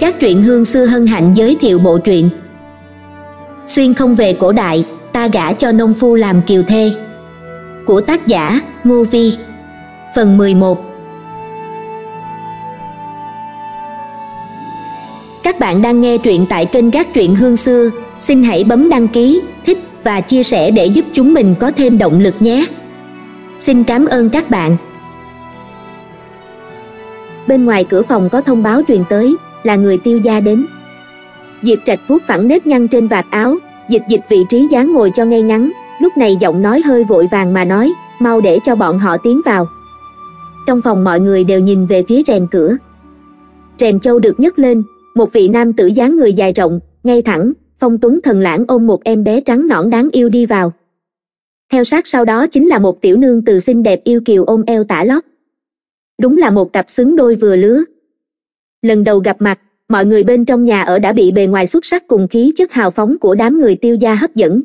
các truyện hương xưa hân hạnh giới thiệu bộ truyện Xuyên không về cổ đại, ta gả cho nông phu làm kiều thê của tác giả Ngô Vi Phần 11 Các bạn đang nghe truyện tại kênh Các Truyện Hương Xưa Xin hãy bấm đăng ký, thích và chia sẻ để giúp chúng mình có thêm động lực nhé Xin cảm ơn các bạn Bên ngoài cửa phòng có thông báo truyền tới là người tiêu gia đến diệp trạch vuốt phẳng nếp nhăn trên vạt áo dịch dịch vị trí dáng ngồi cho ngay ngắn lúc này giọng nói hơi vội vàng mà nói mau để cho bọn họ tiến vào trong phòng mọi người đều nhìn về phía rèm cửa rèm châu được nhấc lên một vị nam tử dáng người dài rộng ngay thẳng phong tuấn thần lãng ôm một em bé trắng nõn đáng yêu đi vào theo sát sau đó chính là một tiểu nương từ xinh đẹp yêu kiều ôm eo tả lót đúng là một cặp xứng đôi vừa lứa lần đầu gặp mặt mọi người bên trong nhà ở đã bị bề ngoài xuất sắc cùng khí chất hào phóng của đám người tiêu gia hấp dẫn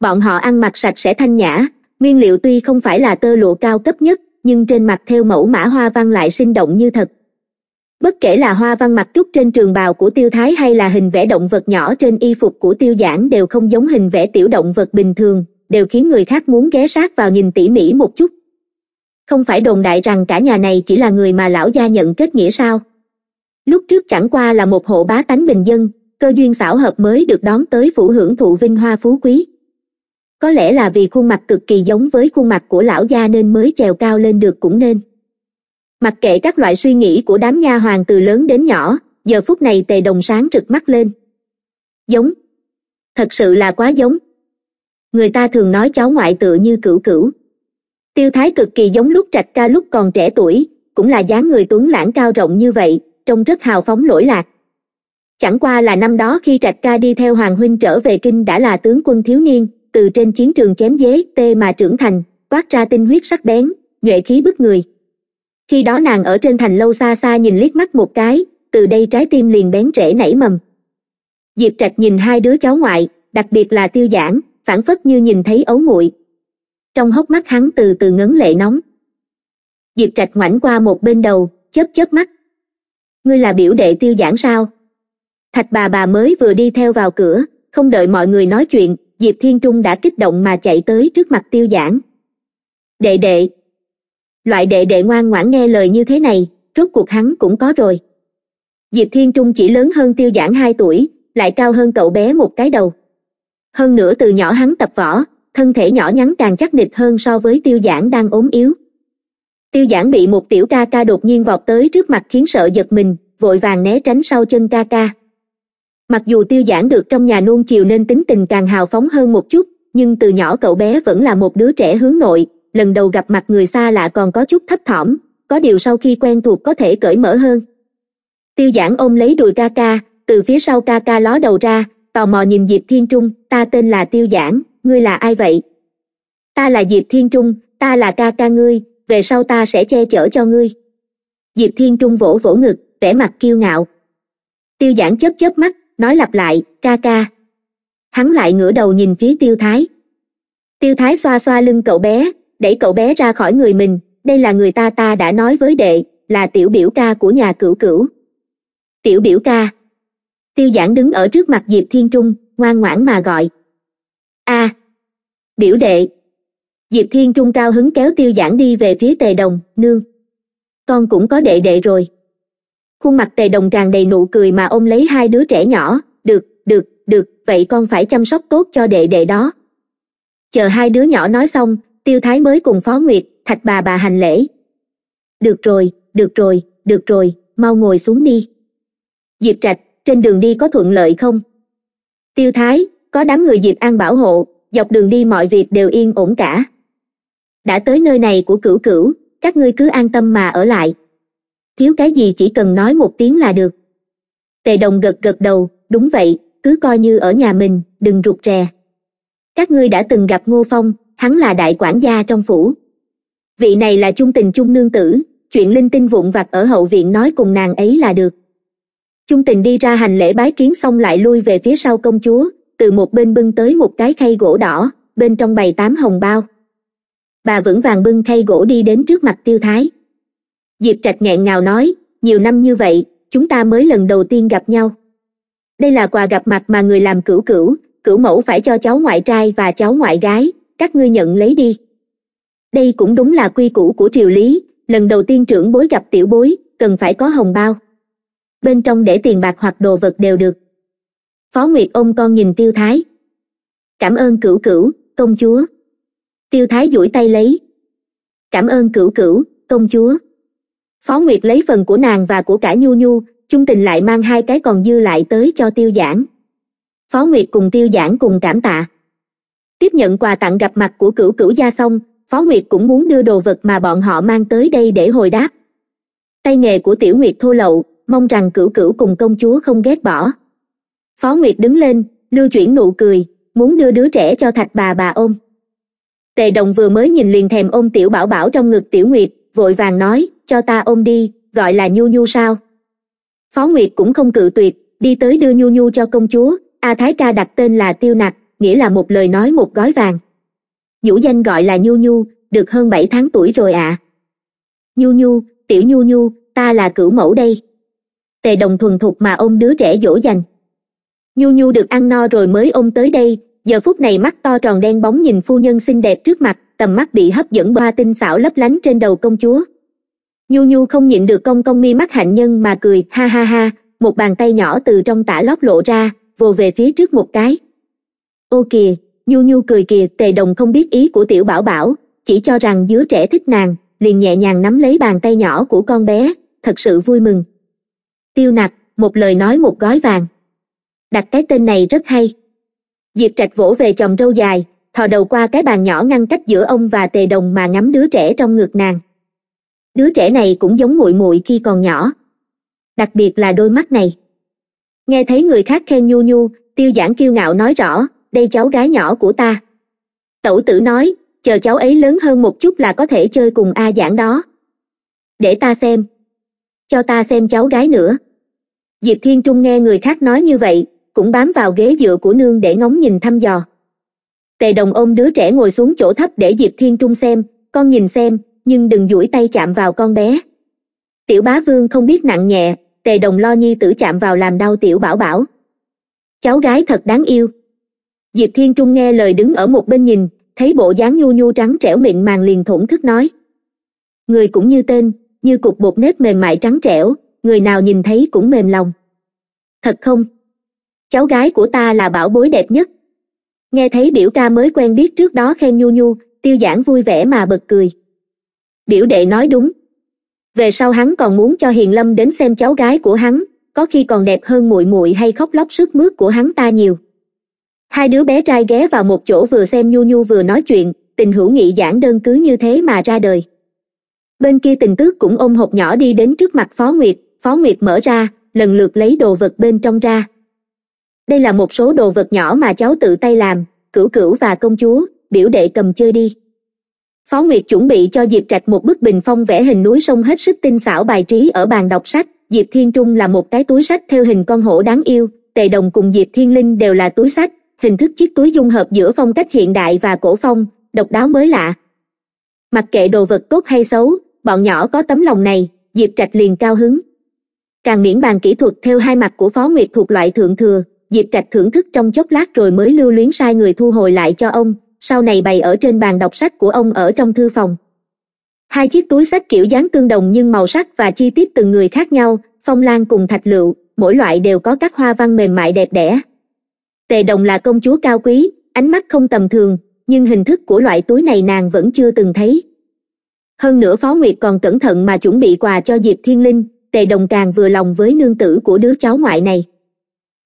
bọn họ ăn mặc sạch sẽ thanh nhã nguyên liệu tuy không phải là tơ lụa cao cấp nhất nhưng trên mặt theo mẫu mã hoa văn lại sinh động như thật bất kể là hoa văn mặt trúc trên trường bào của tiêu thái hay là hình vẽ động vật nhỏ trên y phục của tiêu giản đều không giống hình vẽ tiểu động vật bình thường đều khiến người khác muốn ghé sát vào nhìn tỉ mỉ một chút không phải đồn đại rằng cả nhà này chỉ là người mà lão gia nhận kết nghĩa sao lúc trước chẳng qua là một hộ bá tánh bình dân cơ duyên xảo hợp mới được đón tới phủ hưởng thụ vinh hoa phú quý có lẽ là vì khuôn mặt cực kỳ giống với khuôn mặt của lão gia nên mới trèo cao lên được cũng nên mặc kệ các loại suy nghĩ của đám nha hoàng từ lớn đến nhỏ giờ phút này tề đồng sáng rực mắt lên giống thật sự là quá giống người ta thường nói cháu ngoại tựa như cửu cửu tiêu thái cực kỳ giống lúc trạch ca lúc còn trẻ tuổi cũng là dáng người tuấn lãng cao rộng như vậy trông rất hào phóng lỗi lạc chẳng qua là năm đó khi trạch ca đi theo hoàng huynh trở về kinh đã là tướng quân thiếu niên từ trên chiến trường chém dế tê mà trưởng thành toát ra tinh huyết sắc bén nhuệ khí bức người khi đó nàng ở trên thành lâu xa xa nhìn liếc mắt một cái từ đây trái tim liền bén rễ nảy mầm diệp trạch nhìn hai đứa cháu ngoại đặc biệt là tiêu giản phản phất như nhìn thấy ấu muội trong hốc mắt hắn từ từ ngấn lệ nóng diệp trạch ngoảnh qua một bên đầu chớp chớp mắt ngươi là biểu đệ tiêu giảng sao thạch bà bà mới vừa đi theo vào cửa không đợi mọi người nói chuyện diệp thiên trung đã kích động mà chạy tới trước mặt tiêu giảng đệ đệ loại đệ đệ ngoan ngoãn nghe lời như thế này rốt cuộc hắn cũng có rồi diệp thiên trung chỉ lớn hơn tiêu giảng hai tuổi lại cao hơn cậu bé một cái đầu hơn nữa từ nhỏ hắn tập võ thân thể nhỏ nhắn càng chắc địch hơn so với tiêu giảng đang ốm yếu tiêu giản bị một tiểu ca ca đột nhiên vọt tới trước mặt khiến sợ giật mình vội vàng né tránh sau chân ca ca mặc dù tiêu giản được trong nhà nuông chiều nên tính tình càng hào phóng hơn một chút nhưng từ nhỏ cậu bé vẫn là một đứa trẻ hướng nội lần đầu gặp mặt người xa lạ còn có chút thấp thỏm có điều sau khi quen thuộc có thể cởi mở hơn tiêu giản ôm lấy đùi ca ca từ phía sau ca ca ló đầu ra tò mò nhìn diệp thiên trung ta tên là tiêu giản ngươi là ai vậy ta là diệp thiên trung ta là ca ca ngươi về sau ta sẽ che chở cho ngươi diệp thiên trung vỗ vỗ ngực vẻ mặt kiêu ngạo tiêu giản chớp chớp mắt nói lặp lại ca ca hắn lại ngửa đầu nhìn phía tiêu thái tiêu thái xoa xoa lưng cậu bé đẩy cậu bé ra khỏi người mình đây là người ta ta đã nói với đệ là tiểu biểu ca của nhà cửu cửu tiểu biểu ca tiêu giản đứng ở trước mặt diệp thiên trung ngoan ngoãn mà gọi a à, biểu đệ diệp thiên trung cao hứng kéo tiêu giản đi về phía tề đồng nương con cũng có đệ đệ rồi khuôn mặt tề đồng tràn đầy nụ cười mà ôm lấy hai đứa trẻ nhỏ được được được vậy con phải chăm sóc tốt cho đệ đệ đó chờ hai đứa nhỏ nói xong tiêu thái mới cùng phó nguyệt thạch bà bà hành lễ được rồi được rồi được rồi mau ngồi xuống đi diệp trạch trên đường đi có thuận lợi không tiêu thái có đám người diệp an bảo hộ dọc đường đi mọi việc đều yên ổn cả đã tới nơi này của cửu cửu các ngươi cứ an tâm mà ở lại thiếu cái gì chỉ cần nói một tiếng là được tề đồng gật gật đầu đúng vậy cứ coi như ở nhà mình đừng rụt rè các ngươi đã từng gặp ngô phong hắn là đại quản gia trong phủ vị này là chung tình chung nương tử chuyện linh tinh vụn vặt ở hậu viện nói cùng nàng ấy là được chung tình đi ra hành lễ bái kiến xong lại lui về phía sau công chúa từ một bên bưng tới một cái khay gỗ đỏ bên trong bày tám hồng bao bà vững vàng bưng khay gỗ đi đến trước mặt tiêu thái diệp trạch nghẹn ngào nói nhiều năm như vậy chúng ta mới lần đầu tiên gặp nhau đây là quà gặp mặt mà người làm cửu cửu cửu mẫu phải cho cháu ngoại trai và cháu ngoại gái các ngươi nhận lấy đi đây cũng đúng là quy củ của triều lý lần đầu tiên trưởng bối gặp tiểu bối cần phải có hồng bao bên trong để tiền bạc hoặc đồ vật đều được phó nguyệt ôm con nhìn tiêu thái cảm ơn cửu cửu công chúa tiêu thái duỗi tay lấy cảm ơn cửu cửu công chúa phó nguyệt lấy phần của nàng và của cả nhu nhu chung tình lại mang hai cái còn dư lại tới cho tiêu giảng phó nguyệt cùng tiêu giảng cùng cảm tạ tiếp nhận quà tặng gặp mặt của cửu cửu gia xong phó nguyệt cũng muốn đưa đồ vật mà bọn họ mang tới đây để hồi đáp tay nghề của tiểu nguyệt thô lậu mong rằng cửu cửu cùng công chúa không ghét bỏ phó nguyệt đứng lên lưu chuyển nụ cười muốn đưa đứa trẻ cho thạch bà bà ôm tề đồng vừa mới nhìn liền thèm ôm tiểu bảo bảo trong ngực tiểu nguyệt vội vàng nói cho ta ôm đi gọi là nhu nhu sao phó nguyệt cũng không cự tuyệt đi tới đưa nhu nhu cho công chúa a thái ca đặt tên là tiêu nặc nghĩa là một lời nói một gói vàng nhũ danh gọi là nhu nhu được hơn bảy tháng tuổi rồi ạ à. nhu nhu tiểu nhu nhu ta là cửu mẫu đây tề đồng thuần thục mà ôm đứa trẻ dỗ dành nhu nhu được ăn no rồi mới ôm tới đây giờ phút này mắt to tròn đen bóng nhìn phu nhân xinh đẹp trước mặt tầm mắt bị hấp dẫn ba tinh xảo lấp lánh trên đầu công chúa nhu nhu không nhịn được công công mi mắt hạnh nhân mà cười ha ha ha một bàn tay nhỏ từ trong tả lót lộ ra vồ về phía trước một cái ô kìa nhu nhu cười kìa tề đồng không biết ý của tiểu bảo bảo chỉ cho rằng dứa trẻ thích nàng liền nhẹ nhàng nắm lấy bàn tay nhỏ của con bé thật sự vui mừng tiêu nặc một lời nói một gói vàng đặt cái tên này rất hay diệp trạch vỗ về chồng râu dài thò đầu qua cái bàn nhỏ ngăn cách giữa ông và tề đồng mà ngắm đứa trẻ trong ngực nàng đứa trẻ này cũng giống muội muội khi còn nhỏ đặc biệt là đôi mắt này nghe thấy người khác khen nhu nhu tiêu giản kiêu ngạo nói rõ đây cháu gái nhỏ của ta tẩu tử nói chờ cháu ấy lớn hơn một chút là có thể chơi cùng a Giản đó để ta xem cho ta xem cháu gái nữa diệp thiên trung nghe người khác nói như vậy cũng bám vào ghế dựa của nương để ngóng nhìn thăm dò tề đồng ôm đứa trẻ ngồi xuống chỗ thấp để diệp thiên trung xem con nhìn xem nhưng đừng duỗi tay chạm vào con bé tiểu bá vương không biết nặng nhẹ tề đồng lo nhi tử chạm vào làm đau tiểu bảo bảo cháu gái thật đáng yêu diệp thiên trung nghe lời đứng ở một bên nhìn thấy bộ dáng nhu nhu trắng trẻo mịn màng liền thủng thức nói người cũng như tên như cục bột nếp mềm mại trắng trẻo người nào nhìn thấy cũng mềm lòng thật không cháu gái của ta là bảo bối đẹp nhất nghe thấy biểu ca mới quen biết trước đó khen nhu nhu tiêu giản vui vẻ mà bật cười biểu đệ nói đúng về sau hắn còn muốn cho hiền lâm đến xem cháu gái của hắn có khi còn đẹp hơn muội muội hay khóc lóc sướt mướt của hắn ta nhiều hai đứa bé trai ghé vào một chỗ vừa xem nhu nhu vừa nói chuyện tình hữu nghị giản đơn cứ như thế mà ra đời bên kia tình tước cũng ôm hộp nhỏ đi đến trước mặt phó nguyệt phó nguyệt mở ra lần lượt lấy đồ vật bên trong ra đây là một số đồ vật nhỏ mà cháu tự tay làm cửu cửu và công chúa biểu đệ cầm chơi đi phó nguyệt chuẩn bị cho diệp trạch một bức bình phong vẽ hình núi sông hết sức tinh xảo bài trí ở bàn đọc sách diệp thiên trung là một cái túi sách theo hình con hổ đáng yêu tề đồng cùng diệp thiên linh đều là túi sách hình thức chiếc túi dung hợp giữa phong cách hiện đại và cổ phong độc đáo mới lạ mặc kệ đồ vật tốt hay xấu bọn nhỏ có tấm lòng này diệp trạch liền cao hứng càng miễn bàn kỹ thuật theo hai mặt của phó nguyệt thuộc loại thượng thừa diệp trạch thưởng thức trong chốc lát rồi mới lưu luyến sai người thu hồi lại cho ông sau này bày ở trên bàn đọc sách của ông ở trong thư phòng hai chiếc túi sách kiểu dáng tương đồng nhưng màu sắc và chi tiết từng người khác nhau phong lan cùng thạch lựu mỗi loại đều có các hoa văn mềm mại đẹp đẽ tề đồng là công chúa cao quý ánh mắt không tầm thường nhưng hình thức của loại túi này nàng vẫn chưa từng thấy hơn nữa phó nguyệt còn cẩn thận mà chuẩn bị quà cho diệp thiên linh tề đồng càng vừa lòng với nương tử của đứa cháu ngoại này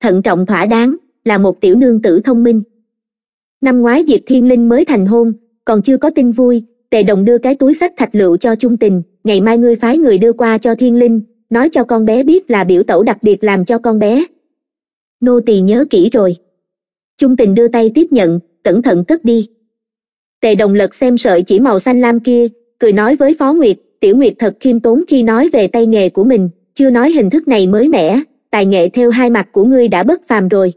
thận trọng thỏa đáng là một tiểu nương tử thông minh năm ngoái diệp thiên linh mới thành hôn còn chưa có tin vui tề đồng đưa cái túi sách thạch lựu cho trung tình ngày mai ngươi phái người đưa qua cho thiên linh nói cho con bé biết là biểu tẩu đặc biệt làm cho con bé nô tỳ nhớ kỹ rồi trung tình đưa tay tiếp nhận cẩn thận cất đi tề đồng lật xem sợi chỉ màu xanh lam kia cười nói với phó nguyệt tiểu nguyệt thật khiêm tốn khi nói về tay nghề của mình chưa nói hình thức này mới mẻ tài nghệ theo hai mặt của ngươi đã bất phàm rồi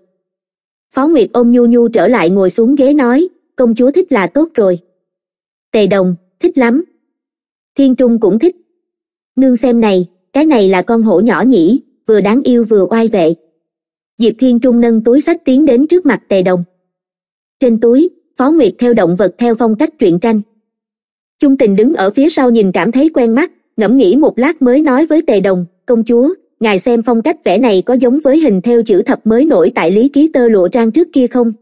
phó nguyệt ôm nhu nhu trở lại ngồi xuống ghế nói công chúa thích là tốt rồi tề đồng thích lắm thiên trung cũng thích nương xem này cái này là con hổ nhỏ nhỉ vừa đáng yêu vừa oai vệ diệp thiên trung nâng túi sách tiến đến trước mặt tề đồng trên túi phó nguyệt theo động vật theo phong cách truyện tranh trung tình đứng ở phía sau nhìn cảm thấy quen mắt ngẫm nghĩ một lát mới nói với tề đồng công chúa ngài xem phong cách vẽ này có giống với hình theo chữ thập mới nổi tại lý ký tơ lụa trang trước kia không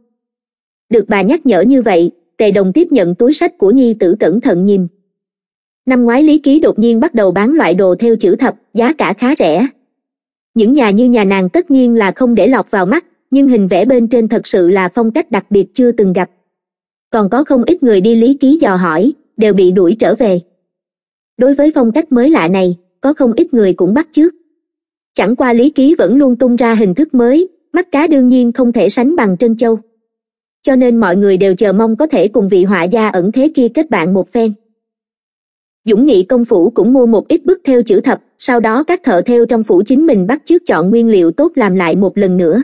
được bà nhắc nhở như vậy tề đồng tiếp nhận túi sách của nhi tử cẩn thận nhìn năm ngoái lý ký đột nhiên bắt đầu bán loại đồ theo chữ thập giá cả khá rẻ những nhà như nhà nàng tất nhiên là không để lọt vào mắt nhưng hình vẽ bên trên thật sự là phong cách đặc biệt chưa từng gặp còn có không ít người đi lý ký dò hỏi đều bị đuổi trở về đối với phong cách mới lạ này có không ít người cũng bắt chước chẳng qua lý ký vẫn luôn tung ra hình thức mới mắt cá đương nhiên không thể sánh bằng trân châu cho nên mọi người đều chờ mong có thể cùng vị họa gia ẩn thế kia kết bạn một phen dũng nghị công phủ cũng mua một ít bức theo chữ thập sau đó các thợ theo trong phủ chính mình bắt chước chọn nguyên liệu tốt làm lại một lần nữa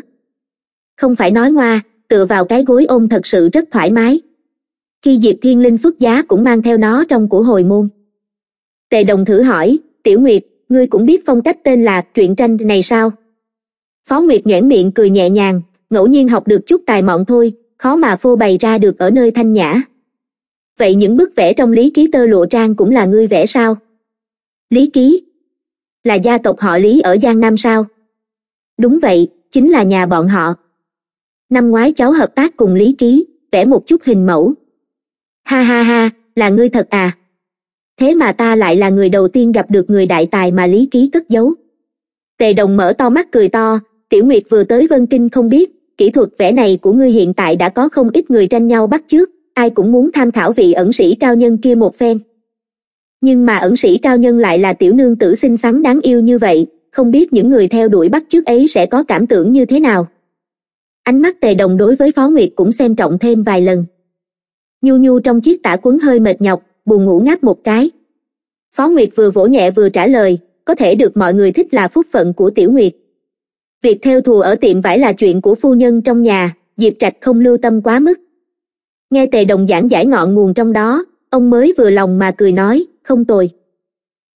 không phải nói ngoa tựa vào cái gối ôm thật sự rất thoải mái khi diệp thiên linh xuất giá cũng mang theo nó trong của hồi môn tề đồng thử hỏi tiểu nguyệt ngươi cũng biết phong cách tên là truyện tranh này sao phó nguyệt nhoẻn miệng cười nhẹ nhàng ngẫu nhiên học được chút tài mọn thôi khó mà phô bày ra được ở nơi thanh nhã vậy những bức vẽ trong lý ký tơ lụa trang cũng là ngươi vẽ sao lý ký là gia tộc họ lý ở giang nam sao đúng vậy chính là nhà bọn họ năm ngoái cháu hợp tác cùng lý ký vẽ một chút hình mẫu ha ha ha là ngươi thật à thế mà ta lại là người đầu tiên gặp được người đại tài mà lý ký cất giấu tề đồng mở to mắt cười to tiểu nguyệt vừa tới vân kinh không biết kỹ thuật vẽ này của ngươi hiện tại đã có không ít người tranh nhau bắt trước ai cũng muốn tham khảo vị ẩn sĩ cao nhân kia một phen nhưng mà ẩn sĩ cao nhân lại là tiểu nương tử xinh xắn đáng yêu như vậy không biết những người theo đuổi bắt trước ấy sẽ có cảm tưởng như thế nào ánh mắt tề đồng đối với phó nguyệt cũng xem trọng thêm vài lần nhu nhu trong chiếc tả quấn hơi mệt nhọc buồn ngủ ngáp một cái phó nguyệt vừa vỗ nhẹ vừa trả lời có thể được mọi người thích là phúc phận của tiểu nguyệt việc theo thù ở tiệm vải là chuyện của phu nhân trong nhà diệp trạch không lưu tâm quá mức nghe tề đồng giảng giải ngọn nguồn trong đó ông mới vừa lòng mà cười nói không tồi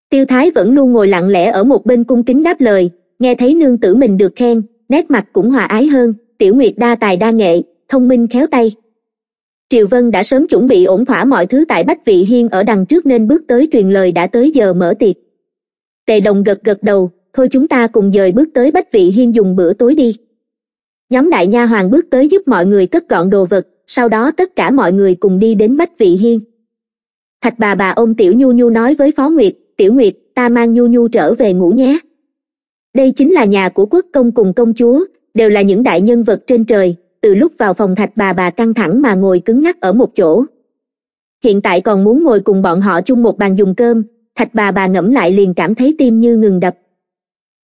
tiêu thái vẫn luôn ngồi lặng lẽ ở một bên cung kính đáp lời nghe thấy nương tử mình được khen nét mặt cũng hòa ái hơn tiểu nguyệt đa tài đa nghệ thông minh khéo tay triều vân đã sớm chuẩn bị ổn thỏa mọi thứ tại bách vị hiên ở đằng trước nên bước tới truyền lời đã tới giờ mở tiệc tề đồng gật gật đầu thôi chúng ta cùng dời bước tới bách vị hiên dùng bữa tối đi nhóm đại nha hoàng bước tới giúp mọi người cất gọn đồ vật sau đó tất cả mọi người cùng đi đến bách vị hiên thạch bà bà ôm tiểu nhu nhu nói với phó nguyệt tiểu nguyệt ta mang nhu nhu trở về ngủ nhé đây chính là nhà của quốc công cùng công chúa đều là những đại nhân vật trên trời từ lúc vào phòng thạch bà bà căng thẳng mà ngồi cứng ngắc ở một chỗ hiện tại còn muốn ngồi cùng bọn họ chung một bàn dùng cơm thạch bà bà ngẫm lại liền cảm thấy tim như ngừng đập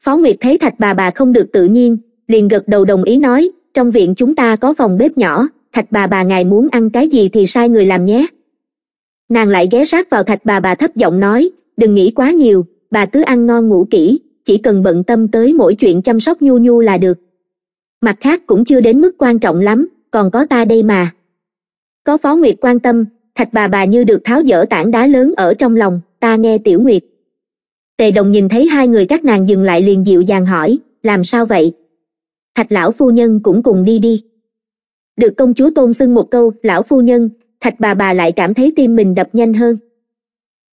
phó nguyệt thấy thạch bà bà không được tự nhiên liền gật đầu đồng ý nói trong viện chúng ta có phòng bếp nhỏ thạch bà bà ngài muốn ăn cái gì thì sai người làm nhé nàng lại ghé sát vào thạch bà bà thấp giọng nói đừng nghĩ quá nhiều bà cứ ăn ngon ngủ kỹ chỉ cần bận tâm tới mỗi chuyện chăm sóc nhu nhu là được mặt khác cũng chưa đến mức quan trọng lắm còn có ta đây mà có phó nguyệt quan tâm thạch bà bà như được tháo dỡ tảng đá lớn ở trong lòng ta nghe tiểu nguyệt tề đồng nhìn thấy hai người các nàng dừng lại liền dịu dàng hỏi làm sao vậy thạch lão phu nhân cũng cùng đi đi được công chúa tôn xưng một câu lão phu nhân thạch bà bà lại cảm thấy tim mình đập nhanh hơn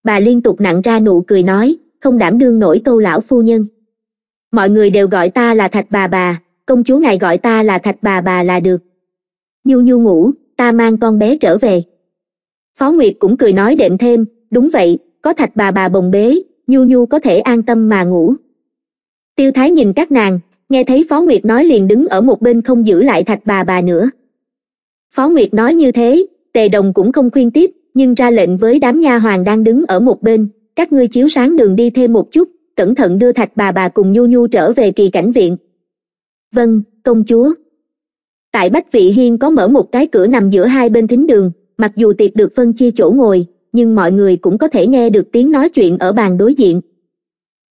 bà liên tục nặng ra nụ cười nói không đảm đương nổi câu lão phu nhân mọi người đều gọi ta là thạch bà bà công chúa ngài gọi ta là thạch bà bà là được nhu nhu ngủ ta mang con bé trở về phó nguyệt cũng cười nói đệm thêm đúng vậy có thạch bà bà bồng bế nhu nhu có thể an tâm mà ngủ tiêu thái nhìn các nàng nghe thấy phó nguyệt nói liền đứng ở một bên không giữ lại thạch bà bà nữa phó nguyệt nói như thế tề đồng cũng không khuyên tiếp nhưng ra lệnh với đám nha hoàng đang đứng ở một bên các ngươi chiếu sáng đường đi thêm một chút cẩn thận đưa thạch bà bà cùng nhu nhu trở về kỳ cảnh viện vâng công chúa tại bách vị hiên có mở một cái cửa nằm giữa hai bên thính đường mặc dù tiệc được phân chia chỗ ngồi nhưng mọi người cũng có thể nghe được tiếng nói chuyện ở bàn đối diện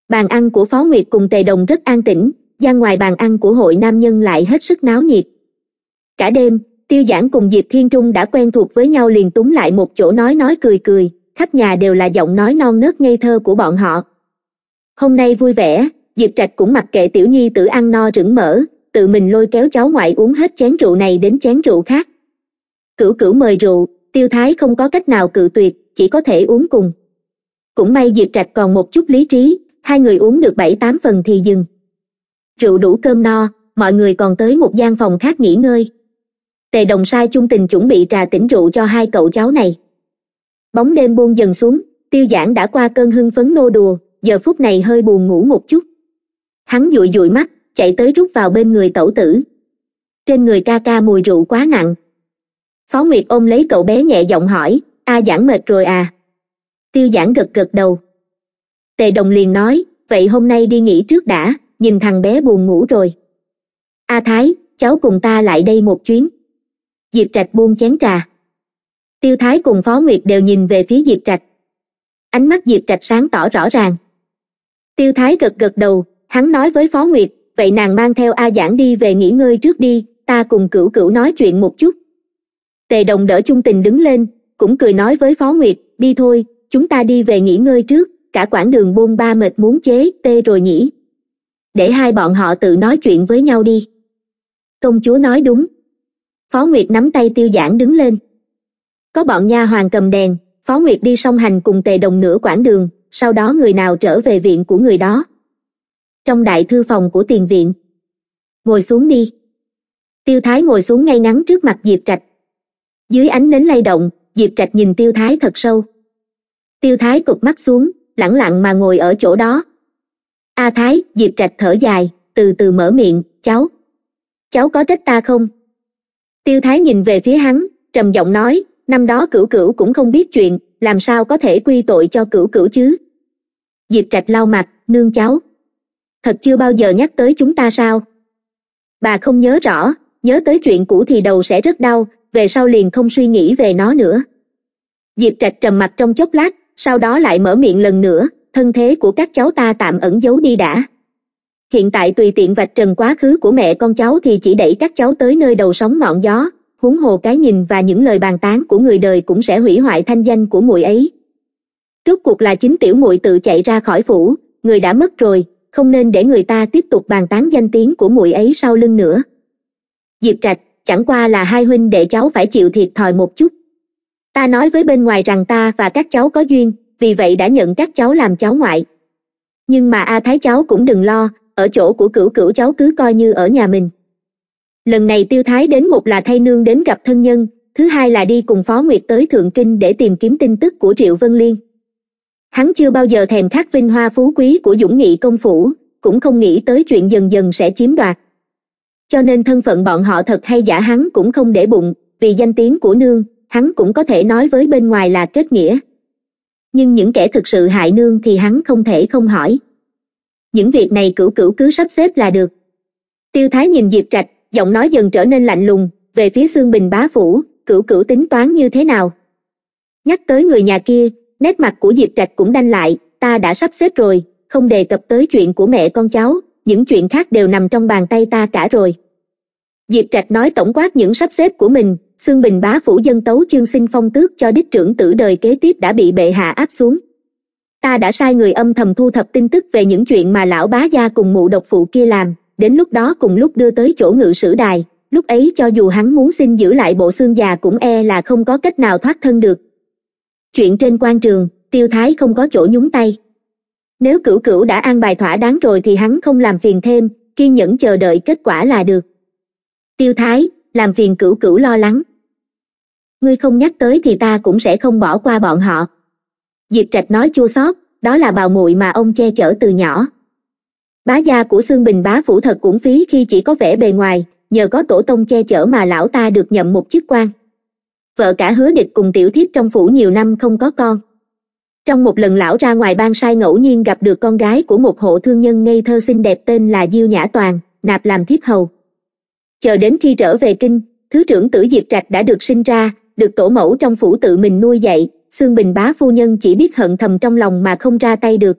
bàn ăn của phó nguyệt cùng tề đồng rất an tĩnh gian ngoài bàn ăn của hội nam nhân lại hết sức náo nhiệt cả đêm tiêu giản cùng diệp thiên trung đã quen thuộc với nhau liền túng lại một chỗ nói nói cười cười khách nhà đều là giọng nói non nớt ngây thơ của bọn họ hôm nay vui vẻ diệp trạch cũng mặc kệ tiểu nhi tự ăn no rửng mỡ tự mình lôi kéo cháu ngoại uống hết chén rượu này đến chén rượu khác cửu cửu mời rượu tiêu thái không có cách nào cự tuyệt chỉ có thể uống cùng cũng may diệp trạch còn một chút lý trí hai người uống được bảy tám phần thì dừng rượu đủ cơm no mọi người còn tới một gian phòng khác nghỉ ngơi tề đồng sai chung tình chuẩn bị trà tỉnh rượu cho hai cậu cháu này bóng đêm buông dần xuống tiêu giãn đã qua cơn hưng phấn nô đùa giờ phút này hơi buồn ngủ một chút hắn dụi dụi mắt chạy tới rút vào bên người tẩu tử trên người ca ca mùi rượu quá nặng phó nguyệt ôm lấy cậu bé nhẹ giọng hỏi a giảng mệt rồi à tiêu giảng gật gật đầu tề đồng liền nói vậy hôm nay đi nghỉ trước đã nhìn thằng bé buồn ngủ rồi a thái cháu cùng ta lại đây một chuyến diệp trạch buông chén trà tiêu thái cùng phó nguyệt đều nhìn về phía diệp trạch ánh mắt diệp trạch sáng tỏ rõ ràng tiêu thái gật gật đầu hắn nói với phó nguyệt vậy nàng mang theo a giảng đi về nghỉ ngơi trước đi ta cùng cửu cửu nói chuyện một chút tề đồng đỡ chung tình đứng lên cũng cười nói với phó nguyệt đi thôi chúng ta đi về nghỉ ngơi trước cả quãng đường bôn ba mệt muốn chế tê rồi nhỉ để hai bọn họ tự nói chuyện với nhau đi công chúa nói đúng phó nguyệt nắm tay tiêu giản đứng lên có bọn nha hoàng cầm đèn phó nguyệt đi song hành cùng tề đồng nửa quãng đường sau đó người nào trở về viện của người đó trong đại thư phòng của tiền viện ngồi xuống đi tiêu thái ngồi xuống ngay ngắn trước mặt diệp trạch dưới ánh nến lay động diệp trạch nhìn tiêu thái thật sâu tiêu thái cụp mắt xuống lẳng lặng mà ngồi ở chỗ đó a thái diệp trạch thở dài từ từ mở miệng cháu cháu có trách ta không tiêu thái nhìn về phía hắn trầm giọng nói năm đó cửu cửu cũng không biết chuyện làm sao có thể quy tội cho cửu cửu chứ diệp trạch lau mặt nương cháu thật chưa bao giờ nhắc tới chúng ta sao bà không nhớ rõ nhớ tới chuyện cũ thì đầu sẽ rất đau về sau liền không suy nghĩ về nó nữa diệp trạch trầm mặt trong chốc lát sau đó lại mở miệng lần nữa thân thế của các cháu ta tạm ẩn giấu đi đã hiện tại tùy tiện vạch trần quá khứ của mẹ con cháu thì chỉ đẩy các cháu tới nơi đầu sóng ngọn gió huống hồ cái nhìn và những lời bàn tán của người đời cũng sẽ hủy hoại thanh danh của muội ấy rốt cuộc là chính tiểu muội tự chạy ra khỏi phủ người đã mất rồi không nên để người ta tiếp tục bàn tán danh tiếng của muội ấy sau lưng nữa diệp trạch chẳng qua là hai huynh đệ cháu phải chịu thiệt thòi một chút ta nói với bên ngoài rằng ta và các cháu có duyên vì vậy đã nhận các cháu làm cháu ngoại nhưng mà a thái cháu cũng đừng lo ở chỗ của cửu cửu cháu cứ coi như ở nhà mình lần này tiêu thái đến một là thay nương đến gặp thân nhân thứ hai là đi cùng phó nguyệt tới thượng kinh để tìm kiếm tin tức của triệu vân liên hắn chưa bao giờ thèm khát vinh hoa phú quý của dũng nghị công phủ cũng không nghĩ tới chuyện dần dần sẽ chiếm đoạt cho nên thân phận bọn họ thật hay giả hắn cũng không để bụng vì danh tiếng của nương hắn cũng có thể nói với bên ngoài là kết nghĩa nhưng những kẻ thực sự hại nương thì hắn không thể không hỏi những việc này cửu cửu cứ sắp xếp là được tiêu thái nhìn diệp trạch giọng nói dần trở nên lạnh lùng về phía xương bình bá phủ cửu cửu tính toán như thế nào nhắc tới người nhà kia nét mặt của diệp trạch cũng đanh lại ta đã sắp xếp rồi không đề cập tới chuyện của mẹ con cháu những chuyện khác đều nằm trong bàn tay ta cả rồi diệp trạch nói tổng quát những sắp xếp của mình xương bình bá phủ dân tấu chương sinh phong tước cho đích trưởng tử đời kế tiếp đã bị bệ hạ áp xuống ta đã sai người âm thầm thu thập tin tức về những chuyện mà lão bá gia cùng mụ độc phụ kia làm đến lúc đó cùng lúc đưa tới chỗ ngự sử đài lúc ấy cho dù hắn muốn xin giữ lại bộ xương già cũng e là không có cách nào thoát thân được chuyện trên quan trường tiêu thái không có chỗ nhúng tay nếu cửu cửu đã an bài thỏa đáng rồi thì hắn không làm phiền thêm kiên nhẫn chờ đợi kết quả là được tiêu thái làm phiền cửu cửu lo lắng ngươi không nhắc tới thì ta cũng sẽ không bỏ qua bọn họ diệp trạch nói chua xót đó là bào muội mà ông che chở từ nhỏ bá gia của xương bình bá phủ thật cũng phí khi chỉ có vẻ bề ngoài nhờ có tổ tông che chở mà lão ta được nhậm một chức quan vợ cả hứa địch cùng tiểu thiếp trong phủ nhiều năm không có con trong một lần lão ra ngoài ban sai ngẫu nhiên gặp được con gái của một hộ thương nhân ngây thơ xinh đẹp tên là diêu nhã toàn nạp làm thiếp hầu chờ đến khi trở về kinh thứ trưởng tử diệp trạch đã được sinh ra được tổ mẫu trong phủ tự mình nuôi dạy xương bình bá phu nhân chỉ biết hận thầm trong lòng mà không ra tay được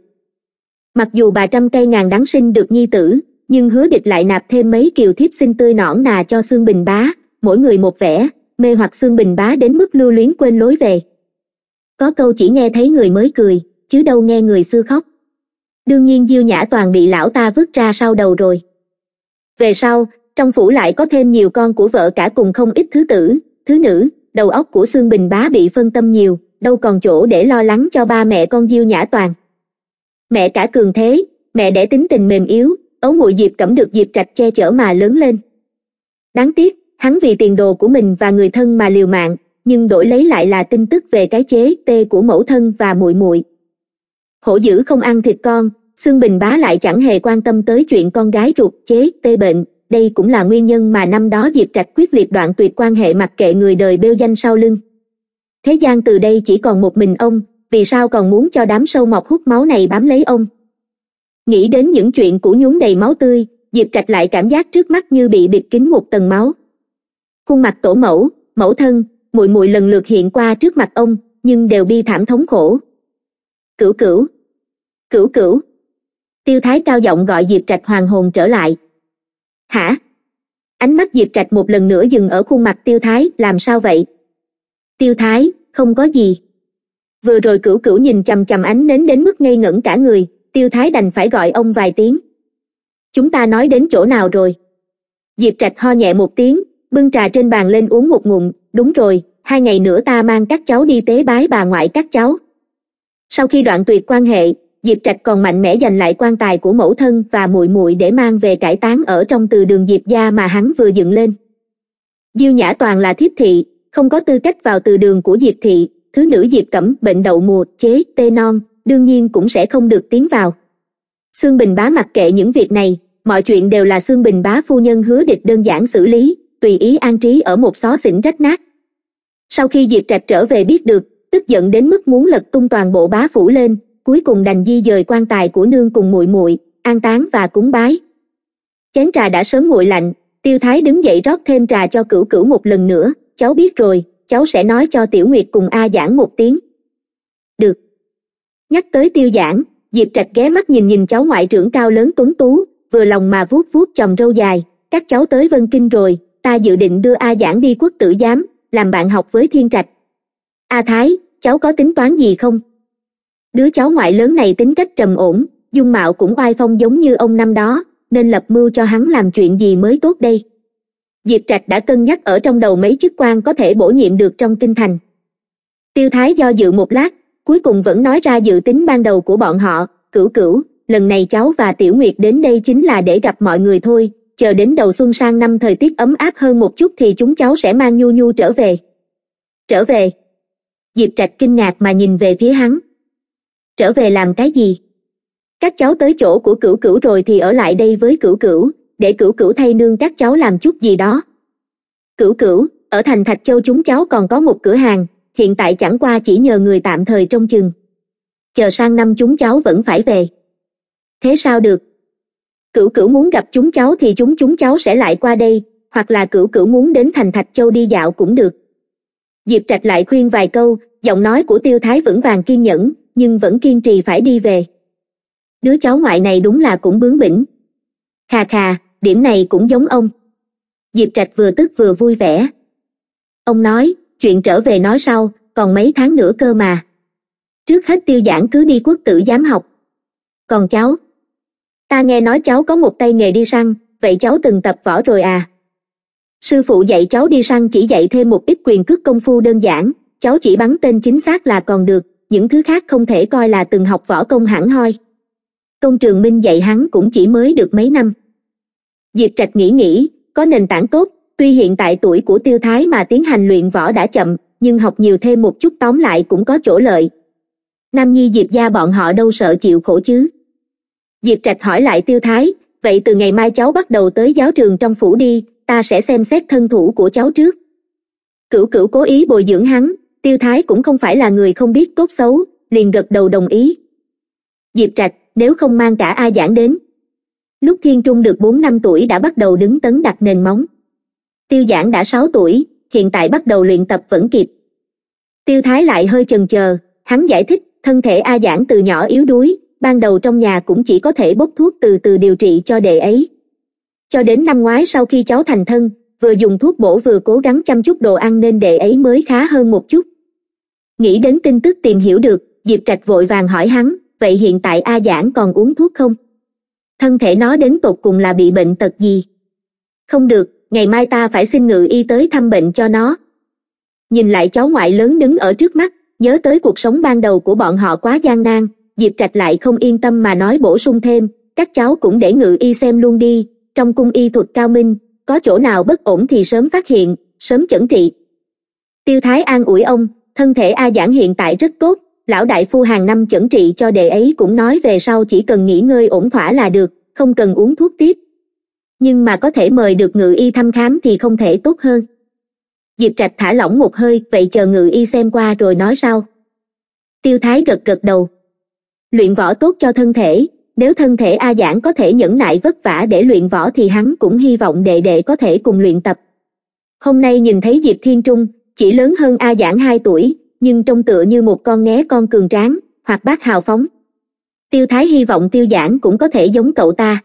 mặc dù bà trăm cây ngàn đáng sinh được nhi tử nhưng hứa địch lại nạp thêm mấy kiều thiếp xinh tươi nõn nà cho xương bình bá mỗi người một vẻ mê hoặc xương bình bá đến mức lưu luyến quên lối về có câu chỉ nghe thấy người mới cười chứ đâu nghe người xưa khóc đương nhiên diêu nhã toàn bị lão ta vứt ra sau đầu rồi về sau trong phủ lại có thêm nhiều con của vợ cả cùng không ít thứ tử thứ nữ đầu óc của xương bình bá bị phân tâm nhiều đâu còn chỗ để lo lắng cho ba mẹ con diêu nhã toàn mẹ cả cường thế mẹ đẻ tính tình mềm yếu ấu muội diệp cẩm được diệp trạch che chở mà lớn lên đáng tiếc hắn vì tiền đồ của mình và người thân mà liều mạng nhưng đổi lấy lại là tin tức về cái chế tê của mẫu thân và muội muội hổ dữ không ăn thịt con xương bình bá lại chẳng hề quan tâm tới chuyện con gái ruột chế tê bệnh đây cũng là nguyên nhân mà năm đó diệp trạch quyết liệt đoạn tuyệt quan hệ mặc kệ người đời bêu danh sau lưng thế gian từ đây chỉ còn một mình ông vì sao còn muốn cho đám sâu mọc hút máu này bám lấy ông nghĩ đến những chuyện cũ nhún đầy máu tươi diệp trạch lại cảm giác trước mắt như bị bịt kín một tầng máu khuôn mặt tổ mẫu mẫu thân muội muội lần lượt hiện qua trước mặt ông nhưng đều bi thảm thống khổ cửu cửu cửu cửu tiêu thái cao giọng gọi diệp trạch hoàng hồn trở lại hả ánh mắt diệp trạch một lần nữa dừng ở khuôn mặt tiêu thái làm sao vậy tiêu thái không có gì vừa rồi cửu cửu nhìn chằm chằm ánh nến đến mức ngây ngẩn cả người tiêu thái đành phải gọi ông vài tiếng chúng ta nói đến chỗ nào rồi diệp trạch ho nhẹ một tiếng bưng trà trên bàn lên uống một ngụm đúng rồi hai ngày nữa ta mang các cháu đi tế bái bà ngoại các cháu sau khi đoạn tuyệt quan hệ diệp trạch còn mạnh mẽ giành lại quan tài của mẫu thân và muội muội để mang về cải táng ở trong từ đường diệp gia mà hắn vừa dựng lên diêu nhã toàn là thiếp thị không có tư cách vào từ đường của diệp thị thứ nữ diệp cẩm bệnh đậu mùa chế tê non đương nhiên cũng sẽ không được tiến vào xương bình bá mặc kệ những việc này mọi chuyện đều là xương bình bá phu nhân hứa địch đơn giản xử lý tùy ý an trí ở một xó xỉnh rách nát sau khi diệp trạch trở về biết được tức giận đến mức muốn lật tung toàn bộ bá phủ lên cuối cùng đành di dời quan tài của nương cùng muội muội an táng và cúng bái chén trà đã sớm nguội lạnh tiêu thái đứng dậy rót thêm trà cho cửu cửu một lần nữa cháu biết rồi cháu sẽ nói cho tiểu nguyệt cùng a giảng một tiếng được nhắc tới tiêu giảng diệp trạch ghé mắt nhìn nhìn cháu ngoại trưởng cao lớn tuấn tú vừa lòng mà vuốt vuốt chồng râu dài các cháu tới vân kinh rồi ta dự định đưa a giảng đi quốc tử giám làm bạn học với thiên trạch a thái cháu có tính toán gì không đứa cháu ngoại lớn này tính cách trầm ổn dung mạo cũng oai phong giống như ông năm đó nên lập mưu cho hắn làm chuyện gì mới tốt đây diệp trạch đã cân nhắc ở trong đầu mấy chức quan có thể bổ nhiệm được trong kinh thành tiêu thái do dự một lát cuối cùng vẫn nói ra dự tính ban đầu của bọn họ cửu cửu lần này cháu và tiểu nguyệt đến đây chính là để gặp mọi người thôi chờ đến đầu xuân sang năm thời tiết ấm áp hơn một chút thì chúng cháu sẽ mang nhu nhu trở về trở về diệp trạch kinh ngạc mà nhìn về phía hắn trở về làm cái gì các cháu tới chỗ của cửu cửu rồi thì ở lại đây với cửu cửu để cửu cửu thay nương các cháu làm chút gì đó cửu cửu ở thành thạch châu chúng cháu còn có một cửa hàng hiện tại chẳng qua chỉ nhờ người tạm thời trông chừng chờ sang năm chúng cháu vẫn phải về thế sao được cửu cửu muốn gặp chúng cháu thì chúng chúng cháu sẽ lại qua đây hoặc là cửu cửu muốn đến thành thạch châu đi dạo cũng được diệp trạch lại khuyên vài câu giọng nói của tiêu thái vững vàng kiên nhẫn nhưng vẫn kiên trì phải đi về đứa cháu ngoại này đúng là cũng bướng bỉnh khà khà điểm này cũng giống ông diệp trạch vừa tức vừa vui vẻ ông nói chuyện trở về nói sau còn mấy tháng nữa cơ mà trước hết tiêu giảng cứ đi quốc tử giám học còn cháu ta nghe nói cháu có một tay nghề đi săn vậy cháu từng tập võ rồi à sư phụ dạy cháu đi săn chỉ dạy thêm một ít quyền cước công phu đơn giản cháu chỉ bắn tên chính xác là còn được những thứ khác không thể coi là từng học võ công hẳn hoi công trường minh dạy hắn cũng chỉ mới được mấy năm diệp trạch nghĩ nghĩ có nền tảng tốt tuy hiện tại tuổi của tiêu thái mà tiến hành luyện võ đã chậm nhưng học nhiều thêm một chút tóm lại cũng có chỗ lợi nam nhi diệp gia bọn họ đâu sợ chịu khổ chứ diệp trạch hỏi lại tiêu thái vậy từ ngày mai cháu bắt đầu tới giáo trường trong phủ đi ta sẽ xem xét thân thủ của cháu trước cửu cửu cố ý bồi dưỡng hắn tiêu thái cũng không phải là người không biết tốt xấu liền gật đầu đồng ý diệp trạch nếu không mang cả a giảng đến lúc thiên trung được bốn năm tuổi đã bắt đầu đứng tấn đặt nền móng tiêu giảng đã sáu tuổi hiện tại bắt đầu luyện tập vẫn kịp tiêu thái lại hơi chần chờ hắn giải thích thân thể a giảng từ nhỏ yếu đuối ban đầu trong nhà cũng chỉ có thể bốc thuốc từ từ điều trị cho đệ ấy cho đến năm ngoái sau khi cháu thành thân vừa dùng thuốc bổ vừa cố gắng chăm chút đồ ăn nên đệ ấy mới khá hơn một chút nghĩ đến tin tức tìm hiểu được diệp trạch vội vàng hỏi hắn vậy hiện tại a giảng còn uống thuốc không thân thể nó đến tột cùng là bị bệnh tật gì không được ngày mai ta phải xin ngự y tới thăm bệnh cho nó nhìn lại cháu ngoại lớn đứng ở trước mắt nhớ tới cuộc sống ban đầu của bọn họ quá gian nan diệp trạch lại không yên tâm mà nói bổ sung thêm các cháu cũng để ngự y xem luôn đi trong cung y thuật cao minh có chỗ nào bất ổn thì sớm phát hiện sớm chẩn trị tiêu thái an ủi ông thân thể a giảng hiện tại rất tốt lão đại phu hàng năm chẩn trị cho đệ ấy cũng nói về sau chỉ cần nghỉ ngơi ổn thỏa là được không cần uống thuốc tiếp nhưng mà có thể mời được ngự y thăm khám thì không thể tốt hơn diệp trạch thả lỏng một hơi vậy chờ ngự y xem qua rồi nói sau tiêu thái gật gật đầu luyện võ tốt cho thân thể nếu thân thể a giản có thể nhẫn nại vất vả để luyện võ thì hắn cũng hy vọng đệ đệ có thể cùng luyện tập hôm nay nhìn thấy diệp thiên trung chỉ lớn hơn a giản hai tuổi nhưng trông tựa như một con né con cường tráng hoặc bác hào phóng tiêu thái hy vọng tiêu giản cũng có thể giống cậu ta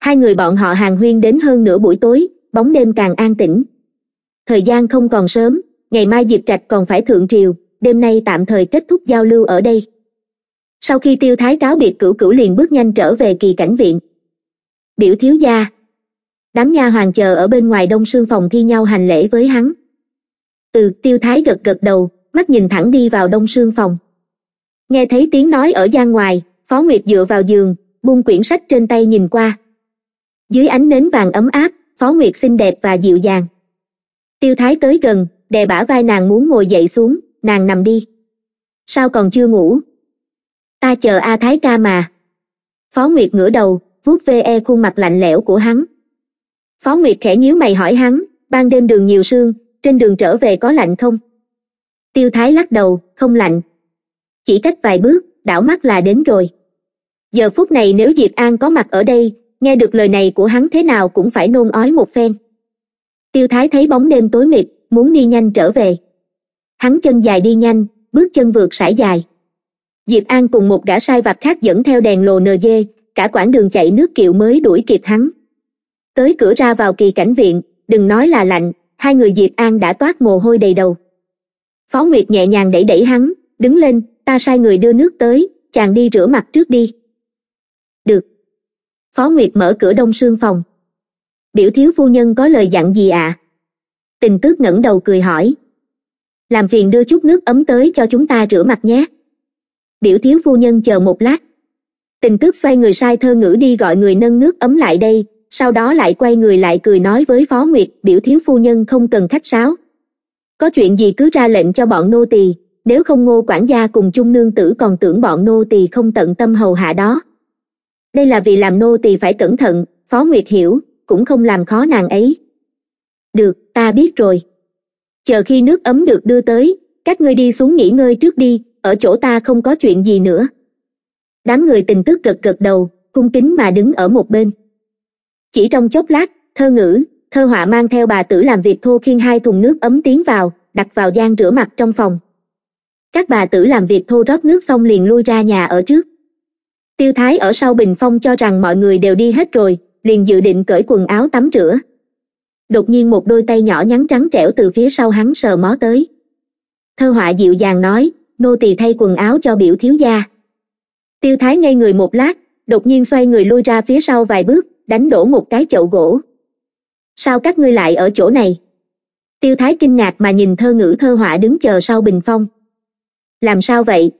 hai người bọn họ hàng huyên đến hơn nửa buổi tối bóng đêm càng an tĩnh thời gian không còn sớm ngày mai diệp trạch còn phải thượng triều đêm nay tạm thời kết thúc giao lưu ở đây sau khi tiêu thái cáo biệt cửu cửu liền bước nhanh trở về kỳ cảnh viện biểu thiếu gia đám nha hoàng chờ ở bên ngoài đông sương phòng thi nhau hành lễ với hắn từ tiêu thái gật gật đầu mắt nhìn thẳng đi vào đông sương phòng nghe thấy tiếng nói ở gian ngoài phó nguyệt dựa vào giường buông quyển sách trên tay nhìn qua dưới ánh nến vàng ấm áp phó nguyệt xinh đẹp và dịu dàng tiêu thái tới gần đè bả vai nàng muốn ngồi dậy xuống nàng nằm đi sao còn chưa ngủ ta chờ a thái ca mà phó nguyệt ngửa đầu vuốt ve e khuôn mặt lạnh lẽo của hắn phó nguyệt khẽ nhíu mày hỏi hắn ban đêm đường nhiều sương trên đường trở về có lạnh không tiêu thái lắc đầu không lạnh chỉ cách vài bước đảo mắt là đến rồi giờ phút này nếu diệp an có mặt ở đây nghe được lời này của hắn thế nào cũng phải nôn ói một phen tiêu thái thấy bóng đêm tối mịt muốn đi nhanh trở về hắn chân dài đi nhanh bước chân vượt sải dài diệp an cùng một gã sai vặt khác dẫn theo đèn lồ nd cả quãng đường chạy nước kiệu mới đuổi kịp hắn tới cửa ra vào kỳ cảnh viện đừng nói là lạnh hai người diệp an đã toát mồ hôi đầy đầu phó nguyệt nhẹ nhàng đẩy đẩy hắn đứng lên ta sai người đưa nước tới chàng đi rửa mặt trước đi được phó nguyệt mở cửa đông sương phòng biểu thiếu phu nhân có lời dặn gì ạ à? tình tước ngẩng đầu cười hỏi làm phiền đưa chút nước ấm tới cho chúng ta rửa mặt nhé biểu thiếu phu nhân chờ một lát tình tước xoay người sai thơ ngữ đi gọi người nâng nước ấm lại đây sau đó lại quay người lại cười nói với phó nguyệt biểu thiếu phu nhân không cần khách sáo có chuyện gì cứ ra lệnh cho bọn nô tỳ nếu không ngô quản gia cùng chung nương tử còn tưởng bọn nô tỳ không tận tâm hầu hạ đó đây là vì làm nô tỳ phải cẩn thận phó nguyệt hiểu cũng không làm khó nàng ấy được ta biết rồi chờ khi nước ấm được đưa tới các ngươi đi xuống nghỉ ngơi trước đi ở chỗ ta không có chuyện gì nữa đám người tình tước gật gật đầu cung kính mà đứng ở một bên chỉ trong chốc lát thơ ngữ thơ họa mang theo bà tử làm việc thô khiên hai thùng nước ấm tiến vào đặt vào gian rửa mặt trong phòng các bà tử làm việc thô rót nước xong liền lui ra nhà ở trước tiêu thái ở sau bình phong cho rằng mọi người đều đi hết rồi liền dự định cởi quần áo tắm rửa đột nhiên một đôi tay nhỏ nhắn trắng trẻo từ phía sau hắn sờ mó tới thơ họa dịu dàng nói nô tỳ thay quần áo cho biểu thiếu gia tiêu thái ngây người một lát đột nhiên xoay người lui ra phía sau vài bước đánh đổ một cái chậu gỗ sao các ngươi lại ở chỗ này tiêu thái kinh ngạc mà nhìn thơ ngữ thơ họa đứng chờ sau bình phong làm sao vậy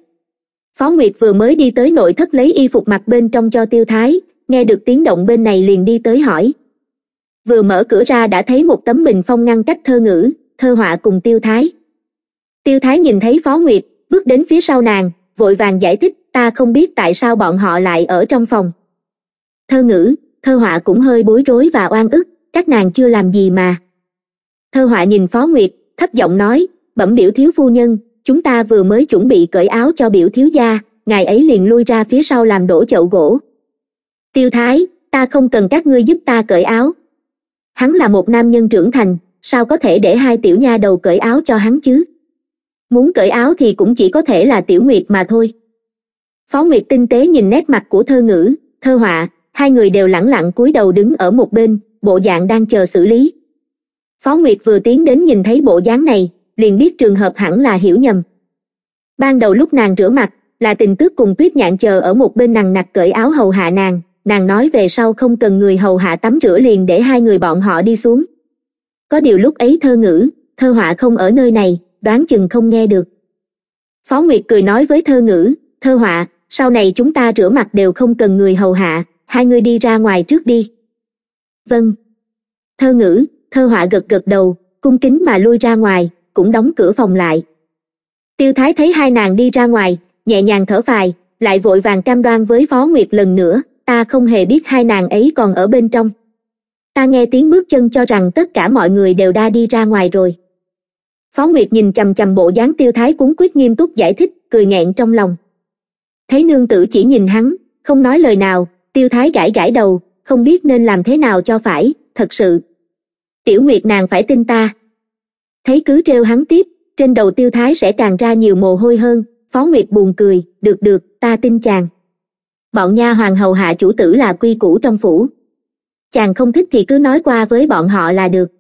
phó nguyệt vừa mới đi tới nội thất lấy y phục mặc bên trong cho tiêu thái nghe được tiếng động bên này liền đi tới hỏi vừa mở cửa ra đã thấy một tấm bình phong ngăn cách thơ ngữ thơ họa cùng tiêu thái tiêu thái nhìn thấy phó nguyệt bước đến phía sau nàng vội vàng giải thích ta không biết tại sao bọn họ lại ở trong phòng thơ ngữ thơ họa cũng hơi bối rối và oan ức các nàng chưa làm gì mà thơ họa nhìn phó nguyệt thấp giọng nói bẩm biểu thiếu phu nhân chúng ta vừa mới chuẩn bị cởi áo cho biểu thiếu gia ngài ấy liền lui ra phía sau làm đổ chậu gỗ tiêu thái ta không cần các ngươi giúp ta cởi áo hắn là một nam nhân trưởng thành sao có thể để hai tiểu nha đầu cởi áo cho hắn chứ muốn cởi áo thì cũng chỉ có thể là tiểu nguyệt mà thôi phó nguyệt tinh tế nhìn nét mặt của thơ ngữ thơ họa hai người đều lẳng lặng cúi đầu đứng ở một bên bộ dạng đang chờ xử lý phó nguyệt vừa tiến đến nhìn thấy bộ dáng này liền biết trường hợp hẳn là hiểu nhầm ban đầu lúc nàng rửa mặt là tình tước cùng tuyết nhạn chờ ở một bên nàng nặc cởi áo hầu hạ nàng nàng nói về sau không cần người hầu hạ tắm rửa liền để hai người bọn họ đi xuống có điều lúc ấy thơ ngữ thơ họa không ở nơi này đoán chừng không nghe được phó nguyệt cười nói với thơ ngữ thơ họa sau này chúng ta rửa mặt đều không cần người hầu hạ hai người đi ra ngoài trước đi vâng thơ ngữ thơ họa gật gật đầu cung kính mà lui ra ngoài cũng đóng cửa phòng lại tiêu thái thấy hai nàng đi ra ngoài nhẹ nhàng thở phài lại vội vàng cam đoan với phó nguyệt lần nữa ta không hề biết hai nàng ấy còn ở bên trong ta nghe tiếng bước chân cho rằng tất cả mọi người đều đã đi ra ngoài rồi phó nguyệt nhìn chằm chằm bộ dáng tiêu thái cuốn quyết nghiêm túc giải thích cười nghẹn trong lòng thấy nương tử chỉ nhìn hắn không nói lời nào tiêu thái gãi gãi đầu không biết nên làm thế nào cho phải thật sự tiểu nguyệt nàng phải tin ta thấy cứ treo hắn tiếp trên đầu tiêu thái sẽ càng ra nhiều mồ hôi hơn phó nguyệt buồn cười được được ta tin chàng bọn nha hoàng hầu hạ chủ tử là quy củ trong phủ chàng không thích thì cứ nói qua với bọn họ là được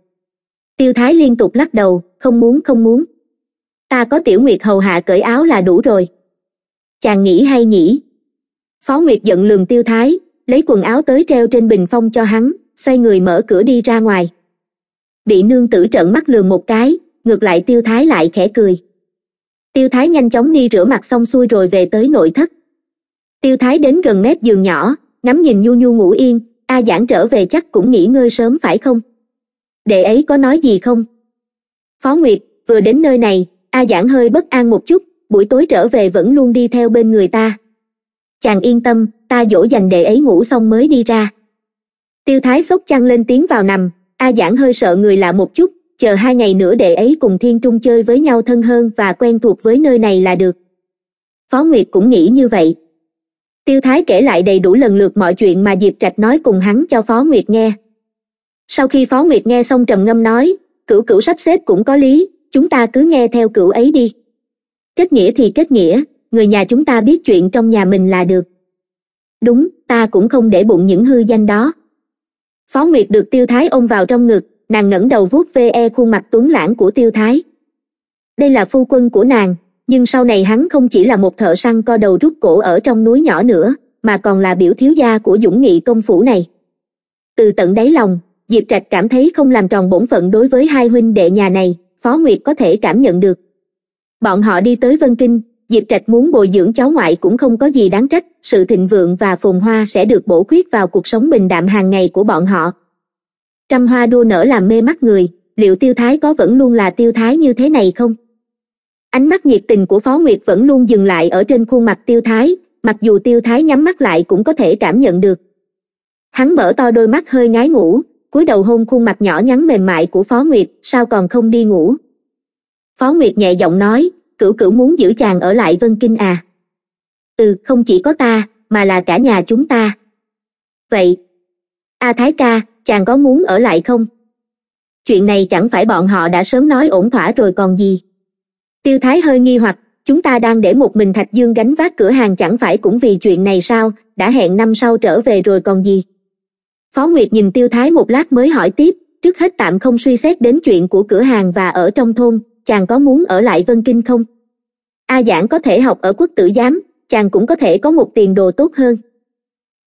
tiêu thái liên tục lắc đầu không muốn không muốn ta có tiểu nguyệt hầu hạ cởi áo là đủ rồi chàng nghĩ hay nhỉ phó nguyệt giận lườm tiêu thái lấy quần áo tới treo trên bình phong cho hắn xoay người mở cửa đi ra ngoài bị nương tử trợn mắt lườm một cái ngược lại tiêu thái lại khẽ cười tiêu thái nhanh chóng đi rửa mặt xong xuôi rồi về tới nội thất tiêu thái đến gần mép giường nhỏ ngắm nhìn nhu nhu ngủ yên a à, giảng trở về chắc cũng nghỉ ngơi sớm phải không đệ ấy có nói gì không phó nguyệt vừa đến nơi này a giản hơi bất an một chút buổi tối trở về vẫn luôn đi theo bên người ta chàng yên tâm ta dỗ dành đệ ấy ngủ xong mới đi ra tiêu thái xốc chăn lên tiếng vào nằm a giản hơi sợ người lạ một chút chờ hai ngày nữa đệ ấy cùng thiên trung chơi với nhau thân hơn và quen thuộc với nơi này là được phó nguyệt cũng nghĩ như vậy tiêu thái kể lại đầy đủ lần lượt mọi chuyện mà diệp trạch nói cùng hắn cho phó nguyệt nghe sau khi phó nguyệt nghe xong trầm ngâm nói cửu cửu sắp xếp cũng có lý chúng ta cứ nghe theo cửu ấy đi kết nghĩa thì kết nghĩa người nhà chúng ta biết chuyện trong nhà mình là được đúng ta cũng không để bụng những hư danh đó phó nguyệt được tiêu thái ôm vào trong ngực nàng ngẩng đầu vuốt ve e khuôn mặt tuấn lãng của tiêu thái đây là phu quân của nàng nhưng sau này hắn không chỉ là một thợ săn co đầu rút cổ ở trong núi nhỏ nữa mà còn là biểu thiếu gia của dũng nghị công phủ này từ tận đáy lòng diệp trạch cảm thấy không làm tròn bổn phận đối với hai huynh đệ nhà này phó nguyệt có thể cảm nhận được bọn họ đi tới vân kinh diệp trạch muốn bồi dưỡng cháu ngoại cũng không có gì đáng trách sự thịnh vượng và phồn hoa sẽ được bổ khuyết vào cuộc sống bình đạm hàng ngày của bọn họ trăm hoa đua nở làm mê mắt người liệu tiêu thái có vẫn luôn là tiêu thái như thế này không ánh mắt nhiệt tình của phó nguyệt vẫn luôn dừng lại ở trên khuôn mặt tiêu thái mặc dù tiêu thái nhắm mắt lại cũng có thể cảm nhận được hắn mở to đôi mắt hơi ngái ngủ cúi đầu hôn khuôn mặt nhỏ nhắn mềm mại của phó nguyệt sao còn không đi ngủ phó nguyệt nhẹ giọng nói cửu cửu muốn giữ chàng ở lại vân kinh à ừ không chỉ có ta mà là cả nhà chúng ta vậy a thái ca chàng có muốn ở lại không chuyện này chẳng phải bọn họ đã sớm nói ổn thỏa rồi còn gì tiêu thái hơi nghi hoặc chúng ta đang để một mình thạch dương gánh vác cửa hàng chẳng phải cũng vì chuyện này sao đã hẹn năm sau trở về rồi còn gì phó nguyệt nhìn tiêu thái một lát mới hỏi tiếp trước hết tạm không suy xét đến chuyện của cửa hàng và ở trong thôn chàng có muốn ở lại vân kinh không a giảng có thể học ở quốc tử giám chàng cũng có thể có một tiền đồ tốt hơn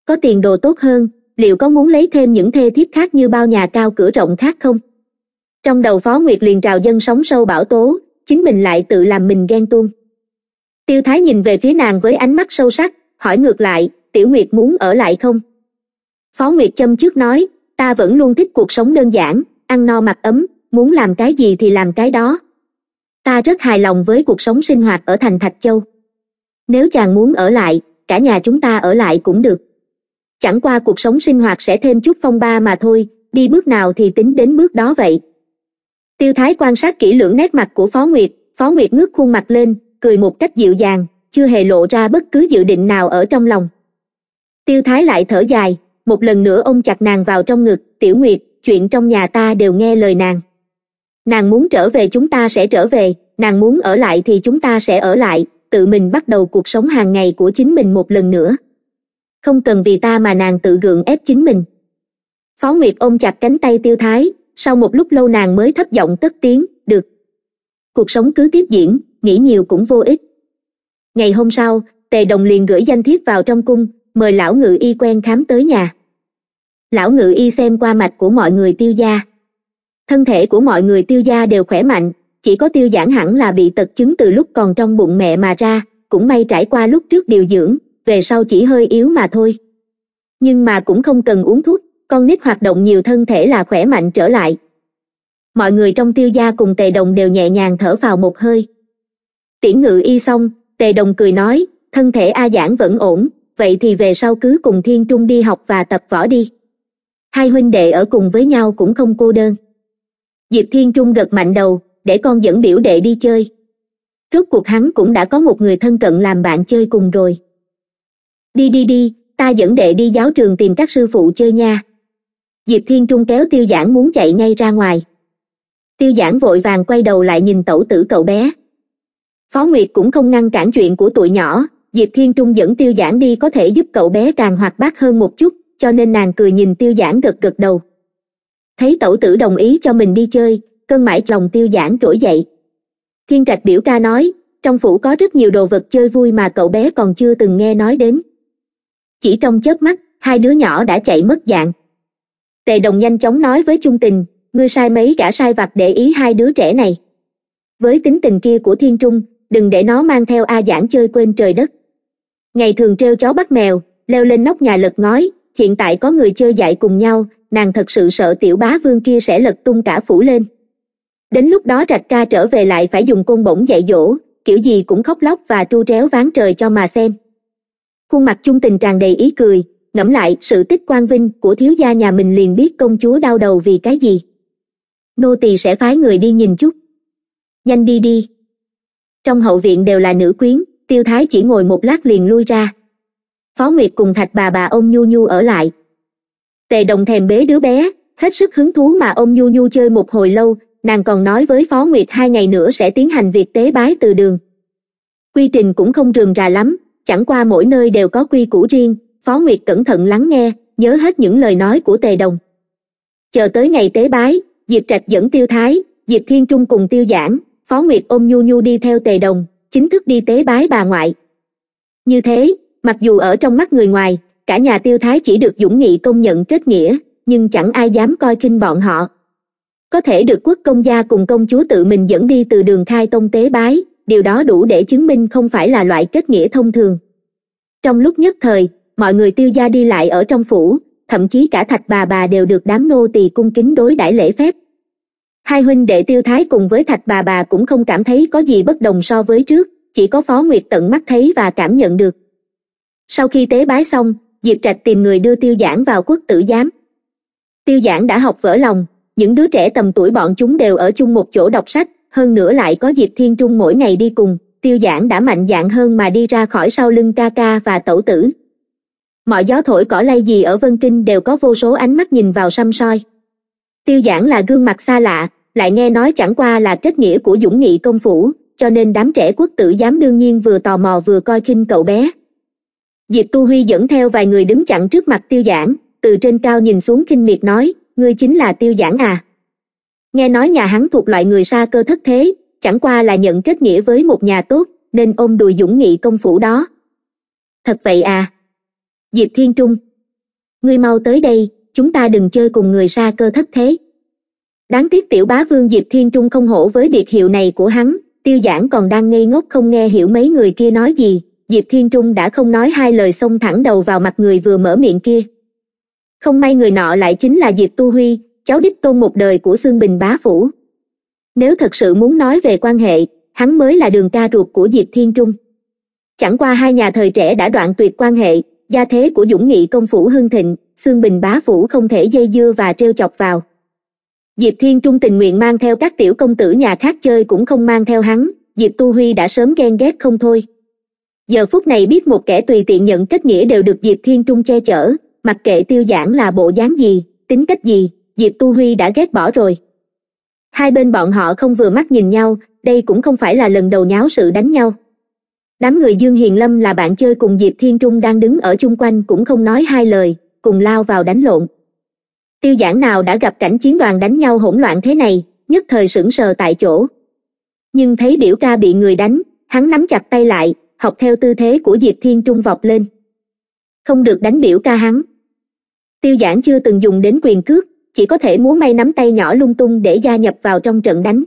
có tiền đồ tốt hơn liệu có muốn lấy thêm những thê thiếp khác như bao nhà cao cửa rộng khác không trong đầu phó nguyệt liền trào dân sóng sâu bảo tố chính mình lại tự làm mình ghen tuông tiêu thái nhìn về phía nàng với ánh mắt sâu sắc hỏi ngược lại tiểu nguyệt muốn ở lại không phó nguyệt châm trước nói ta vẫn luôn thích cuộc sống đơn giản ăn no mặc ấm muốn làm cái gì thì làm cái đó ta rất hài lòng với cuộc sống sinh hoạt ở thành thạch châu nếu chàng muốn ở lại cả nhà chúng ta ở lại cũng được chẳng qua cuộc sống sinh hoạt sẽ thêm chút phong ba mà thôi đi bước nào thì tính đến bước đó vậy tiêu thái quan sát kỹ lưỡng nét mặt của phó nguyệt phó nguyệt ngước khuôn mặt lên cười một cách dịu dàng chưa hề lộ ra bất cứ dự định nào ở trong lòng tiêu thái lại thở dài một lần nữa ôm chặt nàng vào trong ngực tiểu nguyệt chuyện trong nhà ta đều nghe lời nàng nàng muốn trở về chúng ta sẽ trở về nàng muốn ở lại thì chúng ta sẽ ở lại tự mình bắt đầu cuộc sống hàng ngày của chính mình một lần nữa không cần vì ta mà nàng tự gượng ép chính mình phó nguyệt ôm chặt cánh tay tiêu thái sau một lúc lâu nàng mới thấp giọng cất tiếng được cuộc sống cứ tiếp diễn nghĩ nhiều cũng vô ích ngày hôm sau tề đồng liền gửi danh thiếp vào trong cung mời lão ngự y quen khám tới nhà lão ngự y xem qua mạch của mọi người tiêu gia thân thể của mọi người tiêu gia đều khỏe mạnh chỉ có tiêu giản hẳn là bị tật chứng từ lúc còn trong bụng mẹ mà ra cũng may trải qua lúc trước điều dưỡng về sau chỉ hơi yếu mà thôi nhưng mà cũng không cần uống thuốc con nít hoạt động nhiều thân thể là khỏe mạnh trở lại mọi người trong tiêu gia cùng tề đồng đều nhẹ nhàng thở vào một hơi tiễn ngự y xong tề đồng cười nói thân thể a giản vẫn ổn vậy thì về sau cứ cùng thiên trung đi học và tập võ đi hai huynh đệ ở cùng với nhau cũng không cô đơn diệp thiên trung gật mạnh đầu để con dẫn biểu đệ đi chơi rốt cuộc hắn cũng đã có một người thân cận làm bạn chơi cùng rồi đi đi đi ta dẫn đệ đi giáo trường tìm các sư phụ chơi nha diệp thiên trung kéo tiêu giãn muốn chạy ngay ra ngoài tiêu giãn vội vàng quay đầu lại nhìn tẩu tử cậu bé phó nguyệt cũng không ngăn cản chuyện của tụi nhỏ diệp thiên trung dẫn tiêu giãn đi có thể giúp cậu bé càng hoạt bát hơn một chút cho nên nàng cười nhìn tiêu giản gật gật đầu thấy tẩu tử đồng ý cho mình đi chơi cơn mãi lòng tiêu giản trỗi dậy thiên trạch biểu ca nói trong phủ có rất nhiều đồ vật chơi vui mà cậu bé còn chưa từng nghe nói đến chỉ trong chớp mắt hai đứa nhỏ đã chạy mất dạng tề đồng nhanh chóng nói với trung tình ngươi sai mấy cả sai vặt để ý hai đứa trẻ này với tính tình kia của thiên trung đừng để nó mang theo a giảng chơi quên trời đất ngày thường treo chó bắt mèo leo lên nóc nhà lật ngói hiện tại có người chơi dạy cùng nhau nàng thật sự sợ tiểu bá vương kia sẽ lật tung cả phủ lên đến lúc đó rạch ca trở về lại phải dùng côn bổng dạy dỗ kiểu gì cũng khóc lóc và tru réo ván trời cho mà xem khuôn mặt chung tình tràn đầy ý cười ngẫm lại sự tích quang vinh của thiếu gia nhà mình liền biết công chúa đau đầu vì cái gì nô tỳ sẽ phái người đi nhìn chút nhanh đi đi trong hậu viện đều là nữ quyến tiêu thái chỉ ngồi một lát liền lui ra phó nguyệt cùng thạch bà bà ôm nhu nhu ở lại tề đồng thèm bế đứa bé hết sức hứng thú mà ôm nhu nhu chơi một hồi lâu nàng còn nói với phó nguyệt hai ngày nữa sẽ tiến hành việc tế bái từ đường quy trình cũng không rườm rà lắm chẳng qua mỗi nơi đều có quy củ riêng phó nguyệt cẩn thận lắng nghe nhớ hết những lời nói của tề đồng chờ tới ngày tế bái diệp trạch dẫn tiêu thái diệp thiên trung cùng tiêu giảng phó nguyệt ôm nhu nhu đi theo tề đồng chính thức đi tế bái bà ngoại như thế mặc dù ở trong mắt người ngoài cả nhà tiêu thái chỉ được dũng nghị công nhận kết nghĩa nhưng chẳng ai dám coi khinh bọn họ có thể được quốc công gia cùng công chúa tự mình dẫn đi từ đường khai tông tế bái điều đó đủ để chứng minh không phải là loại kết nghĩa thông thường trong lúc nhất thời mọi người tiêu gia đi lại ở trong phủ thậm chí cả thạch bà bà đều được đám nô tỳ cung kính đối đãi lễ phép hai huynh đệ tiêu thái cùng với thạch bà bà cũng không cảm thấy có gì bất đồng so với trước chỉ có phó nguyệt tận mắt thấy và cảm nhận được sau khi tế bái xong diệp trạch tìm người đưa tiêu giản vào quốc tử giám tiêu giản đã học vỡ lòng những đứa trẻ tầm tuổi bọn chúng đều ở chung một chỗ đọc sách hơn nữa lại có diệp thiên trung mỗi ngày đi cùng tiêu giản đã mạnh dạn hơn mà đi ra khỏi sau lưng ca ca và tẩu tử mọi gió thổi cỏ lay gì ở vân kinh đều có vô số ánh mắt nhìn vào xăm soi tiêu giản là gương mặt xa lạ lại nghe nói chẳng qua là kết nghĩa của dũng nghị công phủ cho nên đám trẻ quốc tử giám đương nhiên vừa tò mò vừa coi khinh cậu bé diệp tu huy dẫn theo vài người đứng chặn trước mặt tiêu giản từ trên cao nhìn xuống kinh miệt nói ngươi chính là tiêu giản à nghe nói nhà hắn thuộc loại người xa cơ thất thế chẳng qua là nhận kết nghĩa với một nhà tốt nên ôm đùi dũng nghị công phủ đó thật vậy à diệp thiên trung ngươi mau tới đây chúng ta đừng chơi cùng người xa cơ thất thế đáng tiếc tiểu bá vương diệp thiên trung không hổ với biệt hiệu này của hắn tiêu giản còn đang ngây ngốc không nghe hiểu mấy người kia nói gì diệp thiên trung đã không nói hai lời xông thẳng đầu vào mặt người vừa mở miệng kia không may người nọ lại chính là diệp tu huy cháu đích tôn một đời của Sương bình bá phủ nếu thật sự muốn nói về quan hệ hắn mới là đường ca ruột của diệp thiên trung chẳng qua hai nhà thời trẻ đã đoạn tuyệt quan hệ gia thế của dũng nghị công phủ hưng thịnh Sương bình bá phủ không thể dây dưa và treo chọc vào diệp thiên trung tình nguyện mang theo các tiểu công tử nhà khác chơi cũng không mang theo hắn diệp tu huy đã sớm ghen ghét không thôi giờ phút này biết một kẻ tùy tiện nhận kết nghĩa đều được diệp thiên trung che chở mặc kệ tiêu giản là bộ dáng gì tính cách gì diệp tu huy đã ghét bỏ rồi hai bên bọn họ không vừa mắt nhìn nhau đây cũng không phải là lần đầu nháo sự đánh nhau đám người dương hiền lâm là bạn chơi cùng diệp thiên trung đang đứng ở chung quanh cũng không nói hai lời cùng lao vào đánh lộn tiêu giản nào đã gặp cảnh chiến đoàn đánh nhau hỗn loạn thế này nhất thời sững sờ tại chỗ nhưng thấy biểu ca bị người đánh hắn nắm chặt tay lại học theo tư thế của diệp thiên trung vọc lên không được đánh biểu ca hắn tiêu giản chưa từng dùng đến quyền cước chỉ có thể múa may nắm tay nhỏ lung tung để gia nhập vào trong trận đánh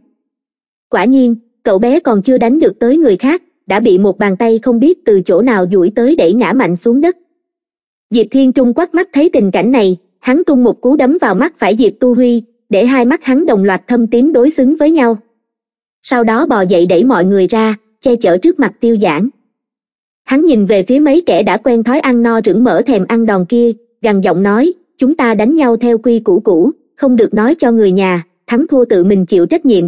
quả nhiên cậu bé còn chưa đánh được tới người khác đã bị một bàn tay không biết từ chỗ nào duỗi tới đẩy ngã mạnh xuống đất diệp thiên trung quắt mắt thấy tình cảnh này hắn tung một cú đấm vào mắt phải diệp tu huy để hai mắt hắn đồng loạt thâm tím đối xứng với nhau sau đó bò dậy đẩy mọi người ra che chở trước mặt tiêu giản hắn nhìn về phía mấy kẻ đã quen thói ăn no rửng mỡ thèm ăn đòn kia gằn giọng nói chúng ta đánh nhau theo quy củ cũ không được nói cho người nhà thắng thua tự mình chịu trách nhiệm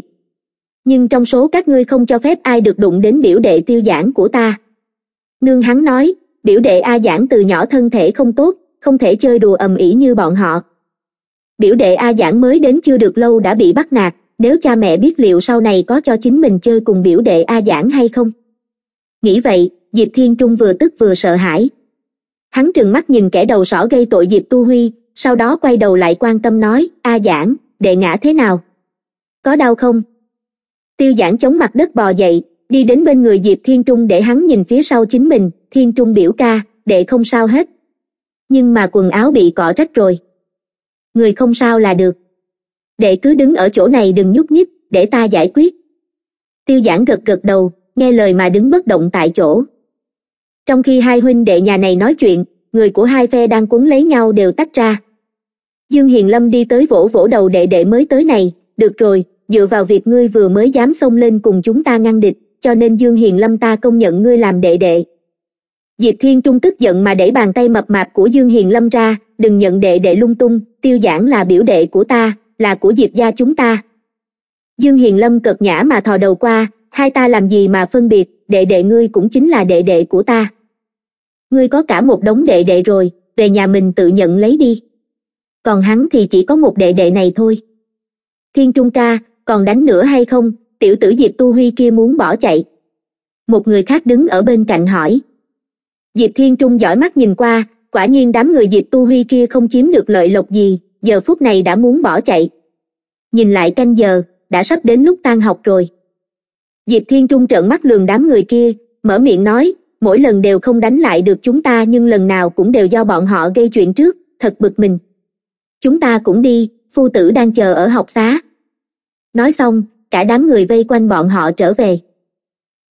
nhưng trong số các ngươi không cho phép ai được đụng đến biểu đệ tiêu giảng của ta nương hắn nói biểu đệ a giảng từ nhỏ thân thể không tốt không thể chơi đùa ầm ĩ như bọn họ biểu đệ a giảng mới đến chưa được lâu đã bị bắt nạt nếu cha mẹ biết liệu sau này có cho chính mình chơi cùng biểu đệ a giảng hay không nghĩ vậy diệp thiên trung vừa tức vừa sợ hãi hắn trừng mắt nhìn kẻ đầu sỏ gây tội diệp tu huy sau đó quay đầu lại quan tâm nói a giảng đệ ngã thế nào có đau không tiêu giảng chống mặt đất bò dậy đi đến bên người diệp thiên trung để hắn nhìn phía sau chính mình thiên trung biểu ca đệ không sao hết nhưng mà quần áo bị cọ rách rồi người không sao là được đệ cứ đứng ở chỗ này đừng nhúc nhích để ta giải quyết tiêu giảng gật gật đầu nghe lời mà đứng bất động tại chỗ trong khi hai huynh đệ nhà này nói chuyện người của hai phe đang cuốn lấy nhau đều tách ra dương hiền lâm đi tới vỗ vỗ đầu đệ đệ mới tới này được rồi dựa vào việc ngươi vừa mới dám xông lên cùng chúng ta ngăn địch cho nên dương hiền lâm ta công nhận ngươi làm đệ đệ diệp thiên trung tức giận mà đẩy bàn tay mập mạp của dương hiền lâm ra đừng nhận đệ đệ lung tung tiêu giản là biểu đệ của ta là của diệp gia chúng ta dương hiền lâm cợt nhã mà thò đầu qua hai ta làm gì mà phân biệt đệ đệ ngươi cũng chính là đệ đệ của ta ngươi có cả một đống đệ đệ rồi về nhà mình tự nhận lấy đi còn hắn thì chỉ có một đệ đệ này thôi thiên trung ca còn đánh nữa hay không tiểu tử diệp tu huy kia muốn bỏ chạy một người khác đứng ở bên cạnh hỏi diệp thiên trung giỏi mắt nhìn qua quả nhiên đám người diệp tu huy kia không chiếm được lợi lộc gì giờ phút này đã muốn bỏ chạy nhìn lại canh giờ đã sắp đến lúc tan học rồi diệp thiên trung trợn mắt lường đám người kia mở miệng nói mỗi lần đều không đánh lại được chúng ta nhưng lần nào cũng đều do bọn họ gây chuyện trước thật bực mình chúng ta cũng đi phu tử đang chờ ở học xá nói xong cả đám người vây quanh bọn họ trở về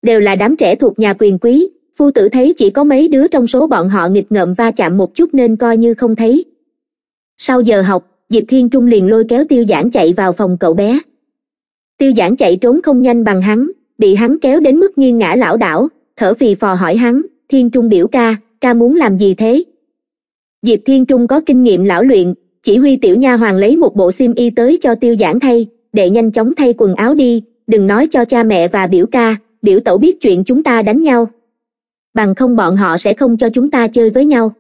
đều là đám trẻ thuộc nhà quyền quý phu tử thấy chỉ có mấy đứa trong số bọn họ nghịch ngợm va chạm một chút nên coi như không thấy sau giờ học diệp thiên trung liền lôi kéo tiêu giảng chạy vào phòng cậu bé tiêu giảng chạy trốn không nhanh bằng hắn bị hắn kéo đến mức nghiêng ngã lão đảo thở phì phò hỏi hắn thiên trung biểu ca ca muốn làm gì thế diệp thiên trung có kinh nghiệm lão luyện chỉ huy tiểu nha hoàng lấy một bộ xiêm y tới cho tiêu giản thay để nhanh chóng thay quần áo đi đừng nói cho cha mẹ và biểu ca biểu tẩu biết chuyện chúng ta đánh nhau bằng không bọn họ sẽ không cho chúng ta chơi với nhau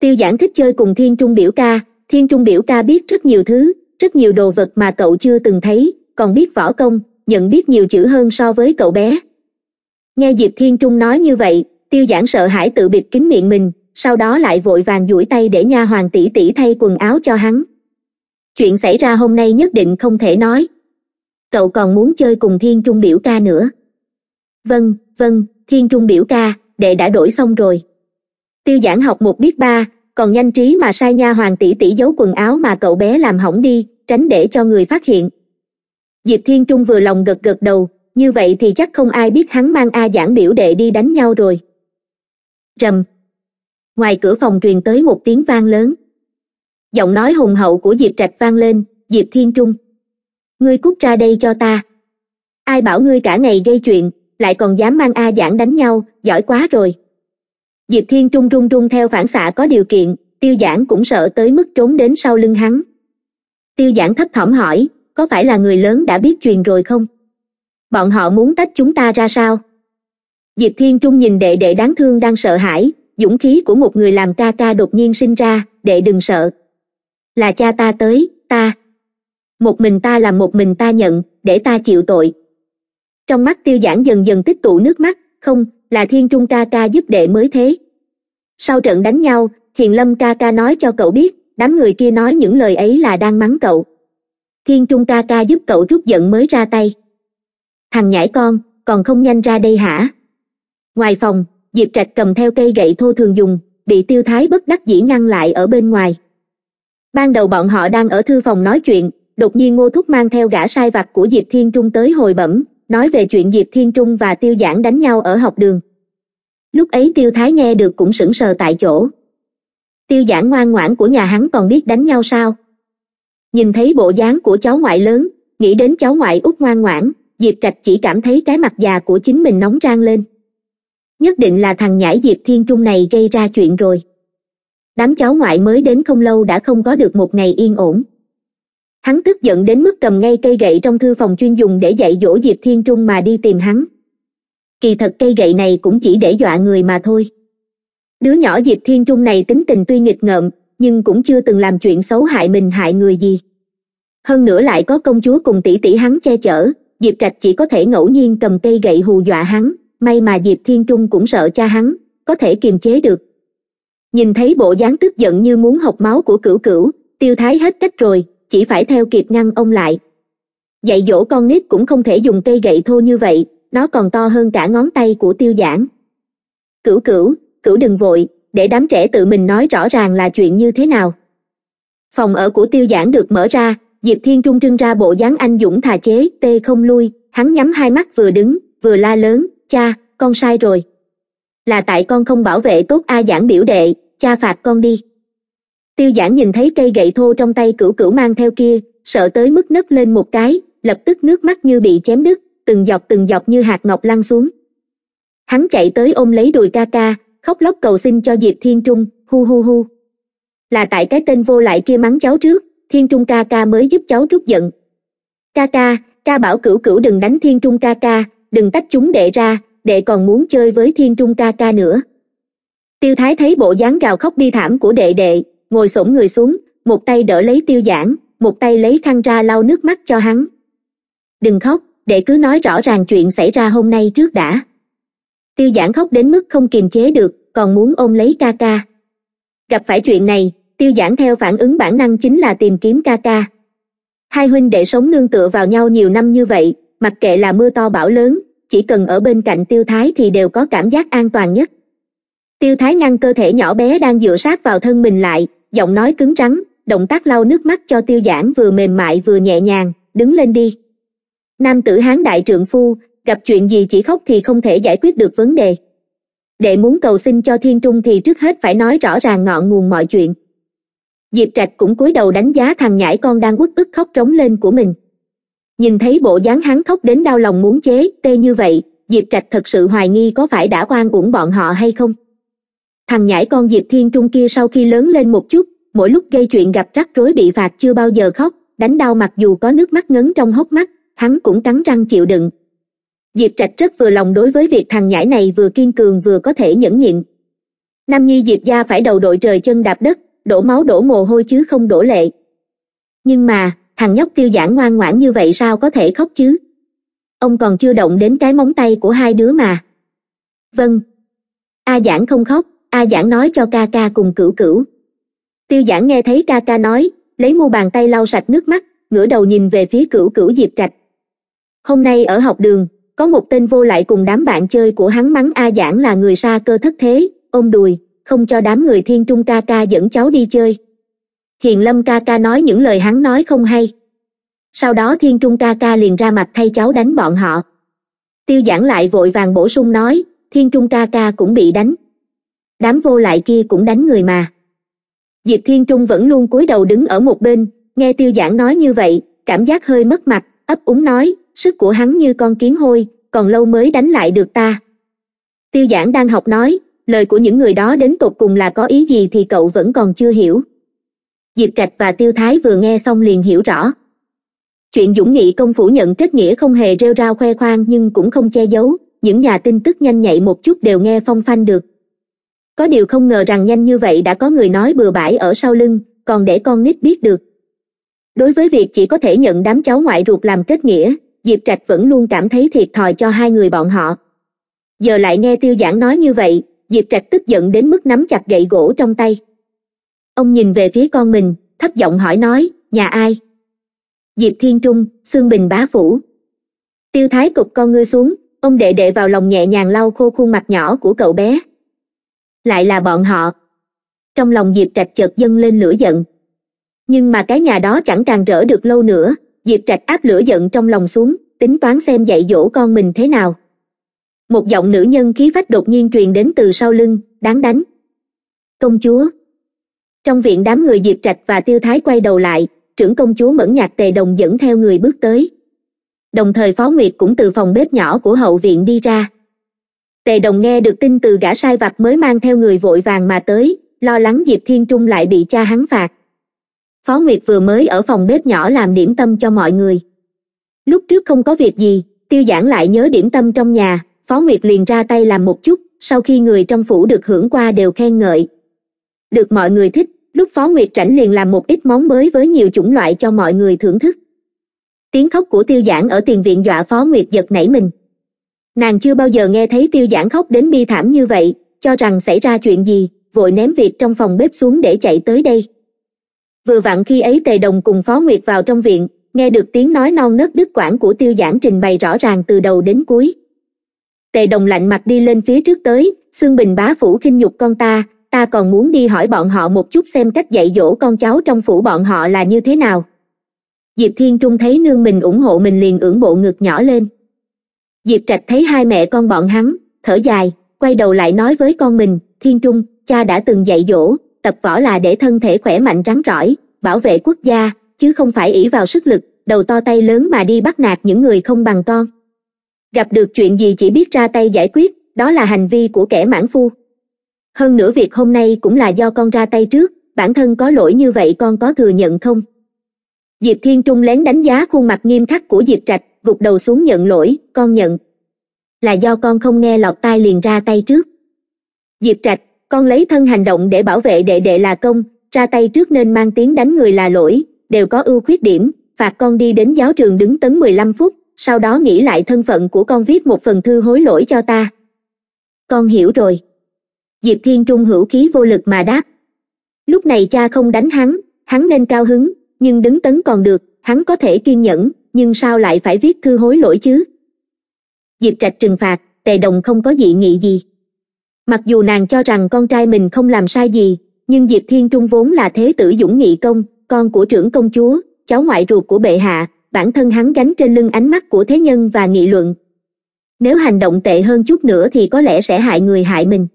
tiêu giản thích chơi cùng thiên trung biểu ca thiên trung biểu ca biết rất nhiều thứ rất nhiều đồ vật mà cậu chưa từng thấy còn biết võ công nhận biết nhiều chữ hơn so với cậu bé nghe diệp thiên trung nói như vậy tiêu giản sợ hãi tự bịt kín miệng mình sau đó lại vội vàng duỗi tay để nha hoàng tỷ tỷ thay quần áo cho hắn chuyện xảy ra hôm nay nhất định không thể nói cậu còn muốn chơi cùng thiên trung biểu ca nữa vâng vâng thiên trung biểu ca đệ đã đổi xong rồi tiêu giản học một biết ba còn nhanh trí mà sai nha hoàng tỷ tỷ giấu quần áo mà cậu bé làm hỏng đi tránh để cho người phát hiện diệp thiên trung vừa lòng gật gật đầu như vậy thì chắc không ai biết hắn mang a giảng biểu đệ đi đánh nhau rồi rầm ngoài cửa phòng truyền tới một tiếng vang lớn giọng nói hùng hậu của diệp trạch vang lên diệp thiên trung ngươi cút ra đây cho ta ai bảo ngươi cả ngày gây chuyện lại còn dám mang a giảng đánh nhau giỏi quá rồi diệp thiên trung run run theo phản xạ có điều kiện tiêu giảng cũng sợ tới mức trốn đến sau lưng hắn tiêu giảng thấp thỏm hỏi có phải là người lớn đã biết truyền rồi không bọn họ muốn tách chúng ta ra sao diệp thiên trung nhìn đệ đệ đáng thương đang sợ hãi dũng khí của một người làm ca ca đột nhiên sinh ra đệ đừng sợ là cha ta tới ta một mình ta làm một mình ta nhận để ta chịu tội trong mắt tiêu giản dần dần tích tụ nước mắt không là thiên trung ca ca giúp đệ mới thế sau trận đánh nhau hiền lâm ca ca nói cho cậu biết đám người kia nói những lời ấy là đang mắng cậu thiên trung ca ca giúp cậu rút giận mới ra tay thằng nhãi con còn không nhanh ra đây hả ngoài phòng diệp trạch cầm theo cây gậy thô thường dùng bị tiêu thái bất đắc dĩ ngăn lại ở bên ngoài ban đầu bọn họ đang ở thư phòng nói chuyện đột nhiên ngô thúc mang theo gã sai vặt của diệp thiên trung tới hồi bẩm nói về chuyện diệp thiên trung và tiêu giảng đánh nhau ở học đường lúc ấy tiêu thái nghe được cũng sững sờ tại chỗ tiêu giảng ngoan ngoãn của nhà hắn còn biết đánh nhau sao nhìn thấy bộ dáng của cháu ngoại lớn nghĩ đến cháu ngoại út ngoan ngoãn diệp trạch chỉ cảm thấy cái mặt già của chính mình nóng rang lên nhất định là thằng nhãi diệp thiên trung này gây ra chuyện rồi đám cháu ngoại mới đến không lâu đã không có được một ngày yên ổn hắn tức giận đến mức cầm ngay cây gậy trong thư phòng chuyên dùng để dạy dỗ diệp thiên trung mà đi tìm hắn kỳ thật cây gậy này cũng chỉ để dọa người mà thôi đứa nhỏ diệp thiên trung này tính tình tuy nghịch ngợm nhưng cũng chưa từng làm chuyện xấu hại mình hại người gì hơn nữa lại có công chúa cùng tỷ tỷ hắn che chở diệp trạch chỉ có thể ngẫu nhiên cầm cây gậy hù dọa hắn may mà diệp thiên trung cũng sợ cha hắn có thể kiềm chế được nhìn thấy bộ dáng tức giận như muốn học máu của cửu cửu tiêu thái hết cách rồi chỉ phải theo kịp ngăn ông lại dạy dỗ con nít cũng không thể dùng cây gậy thô như vậy nó còn to hơn cả ngón tay của tiêu giãn cửu cửu cửu đừng vội để đám trẻ tự mình nói rõ ràng là chuyện như thế nào phòng ở của tiêu giản được mở ra diệp thiên trung trưng ra bộ dáng anh dũng thà chế tê không lui hắn nhắm hai mắt vừa đứng vừa la lớn cha con sai rồi là tại con không bảo vệ tốt a giảng biểu đệ cha phạt con đi tiêu giảng nhìn thấy cây gậy thô trong tay cửu cửu mang theo kia sợ tới mức nấc lên một cái lập tức nước mắt như bị chém đứt từng giọt từng giọt như hạt ngọc lăn xuống hắn chạy tới ôm lấy đùi ca ca khóc lóc cầu xin cho diệp thiên trung hu hu hu là tại cái tên vô lại kia mắng cháu trước thiên trung ca ca mới giúp cháu trút giận ca ca ca bảo cửu cửu đừng đánh thiên trung ca ca đừng tách chúng đệ ra đệ còn muốn chơi với thiên trung ca ca nữa tiêu thái thấy bộ dáng gào khóc bi thảm của đệ đệ ngồi xổm người xuống một tay đỡ lấy tiêu giãn một tay lấy khăn ra lau nước mắt cho hắn đừng khóc đệ cứ nói rõ ràng chuyện xảy ra hôm nay trước đã tiêu giản khóc đến mức không kiềm chế được còn muốn ôm lấy ca ca gặp phải chuyện này tiêu giản theo phản ứng bản năng chính là tìm kiếm ca ca hai huynh đệ sống nương tựa vào nhau nhiều năm như vậy mặc kệ là mưa to bão lớn chỉ cần ở bên cạnh tiêu thái thì đều có cảm giác an toàn nhất tiêu thái ngăn cơ thể nhỏ bé đang dựa sát vào thân mình lại giọng nói cứng rắn động tác lau nước mắt cho tiêu giản vừa mềm mại vừa nhẹ nhàng đứng lên đi nam tử hán đại trượng phu gặp chuyện gì chỉ khóc thì không thể giải quyết được vấn đề đệ muốn cầu xin cho thiên trung thì trước hết phải nói rõ ràng ngọn nguồn mọi chuyện diệp trạch cũng cúi đầu đánh giá thằng nhãi con đang uất ức khóc trống lên của mình nhìn thấy bộ dáng hắn khóc đến đau lòng muốn chế tê như vậy diệp trạch thật sự hoài nghi có phải đã oan uổng bọn họ hay không thằng nhãi con diệp thiên trung kia sau khi lớn lên một chút mỗi lúc gây chuyện gặp rắc rối bị phạt chưa bao giờ khóc đánh đau mặc dù có nước mắt ngấn trong hốc mắt hắn cũng cắn răng chịu đựng diệp trạch rất vừa lòng đối với việc thằng nhãi này vừa kiên cường vừa có thể nhẫn nhịn nam nhi diệp gia phải đầu đội trời chân đạp đất đổ máu đổ mồ hôi chứ không đổ lệ nhưng mà thằng nhóc tiêu giản ngoan ngoãn như vậy sao có thể khóc chứ ông còn chưa động đến cái móng tay của hai đứa mà vâng a giản không khóc a giản nói cho ca ca cùng cửu cửu tiêu giảng nghe thấy ca ca nói lấy mu bàn tay lau sạch nước mắt ngửa đầu nhìn về phía cửu cửu diệp trạch hôm nay ở học đường có một tên vô lại cùng đám bạn chơi của hắn mắng a giảng là người xa cơ thất thế ôm đùi không cho đám người thiên trung ca ca dẫn cháu đi chơi hiền lâm ca ca nói những lời hắn nói không hay sau đó thiên trung ca ca liền ra mặt thay cháu đánh bọn họ tiêu giảng lại vội vàng bổ sung nói thiên trung ca ca cũng bị đánh đám vô lại kia cũng đánh người mà diệp thiên trung vẫn luôn cúi đầu đứng ở một bên nghe tiêu giảng nói như vậy cảm giác hơi mất mặt ấp úng nói sức của hắn như con kiến hôi còn lâu mới đánh lại được ta tiêu giảng đang học nói lời của những người đó đến tột cùng là có ý gì thì cậu vẫn còn chưa hiểu diệp trạch và tiêu thái vừa nghe xong liền hiểu rõ chuyện dũng nghị công phủ nhận kết nghĩa không hề rêu rao khoe khoang nhưng cũng không che giấu những nhà tin tức nhanh nhạy một chút đều nghe phong phanh được có điều không ngờ rằng nhanh như vậy đã có người nói bừa bãi ở sau lưng còn để con nít biết được đối với việc chỉ có thể nhận đám cháu ngoại ruột làm kết nghĩa diệp trạch vẫn luôn cảm thấy thiệt thòi cho hai người bọn họ giờ lại nghe tiêu giảng nói như vậy diệp trạch tức giận đến mức nắm chặt gậy gỗ trong tay ông nhìn về phía con mình thấp giọng hỏi nói nhà ai diệp thiên trung xương bình bá phủ tiêu thái cục con ngươi xuống ông đệ đệ vào lòng nhẹ nhàng lau khô khuôn mặt nhỏ của cậu bé lại là bọn họ trong lòng diệp trạch chợt dâng lên lửa giận nhưng mà cái nhà đó chẳng càng rỡ được lâu nữa diệp trạch áp lửa giận trong lòng xuống tính toán xem dạy dỗ con mình thế nào một giọng nữ nhân khí phách đột nhiên truyền đến từ sau lưng đáng đánh công chúa trong viện đám người diệp trạch và tiêu thái quay đầu lại trưởng công chúa mẫn nhạc tề đồng dẫn theo người bước tới đồng thời phó nguyệt cũng từ phòng bếp nhỏ của hậu viện đi ra tề đồng nghe được tin từ gã sai vặt mới mang theo người vội vàng mà tới lo lắng diệp thiên trung lại bị cha hắn phạt phó nguyệt vừa mới ở phòng bếp nhỏ làm điểm tâm cho mọi người lúc trước không có việc gì tiêu giản lại nhớ điểm tâm trong nhà phó nguyệt liền ra tay làm một chút sau khi người trong phủ được hưởng qua đều khen ngợi được mọi người thích lúc phó nguyệt rảnh liền làm một ít món mới với nhiều chủng loại cho mọi người thưởng thức tiếng khóc của tiêu giản ở tiền viện dọa phó nguyệt giật nảy mình nàng chưa bao giờ nghe thấy tiêu giản khóc đến bi thảm như vậy cho rằng xảy ra chuyện gì vội ném việc trong phòng bếp xuống để chạy tới đây vừa vặn khi ấy tề đồng cùng phó nguyệt vào trong viện nghe được tiếng nói non nớt đứt quãng của tiêu giản trình bày rõ ràng từ đầu đến cuối tề đồng lạnh mặt đi lên phía trước tới xương bình bá phủ khinh nhục con ta ta còn muốn đi hỏi bọn họ một chút xem cách dạy dỗ con cháu trong phủ bọn họ là như thế nào diệp thiên trung thấy nương mình ủng hộ mình liền ưỡn bộ ngực nhỏ lên diệp trạch thấy hai mẹ con bọn hắn thở dài quay đầu lại nói với con mình thiên trung cha đã từng dạy dỗ tập võ là để thân thể khỏe mạnh rắn rỏi bảo vệ quốc gia chứ không phải ỷ vào sức lực đầu to tay lớn mà đi bắt nạt những người không bằng con gặp được chuyện gì chỉ biết ra tay giải quyết đó là hành vi của kẻ mãn phu hơn nữa việc hôm nay cũng là do con ra tay trước bản thân có lỗi như vậy con có thừa nhận không diệp thiên trung lén đánh giá khuôn mặt nghiêm khắc của diệp trạch gục đầu xuống nhận lỗi con nhận là do con không nghe lọt tai liền ra tay trước diệp trạch con lấy thân hành động để bảo vệ đệ đệ là công ra tay trước nên mang tiếng đánh người là lỗi đều có ưu khuyết điểm phạt con đi đến giáo trường đứng tấn 15 phút sau đó nghĩ lại thân phận của con viết một phần thư hối lỗi cho ta con hiểu rồi diệp thiên trung hữu khí vô lực mà đáp lúc này cha không đánh hắn hắn nên cao hứng nhưng đứng tấn còn được hắn có thể kiên nhẫn nhưng sao lại phải viết thư hối lỗi chứ diệp trạch trừng phạt tề đồng không có dị nghị gì mặc dù nàng cho rằng con trai mình không làm sai gì nhưng diệp thiên trung vốn là thế tử dũng nghị công con của trưởng công chúa cháu ngoại ruột của bệ hạ bản thân hắn gánh trên lưng ánh mắt của thế nhân và nghị luận nếu hành động tệ hơn chút nữa thì có lẽ sẽ hại người hại mình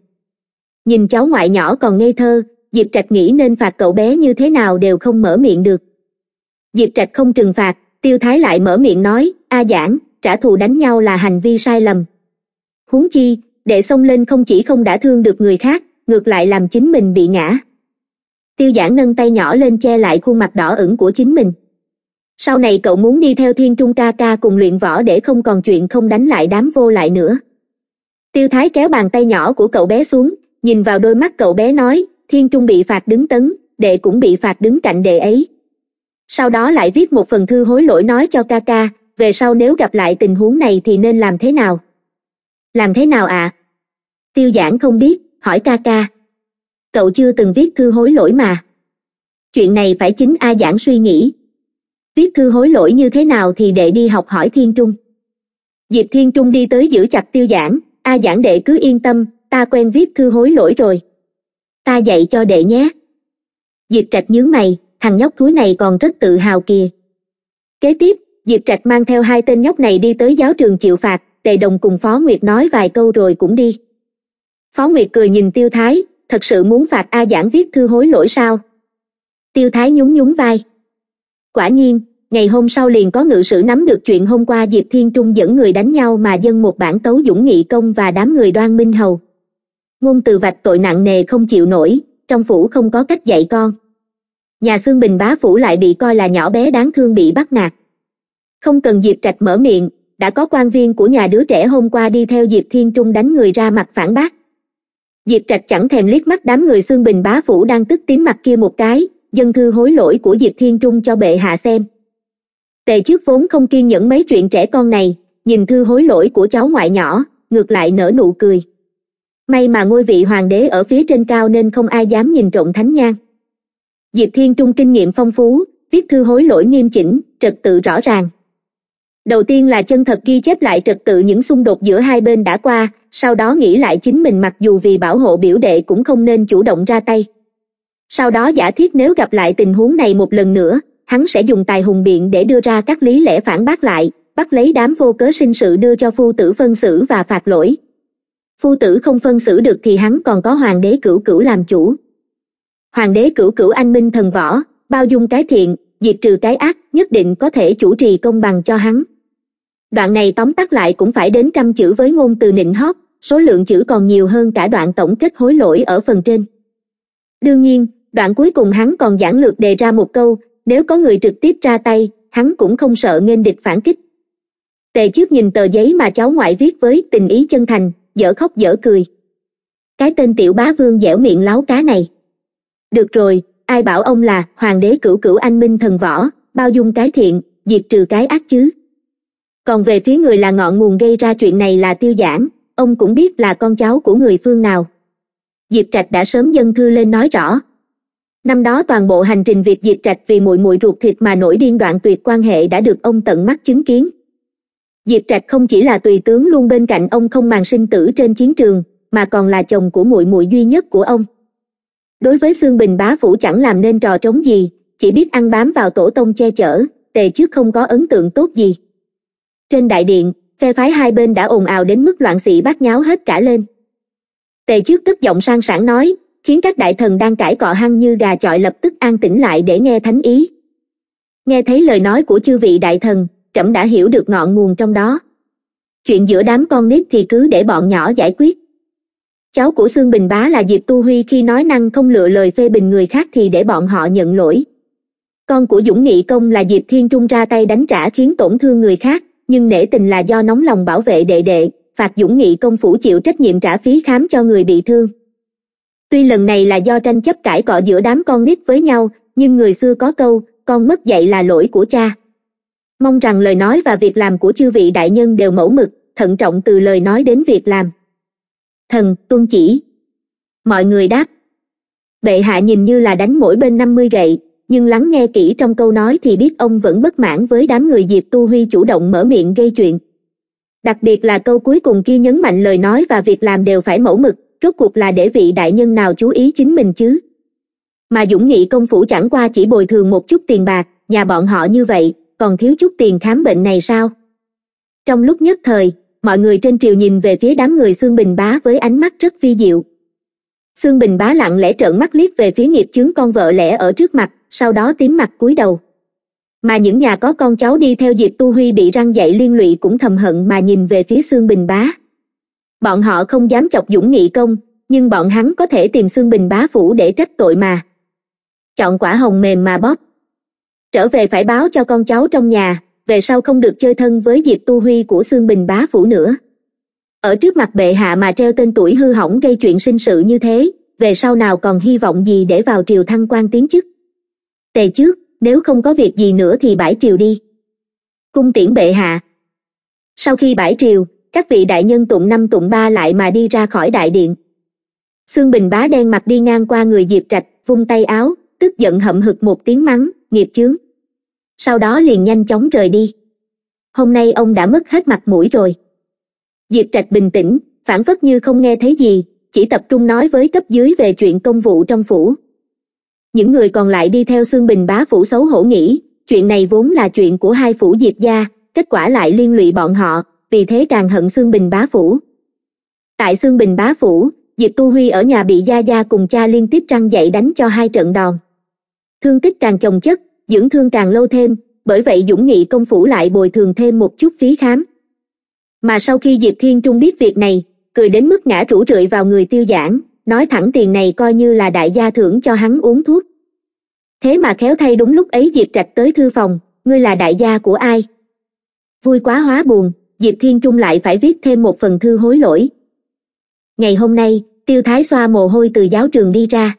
nhìn cháu ngoại nhỏ còn ngây thơ diệp trạch nghĩ nên phạt cậu bé như thế nào đều không mở miệng được diệp trạch không trừng phạt tiêu thái lại mở miệng nói a giảng trả thù đánh nhau là hành vi sai lầm huống chi đệ xông lên không chỉ không đã thương được người khác ngược lại làm chính mình bị ngã tiêu giản nâng tay nhỏ lên che lại khuôn mặt đỏ ửng của chính mình sau này cậu muốn đi theo thiên trung ca ca cùng luyện võ để không còn chuyện không đánh lại đám vô lại nữa tiêu thái kéo bàn tay nhỏ của cậu bé xuống nhìn vào đôi mắt cậu bé nói thiên trung bị phạt đứng tấn đệ cũng bị phạt đứng cạnh đệ ấy sau đó lại viết một phần thư hối lỗi nói cho ca ca về sau nếu gặp lại tình huống này thì nên làm thế nào làm thế nào ạ à? tiêu giản không biết hỏi ca ca cậu chưa từng viết thư hối lỗi mà chuyện này phải chính a giản suy nghĩ viết thư hối lỗi như thế nào thì đệ đi học hỏi thiên trung diệp thiên trung đi tới giữ chặt tiêu giản a giản đệ cứ yên tâm ta quen viết thư hối lỗi rồi ta dạy cho đệ nhé diệp trạch nhướng mày thằng nhóc thúi này còn rất tự hào kìa kế tiếp diệp trạch mang theo hai tên nhóc này đi tới giáo trường chịu phạt tề đồng cùng phó nguyệt nói vài câu rồi cũng đi phó nguyệt cười nhìn tiêu thái thật sự muốn phạt a giảng viết thư hối lỗi sao tiêu thái nhún nhún vai quả nhiên ngày hôm sau liền có ngự sử nắm được chuyện hôm qua diệp thiên trung dẫn người đánh nhau mà dâng một bản tấu dũng nghị công và đám người đoan minh hầu ngôn từ vạch tội nặng nề không chịu nổi trong phủ không có cách dạy con nhà xương bình bá phủ lại bị coi là nhỏ bé đáng thương bị bắt nạt không cần diệp trạch mở miệng đã có quan viên của nhà đứa trẻ hôm qua đi theo diệp thiên trung đánh người ra mặt phản bác diệp trạch chẳng thèm liếc mắt đám người xương bình bá phủ đang tức tím mặt kia một cái dân thư hối lỗi của diệp thiên trung cho bệ hạ xem tề trước vốn không kiên nhẫn mấy chuyện trẻ con này nhìn thư hối lỗi của cháu ngoại nhỏ ngược lại nở nụ cười may mà ngôi vị hoàng đế ở phía trên cao nên không ai dám nhìn trộm thánh nhang diệp thiên trung kinh nghiệm phong phú viết thư hối lỗi nghiêm chỉnh trật tự rõ ràng đầu tiên là chân thật ghi chép lại trật tự những xung đột giữa hai bên đã qua sau đó nghĩ lại chính mình mặc dù vì bảo hộ biểu đệ cũng không nên chủ động ra tay sau đó giả thiết nếu gặp lại tình huống này một lần nữa hắn sẽ dùng tài hùng biện để đưa ra các lý lẽ phản bác lại bắt lấy đám vô cớ sinh sự đưa cho phu tử phân xử và phạt lỗi phu tử không phân xử được thì hắn còn có hoàng đế cửu cửu làm chủ hoàng đế cửu cửu anh minh thần võ bao dung cái thiện diệt trừ cái ác nhất định có thể chủ trì công bằng cho hắn đoạn này tóm tắt lại cũng phải đến trăm chữ với ngôn từ nịnh hót số lượng chữ còn nhiều hơn cả đoạn tổng kết hối lỗi ở phần trên đương nhiên đoạn cuối cùng hắn còn giản lược đề ra một câu nếu có người trực tiếp ra tay hắn cũng không sợ nghênh địch phản kích tề trước nhìn tờ giấy mà cháu ngoại viết với tình ý chân thành dở khóc dở cười cái tên tiểu bá vương dẻo miệng láo cá này được rồi ai bảo ông là hoàng đế cửu cửu anh minh thần võ bao dung cái thiện diệt trừ cái ác chứ còn về phía người là ngọn nguồn gây ra chuyện này là tiêu giản ông cũng biết là con cháu của người phương nào diệp trạch đã sớm dân thư lên nói rõ năm đó toàn bộ hành trình việc diệp trạch vì muội muội ruột thịt mà nổi điên đoạn tuyệt quan hệ đã được ông tận mắt chứng kiến diệp trạch không chỉ là tùy tướng luôn bên cạnh ông không màng sinh tử trên chiến trường mà còn là chồng của muội muội duy nhất của ông đối với xương bình bá phủ chẳng làm nên trò trống gì chỉ biết ăn bám vào tổ tông che chở tề chứ không có ấn tượng tốt gì trên đại điện phe phái hai bên đã ồn ào đến mức loạn xị bát nháo hết cả lên tề trước tức giọng sang sảng nói khiến các đại thần đang cãi cọ hăng như gà chọi lập tức an tĩnh lại để nghe thánh ý nghe thấy lời nói của chư vị đại thần trẫm đã hiểu được ngọn nguồn trong đó chuyện giữa đám con nít thì cứ để bọn nhỏ giải quyết cháu của xương bình bá là diệp tu huy khi nói năng không lựa lời phê bình người khác thì để bọn họ nhận lỗi con của dũng nghị công là diệp thiên trung ra tay đánh trả khiến tổn thương người khác nhưng nể tình là do nóng lòng bảo vệ đệ đệ phạt dũng nghị công phủ chịu trách nhiệm trả phí khám cho người bị thương tuy lần này là do tranh chấp cãi cọ giữa đám con nít với nhau nhưng người xưa có câu con mất dạy là lỗi của cha mong rằng lời nói và việc làm của chư vị đại nhân đều mẫu mực thận trọng từ lời nói đến việc làm thần tuân chỉ mọi người đáp bệ hạ nhìn như là đánh mỗi bên năm mươi gậy nhưng lắng nghe kỹ trong câu nói thì biết ông vẫn bất mãn với đám người diệp tu huy chủ động mở miệng gây chuyện đặc biệt là câu cuối cùng kia nhấn mạnh lời nói và việc làm đều phải mẫu mực rốt cuộc là để vị đại nhân nào chú ý chính mình chứ mà dũng nghị công phủ chẳng qua chỉ bồi thường một chút tiền bạc nhà bọn họ như vậy còn thiếu chút tiền khám bệnh này sao trong lúc nhất thời mọi người trên triều nhìn về phía đám người sương bình bá với ánh mắt rất vi diệu xương bình bá lặng lẽ trợn mắt liếc về phía nghiệp chướng con vợ lẽ ở trước mặt sau đó tím mặt cúi đầu mà những nhà có con cháu đi theo diệp tu huy bị răng dậy liên lụy cũng thầm hận mà nhìn về phía xương bình bá bọn họ không dám chọc dũng nghị công nhưng bọn hắn có thể tìm xương bình bá phủ để trách tội mà chọn quả hồng mềm mà bóp trở về phải báo cho con cháu trong nhà về sau không được chơi thân với diệp tu huy của xương bình bá phủ nữa ở trước mặt bệ hạ mà treo tên tuổi hư hỏng gây chuyện sinh sự như thế về sau nào còn hy vọng gì để vào triều thăng quan tiến chức tề trước nếu không có việc gì nữa thì bãi triều đi cung tiễn bệ hạ sau khi bãi triều các vị đại nhân tụng năm tụng ba lại mà đi ra khỏi đại điện xương bình bá đen mặt đi ngang qua người diệp trạch vung tay áo tức giận hậm hực một tiếng mắng nghiệp chướng sau đó liền nhanh chóng rời đi hôm nay ông đã mất hết mặt mũi rồi diệp trạch bình tĩnh phản phất như không nghe thấy gì chỉ tập trung nói với cấp dưới về chuyện công vụ trong phủ những người còn lại đi theo xương bình bá phủ xấu hổ nghĩ chuyện này vốn là chuyện của hai phủ diệp gia kết quả lại liên lụy bọn họ vì thế càng hận xương bình bá phủ tại xương bình bá phủ diệp tu huy ở nhà bị gia gia cùng cha liên tiếp răng dậy đánh cho hai trận đòn thương tích càng chồng chất dưỡng thương càng lâu thêm bởi vậy dũng nghị công phủ lại bồi thường thêm một chút phí khám mà sau khi diệp thiên trung biết việc này cười đến mức ngã rũ rượi vào người tiêu giản nói thẳng tiền này coi như là đại gia thưởng cho hắn uống thuốc thế mà khéo thay đúng lúc ấy diệp trạch tới thư phòng ngươi là đại gia của ai vui quá hóa buồn diệp thiên trung lại phải viết thêm một phần thư hối lỗi ngày hôm nay tiêu thái xoa mồ hôi từ giáo trường đi ra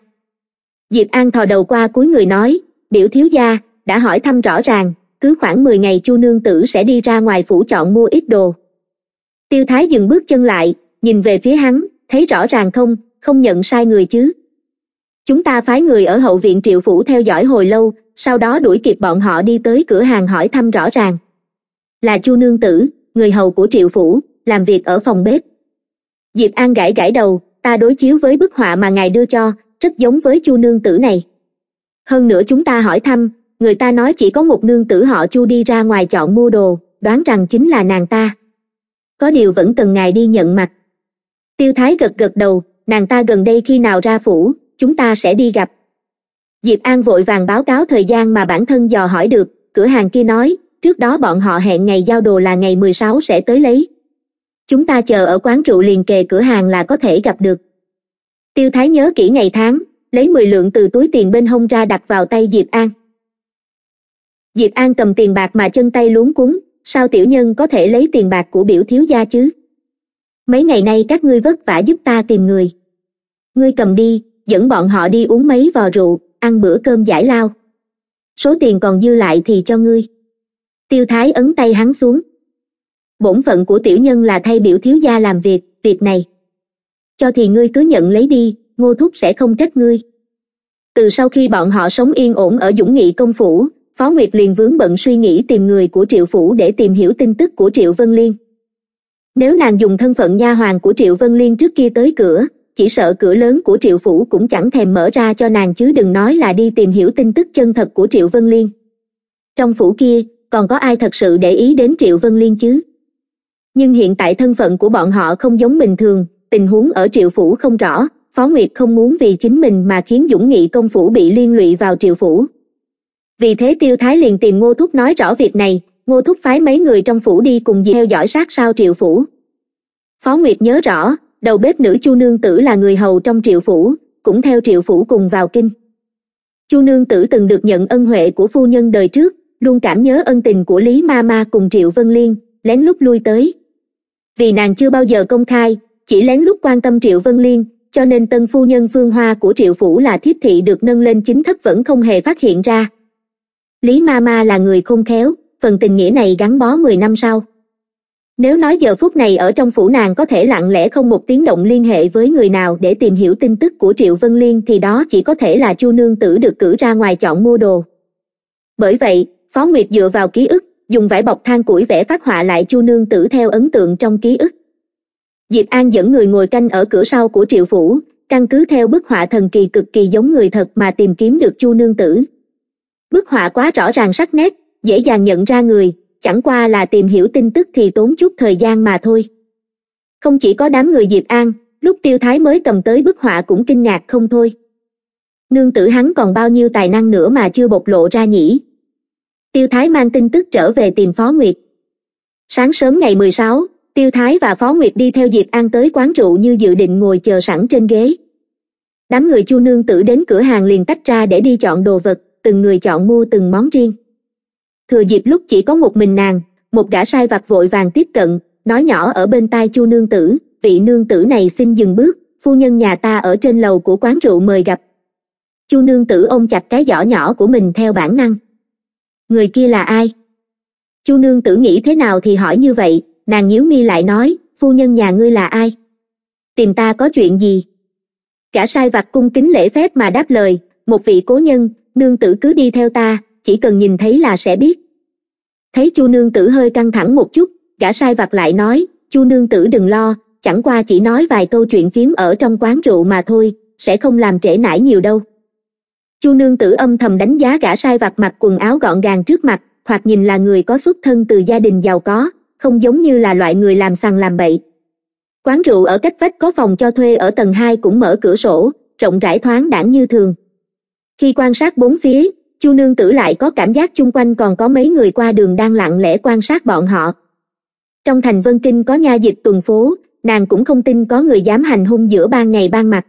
diệp an thò đầu qua cuối người nói biểu thiếu gia đã hỏi thăm rõ ràng cứ khoảng mười ngày chu nương tử sẽ đi ra ngoài phủ chọn mua ít đồ tiêu thái dừng bước chân lại nhìn về phía hắn thấy rõ ràng không không nhận sai người chứ chúng ta phái người ở hậu viện triệu phủ theo dõi hồi lâu sau đó đuổi kịp bọn họ đi tới cửa hàng hỏi thăm rõ ràng là chu nương tử người hầu của triệu phủ làm việc ở phòng bếp diệp an gãi gãi đầu ta đối chiếu với bức họa mà ngài đưa cho rất giống với chu nương tử này hơn nữa chúng ta hỏi thăm người ta nói chỉ có một nương tử họ chu đi ra ngoài chọn mua đồ đoán rằng chính là nàng ta có điều vẫn cần ngài đi nhận mặt tiêu thái gật gật đầu nàng ta gần đây khi nào ra phủ chúng ta sẽ đi gặp diệp an vội vàng báo cáo thời gian mà bản thân dò hỏi được cửa hàng kia nói trước đó bọn họ hẹn ngày giao đồ là ngày 16 sẽ tới lấy chúng ta chờ ở quán rượu liền kề cửa hàng là có thể gặp được tiêu thái nhớ kỹ ngày tháng lấy 10 lượng từ túi tiền bên hông ra đặt vào tay diệp an diệp an cầm tiền bạc mà chân tay luống cuống sao tiểu nhân có thể lấy tiền bạc của biểu thiếu gia chứ mấy ngày nay các ngươi vất vả giúp ta tìm người ngươi cầm đi dẫn bọn họ đi uống mấy vò rượu ăn bữa cơm giải lao số tiền còn dư lại thì cho ngươi tiêu thái ấn tay hắn xuống bổn phận của tiểu nhân là thay biểu thiếu gia làm việc việc này cho thì ngươi cứ nhận lấy đi ngô thúc sẽ không trách ngươi từ sau khi bọn họ sống yên ổn ở dũng nghị công phủ phó nguyệt liền vướng bận suy nghĩ tìm người của triệu phủ để tìm hiểu tin tức của triệu vân liên nếu nàng dùng thân phận nha hoàn của triệu vân liên trước kia tới cửa chỉ sợ cửa lớn của triệu phủ cũng chẳng thèm mở ra cho nàng chứ đừng nói là đi tìm hiểu tin tức chân thật của triệu vân liên trong phủ kia còn có ai thật sự để ý đến triệu vân liên chứ nhưng hiện tại thân phận của bọn họ không giống bình thường tình huống ở triệu phủ không rõ phó nguyệt không muốn vì chính mình mà khiến dũng nghị công phủ bị liên lụy vào triệu phủ vì thế tiêu thái liền tìm ngô thúc nói rõ việc này ngô thúc phái mấy người trong phủ đi cùng dì theo dõi sát sao triệu phủ phó nguyệt nhớ rõ đầu bếp nữ chu nương tử là người hầu trong triệu phủ cũng theo triệu phủ cùng vào kinh chu nương tử từng được nhận ân huệ của phu nhân đời trước luôn cảm nhớ ân tình của lý ma ma cùng triệu vân liên lén lút lui tới vì nàng chưa bao giờ công khai chỉ lén lút quan tâm triệu vân liên cho nên tân phu nhân phương hoa của triệu phủ là thiếp thị được nâng lên chính thất vẫn không hề phát hiện ra lý ma ma là người khôn khéo phần tình nghĩa này gắn bó mười năm sau nếu nói giờ phút này ở trong phủ nàng có thể lặng lẽ không một tiếng động liên hệ với người nào để tìm hiểu tin tức của triệu vân liên thì đó chỉ có thể là chu nương tử được cử ra ngoài chọn mua đồ bởi vậy phó nguyệt dựa vào ký ức dùng vải bọc than củi vẽ phát họa lại chu nương tử theo ấn tượng trong ký ức diệp an dẫn người ngồi canh ở cửa sau của triệu phủ căn cứ theo bức họa thần kỳ cực kỳ giống người thật mà tìm kiếm được chu nương tử bức họa quá rõ ràng sắc nét dễ dàng nhận ra người chẳng qua là tìm hiểu tin tức thì tốn chút thời gian mà thôi không chỉ có đám người diệp an lúc tiêu thái mới cầm tới bức họa cũng kinh ngạc không thôi nương tử hắn còn bao nhiêu tài năng nữa mà chưa bộc lộ ra nhỉ tiêu thái mang tin tức trở về tìm phó nguyệt sáng sớm ngày mười sáu tiêu thái và phó nguyệt đi theo diệp an tới quán rượu như dự định ngồi chờ sẵn trên ghế đám người chu nương tử đến cửa hàng liền tách ra để đi chọn đồ vật từng người chọn mua từng món riêng thừa dịp lúc chỉ có một mình nàng một gã sai vặt vội vàng tiếp cận nói nhỏ ở bên tai chu nương tử vị nương tử này xin dừng bước phu nhân nhà ta ở trên lầu của quán rượu mời gặp chu nương tử ôm chặt cái giỏ nhỏ của mình theo bản năng người kia là ai chu nương tử nghĩ thế nào thì hỏi như vậy nàng nhíu mi lại nói phu nhân nhà ngươi là ai tìm ta có chuyện gì cả sai vặt cung kính lễ phép mà đáp lời một vị cố nhân nương tử cứ đi theo ta chỉ cần nhìn thấy là sẽ biết thấy chu nương tử hơi căng thẳng một chút gã sai vặt lại nói chu nương tử đừng lo chẳng qua chỉ nói vài câu chuyện phím ở trong quán rượu mà thôi sẽ không làm trễ nải nhiều đâu chu nương tử âm thầm đánh giá gã sai vặt mặc quần áo gọn gàng trước mặt hoặc nhìn là người có xuất thân từ gia đình giàu có không giống như là loại người làm sằng làm bậy quán rượu ở cách vách có phòng cho thuê ở tầng hai cũng mở cửa sổ rộng rãi thoáng đãng như thường khi quan sát bốn phía chu nương tử lại có cảm giác chung quanh còn có mấy người qua đường đang lặng lẽ quan sát bọn họ trong thành vân kinh có nha dịch tuần phố nàng cũng không tin có người dám hành hung giữa ban ngày ban mặt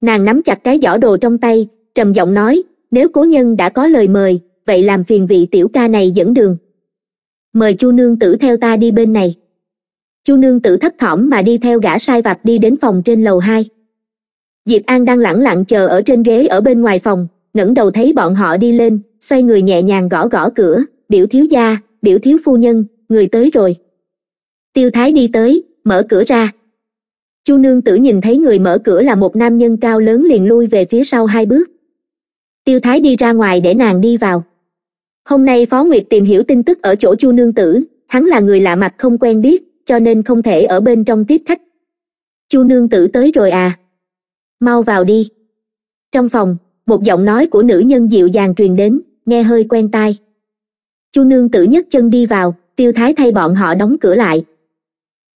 nàng nắm chặt cái giỏ đồ trong tay trầm giọng nói nếu cố nhân đã có lời mời vậy làm phiền vị tiểu ca này dẫn đường mời chu nương tử theo ta đi bên này chu nương tử thấp thỏm mà đi theo gã sai vặt đi đến phòng trên lầu hai diệp an đang lẳng lặng chờ ở trên ghế ở bên ngoài phòng ngẩng đầu thấy bọn họ đi lên xoay người nhẹ nhàng gõ gõ cửa biểu thiếu gia biểu thiếu phu nhân người tới rồi tiêu thái đi tới mở cửa ra chu nương tử nhìn thấy người mở cửa là một nam nhân cao lớn liền lui về phía sau hai bước tiêu thái đi ra ngoài để nàng đi vào hôm nay phó nguyệt tìm hiểu tin tức ở chỗ chu nương tử hắn là người lạ mặt không quen biết cho nên không thể ở bên trong tiếp khách chu nương tử tới rồi à mau vào đi trong phòng một giọng nói của nữ nhân dịu dàng truyền đến nghe hơi quen tai chu nương tử nhất chân đi vào tiêu thái thay bọn họ đóng cửa lại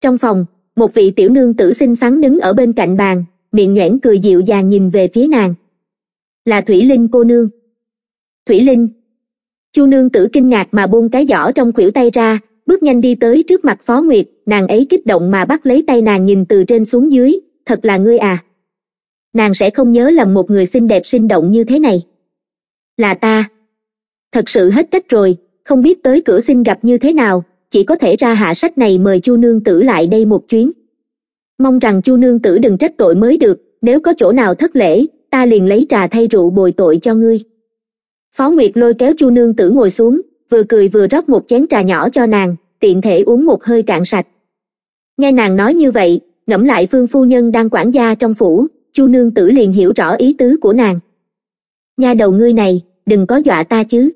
trong phòng một vị tiểu nương tử xinh xắn đứng ở bên cạnh bàn miệng nhoẻn cười dịu dàng nhìn về phía nàng là thủy linh cô nương thủy linh chu nương tử kinh ngạc mà buông cái giỏ trong khuỷu tay ra bước nhanh đi tới trước mặt phó nguyệt nàng ấy kích động mà bắt lấy tay nàng nhìn từ trên xuống dưới thật là ngươi à nàng sẽ không nhớ lầm một người xinh đẹp sinh động như thế này là ta thật sự hết cách rồi không biết tới cửa xin gặp như thế nào chỉ có thể ra hạ sách này mời chu nương tử lại đây một chuyến mong rằng chu nương tử đừng trách tội mới được nếu có chỗ nào thất lễ ta liền lấy trà thay rượu bồi tội cho ngươi phó nguyệt lôi kéo chu nương tử ngồi xuống vừa cười vừa rót một chén trà nhỏ cho nàng tiện thể uống một hơi cạn sạch nghe nàng nói như vậy ngẫm lại phương phu nhân đang quản gia trong phủ chu nương tử liền hiểu rõ ý tứ của nàng nha đầu ngươi này đừng có dọa ta chứ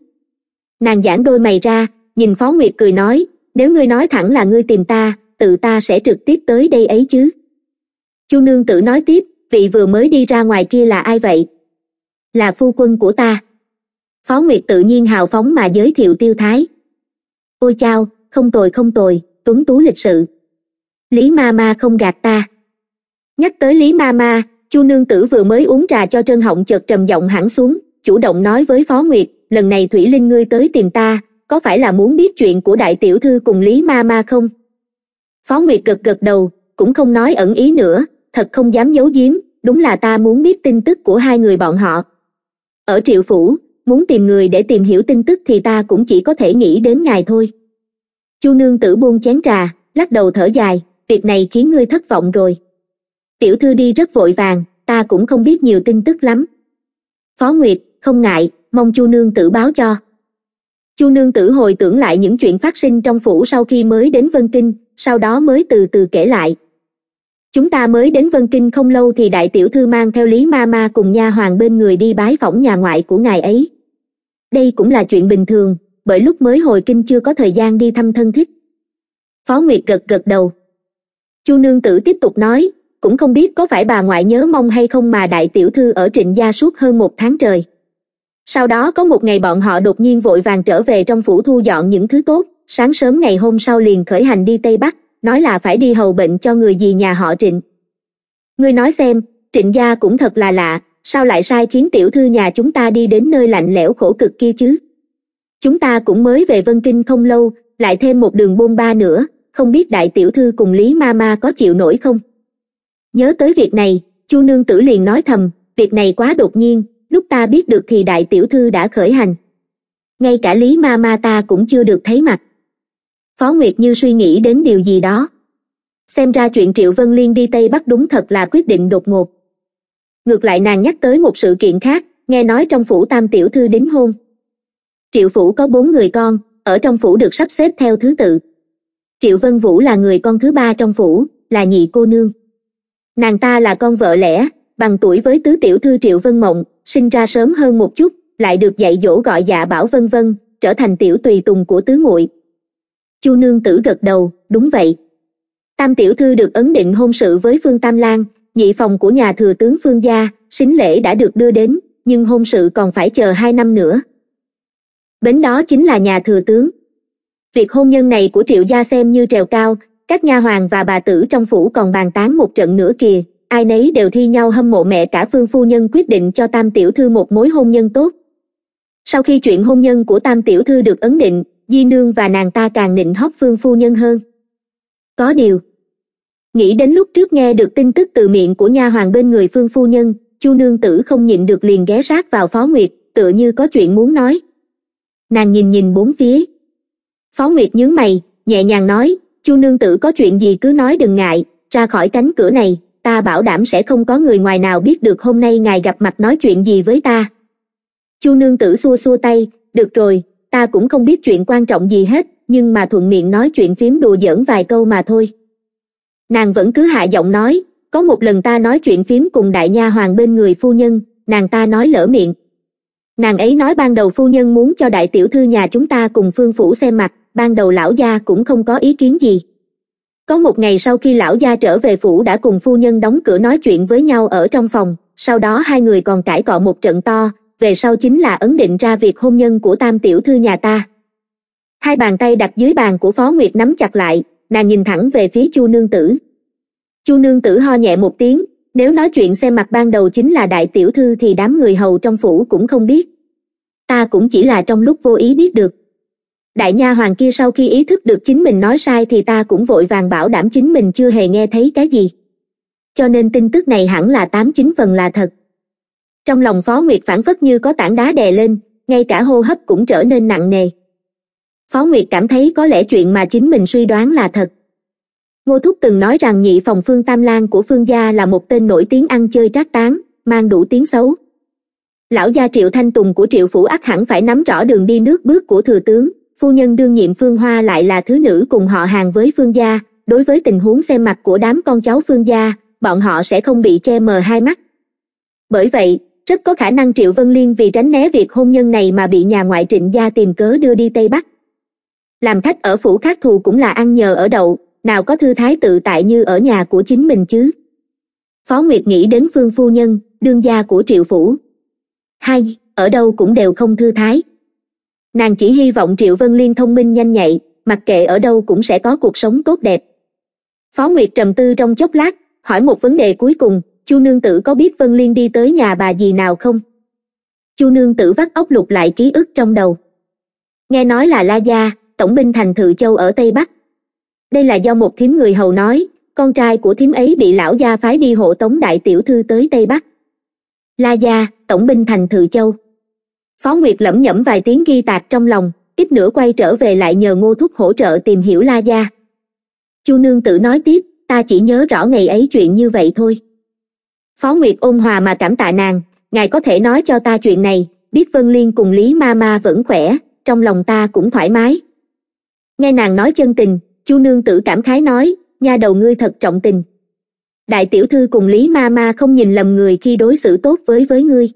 nàng giãn đôi mày ra nhìn phó nguyệt cười nói nếu ngươi nói thẳng là ngươi tìm ta tự ta sẽ trực tiếp tới đây ấy chứ chu nương tử nói tiếp vị vừa mới đi ra ngoài kia là ai vậy là phu quân của ta phó nguyệt tự nhiên hào phóng mà giới thiệu tiêu thái ôi chao không tồi không tồi tuấn tú lịch sự lý ma ma không gạt ta nhắc tới lý ma ma chu nương tử vừa mới uống trà cho trân họng chợt trầm giọng hẳn xuống chủ động nói với phó nguyệt lần này thủy linh ngươi tới tìm ta có phải là muốn biết chuyện của đại tiểu thư cùng lý ma ma không phó nguyệt gật gật đầu cũng không nói ẩn ý nữa thật không dám giấu giếm đúng là ta muốn biết tin tức của hai người bọn họ ở triệu phủ muốn tìm người để tìm hiểu tin tức thì ta cũng chỉ có thể nghĩ đến ngài thôi chu nương tử buông chén trà lắc đầu thở dài việc này khiến ngươi thất vọng rồi tiểu thư đi rất vội vàng ta cũng không biết nhiều tin tức lắm phó nguyệt không ngại mong chu nương tử báo cho chu nương tử hồi tưởng lại những chuyện phát sinh trong phủ sau khi mới đến vân kinh sau đó mới từ từ kể lại chúng ta mới đến vân kinh không lâu thì đại tiểu thư mang theo lý ma ma cùng nha hoàng bên người đi bái phỏng nhà ngoại của ngài ấy đây cũng là chuyện bình thường bởi lúc mới hồi kinh chưa có thời gian đi thăm thân thích phó nguyệt gật gật đầu chu nương tử tiếp tục nói cũng không biết có phải bà ngoại nhớ mong hay không mà đại tiểu thư ở trịnh gia suốt hơn một tháng trời sau đó có một ngày bọn họ đột nhiên vội vàng trở về trong phủ thu dọn những thứ tốt sáng sớm ngày hôm sau liền khởi hành đi tây bắc nói là phải đi hầu bệnh cho người gì nhà họ trịnh ngươi nói xem trịnh gia cũng thật là lạ sao lại sai khiến tiểu thư nhà chúng ta đi đến nơi lạnh lẽo khổ cực kia chứ chúng ta cũng mới về vân kinh không lâu lại thêm một đường bôn ba nữa không biết đại tiểu thư cùng lý ma ma có chịu nổi không nhớ tới việc này chu nương tử liền nói thầm việc này quá đột nhiên lúc ta biết được thì đại tiểu thư đã khởi hành ngay cả lý ma ma ta cũng chưa được thấy mặt phó nguyệt như suy nghĩ đến điều gì đó xem ra chuyện triệu vân liên đi tây bắc đúng thật là quyết định đột ngột ngược lại nàng nhắc tới một sự kiện khác nghe nói trong phủ tam tiểu thư đính hôn triệu phủ có bốn người con ở trong phủ được sắp xếp theo thứ tự triệu vân vũ là người con thứ ba trong phủ là nhị cô nương nàng ta là con vợ lẽ bằng tuổi với tứ tiểu thư triệu vân mộng sinh ra sớm hơn một chút lại được dạy dỗ gọi dạ bảo vân vân trở thành tiểu tùy tùng của tứ muội chu nương tử gật đầu đúng vậy tam tiểu thư được ấn định hôn sự với phương tam lan nhị phòng của nhà thừa tướng phương gia xính lễ đã được đưa đến nhưng hôn sự còn phải chờ hai năm nữa bến đó chính là nhà thừa tướng việc hôn nhân này của triệu gia xem như trèo cao các nha hoàng và bà tử trong phủ còn bàn tán một trận nữa kìa ai nấy đều thi nhau hâm mộ mẹ cả phương phu nhân quyết định cho tam tiểu thư một mối hôn nhân tốt sau khi chuyện hôn nhân của tam tiểu thư được ấn định di nương và nàng ta càng nịnh hót phương phu nhân hơn có điều nghĩ đến lúc trước nghe được tin tức từ miệng của nha hoàng bên người phương phu nhân chu nương tử không nhịn được liền ghé sát vào phó nguyệt tựa như có chuyện muốn nói nàng nhìn nhìn bốn phía phó nguyệt nhướng mày nhẹ nhàng nói chu nương tử có chuyện gì cứ nói đừng ngại ra khỏi cánh cửa này ta bảo đảm sẽ không có người ngoài nào biết được hôm nay ngài gặp mặt nói chuyện gì với ta chu nương tử xua xua tay được rồi ta cũng không biết chuyện quan trọng gì hết nhưng mà thuận miệng nói chuyện phím đùa giỡn vài câu mà thôi nàng vẫn cứ hạ giọng nói có một lần ta nói chuyện phím cùng đại nha hoàng bên người phu nhân nàng ta nói lỡ miệng nàng ấy nói ban đầu phu nhân muốn cho đại tiểu thư nhà chúng ta cùng phương phủ xem mặt ban đầu lão gia cũng không có ý kiến gì có một ngày sau khi lão gia trở về phủ đã cùng phu nhân đóng cửa nói chuyện với nhau ở trong phòng sau đó hai người còn cãi cọ một trận to về sau chính là ấn định ra việc hôn nhân của tam tiểu thư nhà ta hai bàn tay đặt dưới bàn của phó nguyệt nắm chặt lại nàng nhìn thẳng về phía chu nương tử chu nương tử ho nhẹ một tiếng nếu nói chuyện xem mặt ban đầu chính là đại tiểu thư thì đám người hầu trong phủ cũng không biết ta cũng chỉ là trong lúc vô ý biết được đại nha hoàng kia sau khi ý thức được chính mình nói sai thì ta cũng vội vàng bảo đảm chính mình chưa hề nghe thấy cái gì cho nên tin tức này hẳn là tám chín phần là thật trong lòng phó nguyệt phản phất như có tảng đá đè lên ngay cả hô hấp cũng trở nên nặng nề phó nguyệt cảm thấy có lẽ chuyện mà chính mình suy đoán là thật ngô thúc từng nói rằng nhị phòng phương tam lan của phương gia là một tên nổi tiếng ăn chơi trác tán mang đủ tiếng xấu lão gia triệu thanh tùng của triệu phủ ắt hẳn phải nắm rõ đường đi nước bước của thừa tướng phu nhân đương nhiệm phương hoa lại là thứ nữ cùng họ hàng với phương gia đối với tình huống xem mặt của đám con cháu phương gia bọn họ sẽ không bị che mờ hai mắt bởi vậy rất có khả năng triệu vân liên vì tránh né việc hôn nhân này mà bị nhà ngoại trịnh gia tìm cớ đưa đi tây bắc làm khách ở phủ khác thù cũng là ăn nhờ ở đậu nào có thư thái tự tại như ở nhà của chính mình chứ phó nguyệt nghĩ đến phương phu nhân đương gia của triệu phủ hai ở đâu cũng đều không thư thái nàng chỉ hy vọng triệu vân liên thông minh nhanh nhạy mặc kệ ở đâu cũng sẽ có cuộc sống tốt đẹp phó nguyệt trầm tư trong chốc lát hỏi một vấn đề cuối cùng chu nương tử có biết vân liên đi tới nhà bà gì nào không chu nương tử vắt óc lục lại ký ức trong đầu nghe nói là la gia tổng binh thành thự châu ở tây bắc đây là do một thím người hầu nói con trai của thím ấy bị lão gia phái đi hộ tống đại tiểu thư tới tây bắc la gia tổng binh thành thự châu phó nguyệt lẩm nhẩm vài tiếng ghi tạc trong lòng ít nữa quay trở về lại nhờ ngô thúc hỗ trợ tìm hiểu la gia chu nương tự nói tiếp ta chỉ nhớ rõ ngày ấy chuyện như vậy thôi phó nguyệt ôn hòa mà cảm tạ nàng ngài có thể nói cho ta chuyện này biết vân liên cùng lý ma ma vẫn khỏe trong lòng ta cũng thoải mái nghe nàng nói chân tình chu nương tử cảm khái nói nha đầu ngươi thật trọng tình đại tiểu thư cùng lý ma ma không nhìn lầm người khi đối xử tốt với với ngươi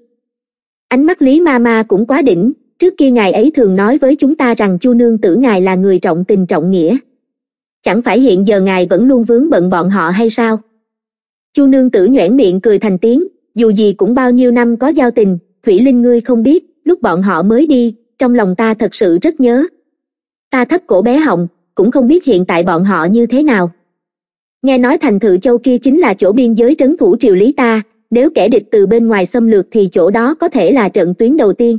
ánh mắt lý ma ma cũng quá đỉnh trước kia ngài ấy thường nói với chúng ta rằng chu nương tử ngài là người trọng tình trọng nghĩa chẳng phải hiện giờ ngài vẫn luôn vướng bận bọn họ hay sao chu nương tử nhoẻn miệng cười thành tiếng dù gì cũng bao nhiêu năm có giao tình thủy linh ngươi không biết lúc bọn họ mới đi trong lòng ta thật sự rất nhớ ta thấp cổ bé họng cũng không biết hiện tại bọn họ như thế nào nghe nói thành thự châu kia chính là chỗ biên giới trấn thủ triều lý ta nếu kẻ địch từ bên ngoài xâm lược thì chỗ đó có thể là trận tuyến đầu tiên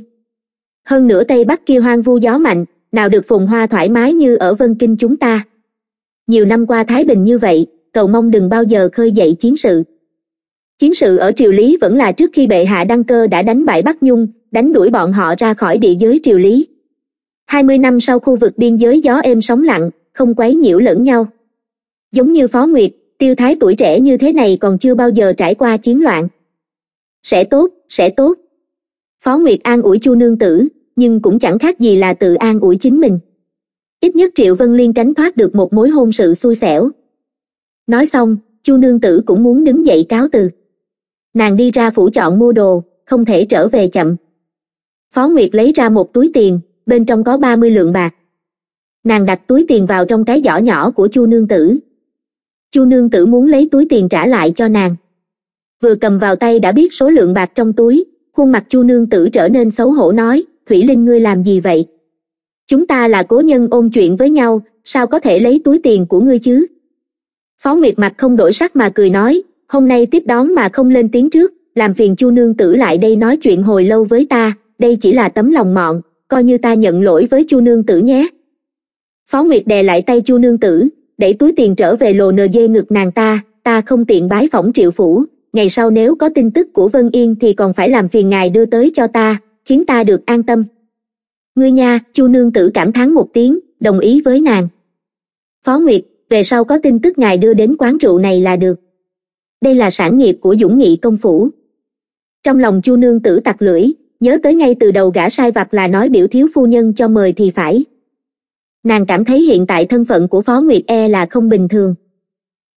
hơn nữa tây bắc kia hoang vu gió mạnh nào được phồn hoa thoải mái như ở vân kinh chúng ta nhiều năm qua thái bình như vậy cầu mong đừng bao giờ khơi dậy chiến sự chiến sự ở triều lý vẫn là trước khi bệ hạ đăng cơ đã đánh bại bắc nhung đánh đuổi bọn họ ra khỏi địa giới triều lý 20 năm sau khu vực biên giới gió êm sóng lặng không quấy nhiễu lẫn nhau giống như phó nguyệt tiêu thái tuổi trẻ như thế này còn chưa bao giờ trải qua chiến loạn sẽ tốt sẽ tốt phó nguyệt an ủi chu nương tử nhưng cũng chẳng khác gì là tự an ủi chính mình ít nhất triệu vân liên tránh thoát được một mối hôn sự xui xẻo nói xong chu nương tử cũng muốn đứng dậy cáo từ nàng đi ra phủ chọn mua đồ không thể trở về chậm phó nguyệt lấy ra một túi tiền bên trong có ba mươi lượng bạc nàng đặt túi tiền vào trong cái giỏ nhỏ của chu nương tử chu nương tử muốn lấy túi tiền trả lại cho nàng vừa cầm vào tay đã biết số lượng bạc trong túi khuôn mặt chu nương tử trở nên xấu hổ nói thủy linh ngươi làm gì vậy chúng ta là cố nhân ôn chuyện với nhau sao có thể lấy túi tiền của ngươi chứ phó nguyệt mặt không đổi sắc mà cười nói hôm nay tiếp đón mà không lên tiếng trước làm phiền chu nương tử lại đây nói chuyện hồi lâu với ta đây chỉ là tấm lòng mọn coi như ta nhận lỗi với chu nương tử nhé phó nguyệt đè lại tay chu nương tử đẩy túi tiền trở về lồ nờ dê ngực nàng ta ta không tiện bái phỏng triệu phủ ngày sau nếu có tin tức của vân yên thì còn phải làm phiền ngài đưa tới cho ta khiến ta được an tâm ngươi nha chu nương tử cảm thán một tiếng đồng ý với nàng phó nguyệt về sau có tin tức ngài đưa đến quán rượu này là được đây là sản nghiệp của dũng nghị công phủ trong lòng chu nương tử tặc lưỡi nhớ tới ngay từ đầu gã sai vặt là nói biểu thiếu phu nhân cho mời thì phải nàng cảm thấy hiện tại thân phận của phó nguyệt e là không bình thường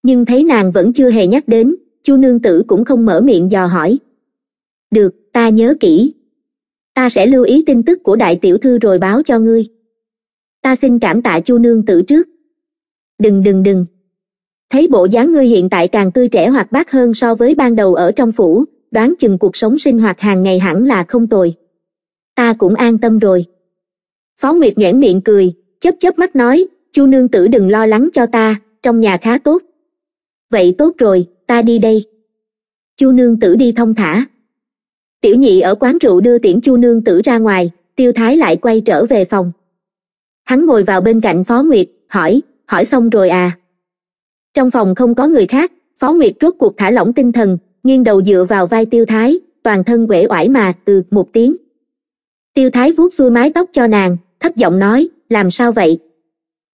nhưng thấy nàng vẫn chưa hề nhắc đến chu nương tử cũng không mở miệng dò hỏi được ta nhớ kỹ ta sẽ lưu ý tin tức của đại tiểu thư rồi báo cho ngươi ta xin cảm tạ chu nương tử trước đừng đừng đừng thấy bộ dáng ngươi hiện tại càng tươi trẻ hoạt bát hơn so với ban đầu ở trong phủ đoán chừng cuộc sống sinh hoạt hàng ngày hẳn là không tồi ta cũng an tâm rồi phó nguyệt nhoẻn miệng cười chớp chớp mắt nói chu nương tử đừng lo lắng cho ta trong nhà khá tốt vậy tốt rồi ta đi đây chu nương tử đi thông thả tiểu nhị ở quán rượu đưa tiễn chu nương tử ra ngoài tiêu thái lại quay trở về phòng hắn ngồi vào bên cạnh phó nguyệt hỏi hỏi xong rồi à trong phòng không có người khác phó nguyệt rốt cuộc thả lỏng tinh thần nghiêng đầu dựa vào vai tiêu thái toàn thân uể oải mà từ một tiếng tiêu thái vuốt xuôi mái tóc cho nàng thấp giọng nói làm sao vậy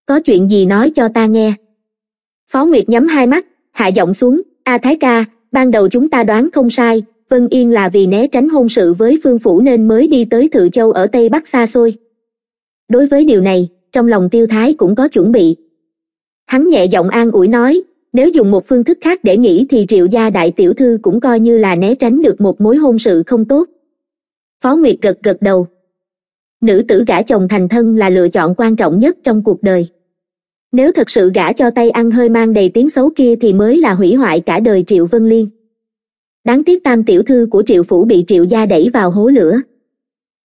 có chuyện gì nói cho ta nghe phó nguyệt nhắm hai mắt hạ giọng xuống a thái ca ban đầu chúng ta đoán không sai vân yên là vì né tránh hôn sự với phương phủ nên mới đi tới thự châu ở tây bắc xa xôi đối với điều này trong lòng tiêu thái cũng có chuẩn bị hắn nhẹ giọng an ủi nói nếu dùng một phương thức khác để nghĩ thì triệu gia đại tiểu thư cũng coi như là né tránh được một mối hôn sự không tốt phó nguyệt gật gật đầu nữ tử gả chồng thành thân là lựa chọn quan trọng nhất trong cuộc đời nếu thật sự gả cho tay ăn hơi mang đầy tiếng xấu kia thì mới là hủy hoại cả đời triệu vân liên đáng tiếc tam tiểu thư của triệu phủ bị triệu gia đẩy vào hố lửa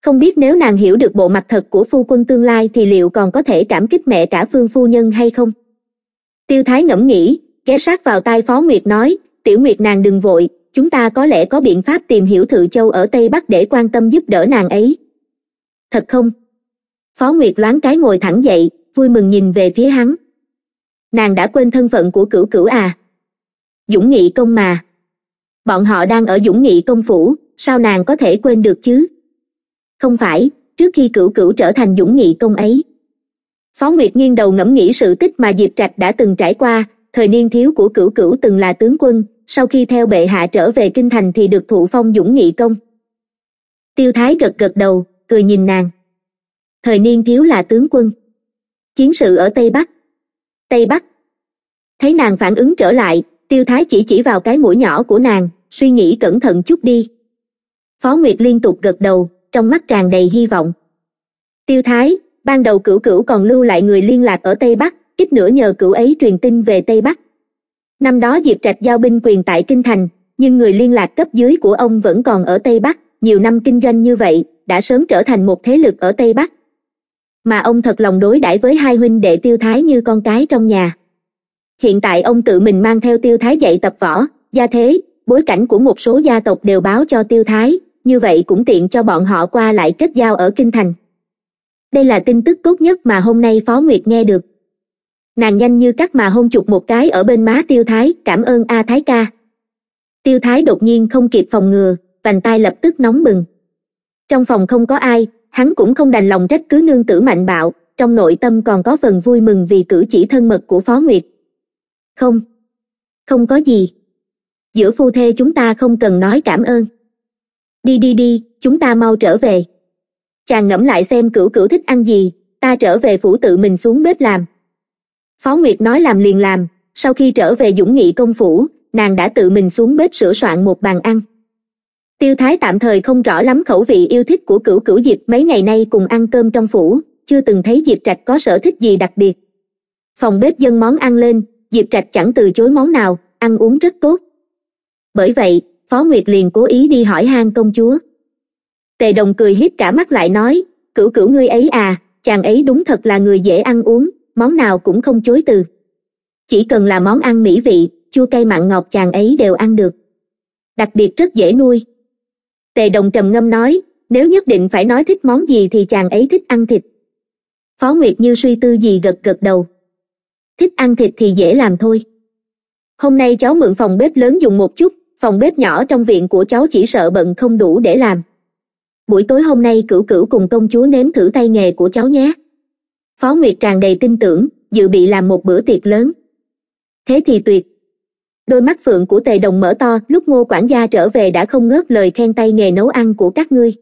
không biết nếu nàng hiểu được bộ mặt thật của phu quân tương lai thì liệu còn có thể cảm kích mẹ cả phương phu nhân hay không tiêu thái ngẫm nghĩ ghé sát vào tai phó nguyệt nói tiểu nguyệt nàng đừng vội chúng ta có lẽ có biện pháp tìm hiểu thự châu ở tây bắc để quan tâm giúp đỡ nàng ấy thật không phó nguyệt loáng cái ngồi thẳng dậy vui mừng nhìn về phía hắn nàng đã quên thân phận của cửu cửu à dũng nghị công mà bọn họ đang ở dũng nghị công phủ sao nàng có thể quên được chứ không phải trước khi cửu cửu trở thành dũng nghị công ấy phó nguyệt nghiêng đầu ngẫm nghĩ sự tích mà diệp trạch đã từng trải qua thời niên thiếu của cửu cửu từng là tướng quân sau khi theo bệ hạ trở về kinh thành thì được thụ phong dũng nghị công tiêu thái gật gật đầu cười nhìn nàng thời niên thiếu là tướng quân chiến sự ở tây bắc tây bắc thấy nàng phản ứng trở lại tiêu thái chỉ chỉ vào cái mũi nhỏ của nàng suy nghĩ cẩn thận chút đi phó nguyệt liên tục gật đầu trong mắt tràn đầy hy vọng tiêu thái ban đầu cửu cửu còn lưu lại người liên lạc ở tây bắc ít nữa nhờ cửu ấy truyền tin về tây bắc năm đó diệp trạch giao binh quyền tại kinh thành nhưng người liên lạc cấp dưới của ông vẫn còn ở tây bắc nhiều năm kinh doanh như vậy đã sớm trở thành một thế lực ở tây bắc mà ông thật lòng đối đãi với hai huynh đệ tiêu thái như con cái trong nhà hiện tại ông tự mình mang theo tiêu thái dạy tập võ gia thế bối cảnh của một số gia tộc đều báo cho tiêu thái như vậy cũng tiện cho bọn họ qua lại kết giao ở kinh thành đây là tin tức tốt nhất mà hôm nay phó nguyệt nghe được nàng nhanh như cắt mà hôn chụp một cái ở bên má tiêu thái cảm ơn a thái ca tiêu thái đột nhiên không kịp phòng ngừa vành tay lập tức nóng bừng trong phòng không có ai hắn cũng không đành lòng trách cứ nương tử mạnh bạo trong nội tâm còn có phần vui mừng vì cử chỉ thân mật của phó nguyệt không không có gì giữa phu thê chúng ta không cần nói cảm ơn đi đi đi chúng ta mau trở về chàng ngẫm lại xem cửu cửu thích ăn gì ta trở về phủ tự mình xuống bếp làm phó nguyệt nói làm liền làm sau khi trở về dũng nghị công phủ nàng đã tự mình xuống bếp sửa soạn một bàn ăn tiêu thái tạm thời không rõ lắm khẩu vị yêu thích của cửu cửu diệp mấy ngày nay cùng ăn cơm trong phủ chưa từng thấy diệp trạch có sở thích gì đặc biệt phòng bếp dâng món ăn lên diệp trạch chẳng từ chối món nào ăn uống rất tốt bởi vậy phó nguyệt liền cố ý đi hỏi han công chúa tề đồng cười híp cả mắt lại nói cửu cửu ngươi ấy à chàng ấy đúng thật là người dễ ăn uống món nào cũng không chối từ chỉ cần là món ăn mỹ vị chua cay mặn ngọt chàng ấy đều ăn được đặc biệt rất dễ nuôi tề đồng trầm ngâm nói nếu nhất định phải nói thích món gì thì chàng ấy thích ăn thịt phó nguyệt như suy tư gì gật gật đầu thích ăn thịt thì dễ làm thôi hôm nay cháu mượn phòng bếp lớn dùng một chút phòng bếp nhỏ trong viện của cháu chỉ sợ bận không đủ để làm buổi tối hôm nay cửu cửu cùng công chúa nếm thử tay nghề của cháu nhé phó nguyệt tràn đầy tin tưởng dự bị làm một bữa tiệc lớn thế thì tuyệt đôi mắt phượng của tề đồng mở to lúc ngô quản gia trở về đã không ngớt lời khen tay nghề nấu ăn của các ngươi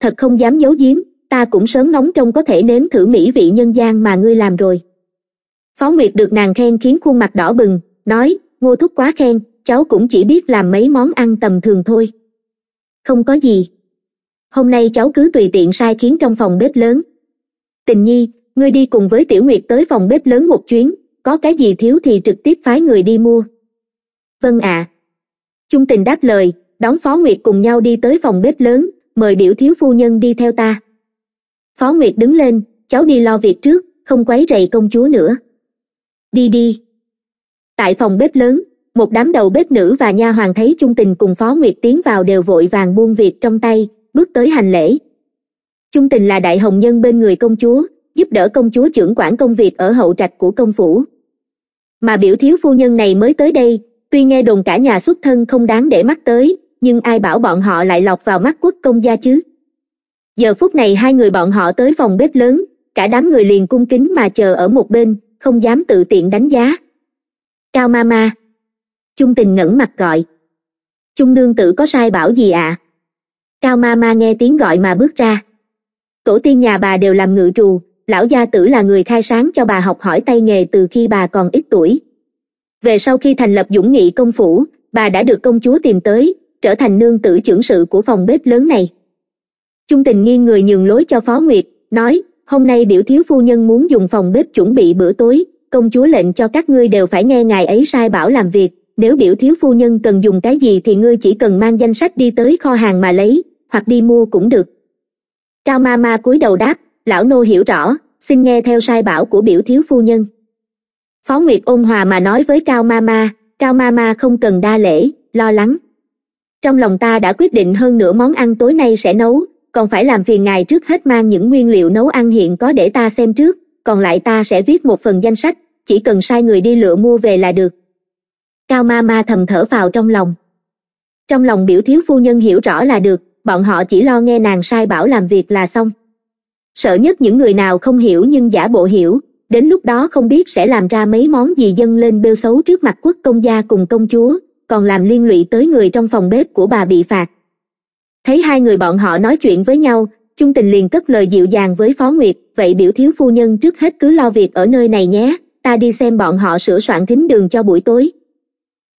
thật không dám giấu giếm ta cũng sớm nóng trông có thể nếm thử mỹ vị nhân gian mà ngươi làm rồi phó nguyệt được nàng khen khiến khuôn mặt đỏ bừng nói ngô thúc quá khen cháu cũng chỉ biết làm mấy món ăn tầm thường thôi không có gì hôm nay cháu cứ tùy tiện sai khiến trong phòng bếp lớn tình nhi ngươi đi cùng với tiểu nguyệt tới phòng bếp lớn một chuyến có cái gì thiếu thì trực tiếp phái người đi mua vâng ạ trung tình đáp lời đón phó nguyệt cùng nhau đi tới phòng bếp lớn mời biểu thiếu phu nhân đi theo ta phó nguyệt đứng lên cháu đi lo việc trước không quấy rầy công chúa nữa đi đi tại phòng bếp lớn một đám đầu bếp nữ và nha hoàng thấy trung tình cùng phó nguyệt tiến vào đều vội vàng buông việc trong tay bước tới hành lễ trung tình là đại hồng nhân bên người công chúa giúp đỡ công chúa trưởng quản công việc ở hậu trạch của công phủ mà biểu thiếu phu nhân này mới tới đây tuy nghe đồn cả nhà xuất thân không đáng để mắt tới nhưng ai bảo bọn họ lại lọc vào mắt quốc công gia chứ giờ phút này hai người bọn họ tới phòng bếp lớn cả đám người liền cung kính mà chờ ở một bên không dám tự tiện đánh giá cao ma ma chung tình ngẩng mặt gọi Trung nương tử có sai bảo gì ạ à? cao ma ma nghe tiếng gọi mà bước ra tổ tiên nhà bà đều làm ngự trù lão gia tử là người khai sáng cho bà học hỏi tay nghề từ khi bà còn ít tuổi về sau khi thành lập dũng nghị công phủ bà đã được công chúa tìm tới trở thành nương tử trưởng sự của phòng bếp lớn này chung tình nghiêng người nhường lối cho phó nguyệt nói hôm nay biểu thiếu phu nhân muốn dùng phòng bếp chuẩn bị bữa tối công chúa lệnh cho các ngươi đều phải nghe ngài ấy sai bảo làm việc nếu biểu thiếu phu nhân cần dùng cái gì thì ngươi chỉ cần mang danh sách đi tới kho hàng mà lấy hoặc đi mua cũng được cao ma ma cúi đầu đáp lão nô hiểu rõ xin nghe theo sai bảo của biểu thiếu phu nhân phó nguyệt ôn hòa mà nói với cao ma ma cao ma ma không cần đa lễ lo lắng trong lòng ta đã quyết định hơn nửa món ăn tối nay sẽ nấu còn phải làm phiền ngài trước hết mang những nguyên liệu nấu ăn hiện có để ta xem trước còn lại ta sẽ viết một phần danh sách chỉ cần sai người đi lựa mua về là được cao ma ma thầm thở vào trong lòng trong lòng biểu thiếu phu nhân hiểu rõ là được bọn họ chỉ lo nghe nàng sai bảo làm việc là xong sợ nhất những người nào không hiểu nhưng giả bộ hiểu đến lúc đó không biết sẽ làm ra mấy món gì dâng lên bêu xấu trước mặt quốc công gia cùng công chúa còn làm liên lụy tới người trong phòng bếp của bà bị phạt thấy hai người bọn họ nói chuyện với nhau chung tình liền cất lời dịu dàng với phó nguyệt vậy biểu thiếu phu nhân trước hết cứ lo việc ở nơi này nhé ta đi xem bọn họ sửa soạn thính đường cho buổi tối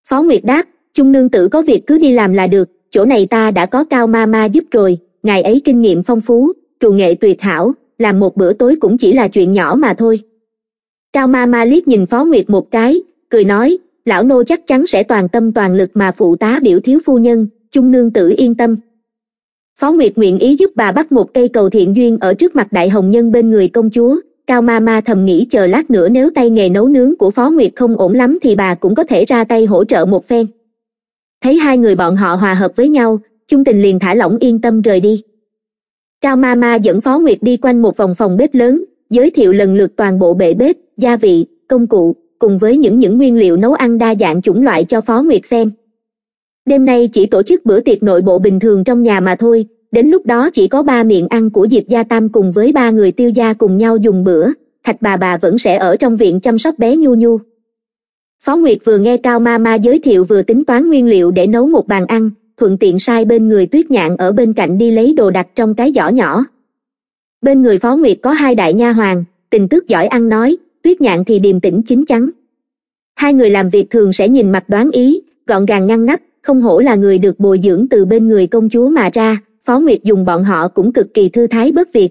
phó nguyệt đáp chung nương tử có việc cứ đi làm là được chỗ này ta đã có cao ma ma giúp rồi ngài ấy kinh nghiệm phong phú trù nghệ tuyệt hảo làm một bữa tối cũng chỉ là chuyện nhỏ mà thôi cao ma ma liếc nhìn phó nguyệt một cái cười nói lão nô chắc chắn sẽ toàn tâm toàn lực mà phụ tá biểu thiếu phu nhân chung nương tử yên tâm phó nguyệt nguyện ý giúp bà bắt một cây cầu thiện duyên ở trước mặt đại hồng nhân bên người công chúa cao ma ma thầm nghĩ chờ lát nữa nếu tay nghề nấu nướng của phó nguyệt không ổn lắm thì bà cũng có thể ra tay hỗ trợ một phen thấy hai người bọn họ hòa hợp với nhau chung tình liền thả lỏng yên tâm rời đi cao ma ma dẫn phó nguyệt đi quanh một vòng phòng bếp lớn giới thiệu lần lượt toàn bộ bệ bếp gia vị công cụ cùng với những những nguyên liệu nấu ăn đa dạng chủng loại cho phó nguyệt xem đêm nay chỉ tổ chức bữa tiệc nội bộ bình thường trong nhà mà thôi đến lúc đó chỉ có ba miệng ăn của diệp gia tam cùng với ba người tiêu gia cùng nhau dùng bữa thạch bà bà vẫn sẽ ở trong viện chăm sóc bé nhu nhu phó nguyệt vừa nghe cao ma ma giới thiệu vừa tính toán nguyên liệu để nấu một bàn ăn thuận tiện sai bên người tuyết nhạn ở bên cạnh đi lấy đồ đặt trong cái giỏ nhỏ bên người phó nguyệt có hai đại nha hoàng tình tước giỏi ăn nói tuyết nhạn thì điềm tĩnh chín chắn hai người làm việc thường sẽ nhìn mặt đoán ý gọn gàng ngăn nắp không hổ là người được bồi dưỡng từ bên người công chúa mà ra phó nguyệt dùng bọn họ cũng cực kỳ thư thái bất việc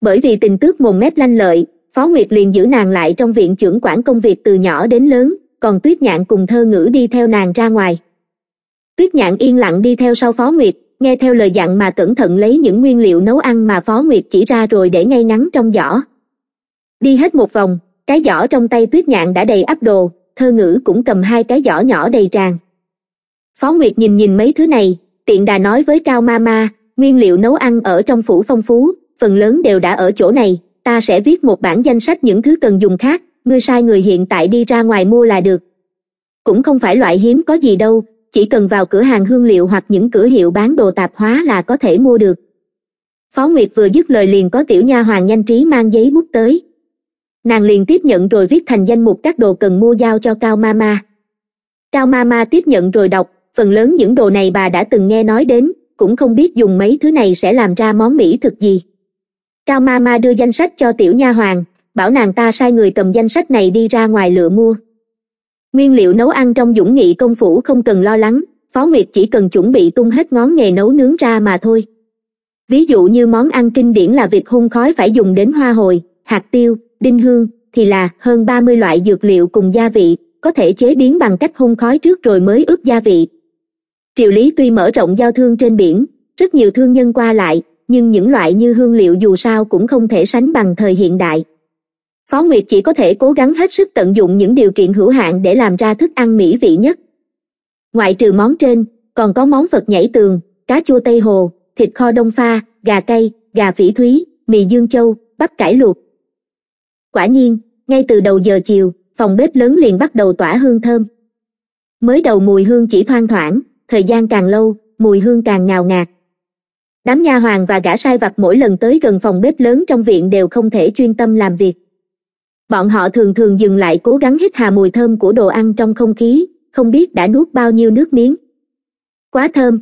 bởi vì tình tước mồm mép lanh lợi phó nguyệt liền giữ nàng lại trong viện trưởng quản công việc từ nhỏ đến lớn còn tuyết nhạn cùng thơ ngữ đi theo nàng ra ngoài tuyết nhạn yên lặng đi theo sau phó nguyệt nghe theo lời dặn mà cẩn thận lấy những nguyên liệu nấu ăn mà phó nguyệt chỉ ra rồi để ngay ngắn trong giỏ đi hết một vòng cái giỏ trong tay tuyết nhạn đã đầy ắp đồ thơ ngữ cũng cầm hai cái giỏ nhỏ đầy tràn phó nguyệt nhìn nhìn mấy thứ này tiện đà nói với cao ma ma nguyên liệu nấu ăn ở trong phủ phong phú phần lớn đều đã ở chỗ này ta sẽ viết một bản danh sách những thứ cần dùng khác ngươi sai người hiện tại đi ra ngoài mua là được cũng không phải loại hiếm có gì đâu chỉ cần vào cửa hàng hương liệu hoặc những cửa hiệu bán đồ tạp hóa là có thể mua được phó nguyệt vừa dứt lời liền có tiểu nha hoàng nhanh trí mang giấy bút tới nàng liền tiếp nhận rồi viết thành danh mục các đồ cần mua giao cho cao mama cao mama tiếp nhận rồi đọc phần lớn những đồ này bà đã từng nghe nói đến cũng không biết dùng mấy thứ này sẽ làm ra món mỹ thực gì cao mama đưa danh sách cho tiểu nha hoàng bảo nàng ta sai người cầm danh sách này đi ra ngoài lựa mua nguyên liệu nấu ăn trong dũng nghị công phủ không cần lo lắng phó nguyệt chỉ cần chuẩn bị tung hết ngón nghề nấu nướng ra mà thôi ví dụ như món ăn kinh điển là vịt hun khói phải dùng đến hoa hồi hạt tiêu đinh hương thì là hơn 30 loại dược liệu cùng gia vị có thể chế biến bằng cách hun khói trước rồi mới ướp gia vị triều lý tuy mở rộng giao thương trên biển rất nhiều thương nhân qua lại nhưng những loại như hương liệu dù sao cũng không thể sánh bằng thời hiện đại phó nguyệt chỉ có thể cố gắng hết sức tận dụng những điều kiện hữu hạn để làm ra thức ăn mỹ vị nhất ngoại trừ món trên còn có món vật nhảy tường cá chua tây hồ thịt kho đông pha gà cay gà phỉ thúy mì dương châu bắp cải luộc quả nhiên ngay từ đầu giờ chiều phòng bếp lớn liền bắt đầu tỏa hương thơm mới đầu mùi hương chỉ thoang thoảng thời gian càng lâu mùi hương càng ngào ngạt đám nha hoàng và gã sai vặt mỗi lần tới gần phòng bếp lớn trong viện đều không thể chuyên tâm làm việc bọn họ thường thường dừng lại cố gắng hít hà mùi thơm của đồ ăn trong không khí không biết đã nuốt bao nhiêu nước miếng quá thơm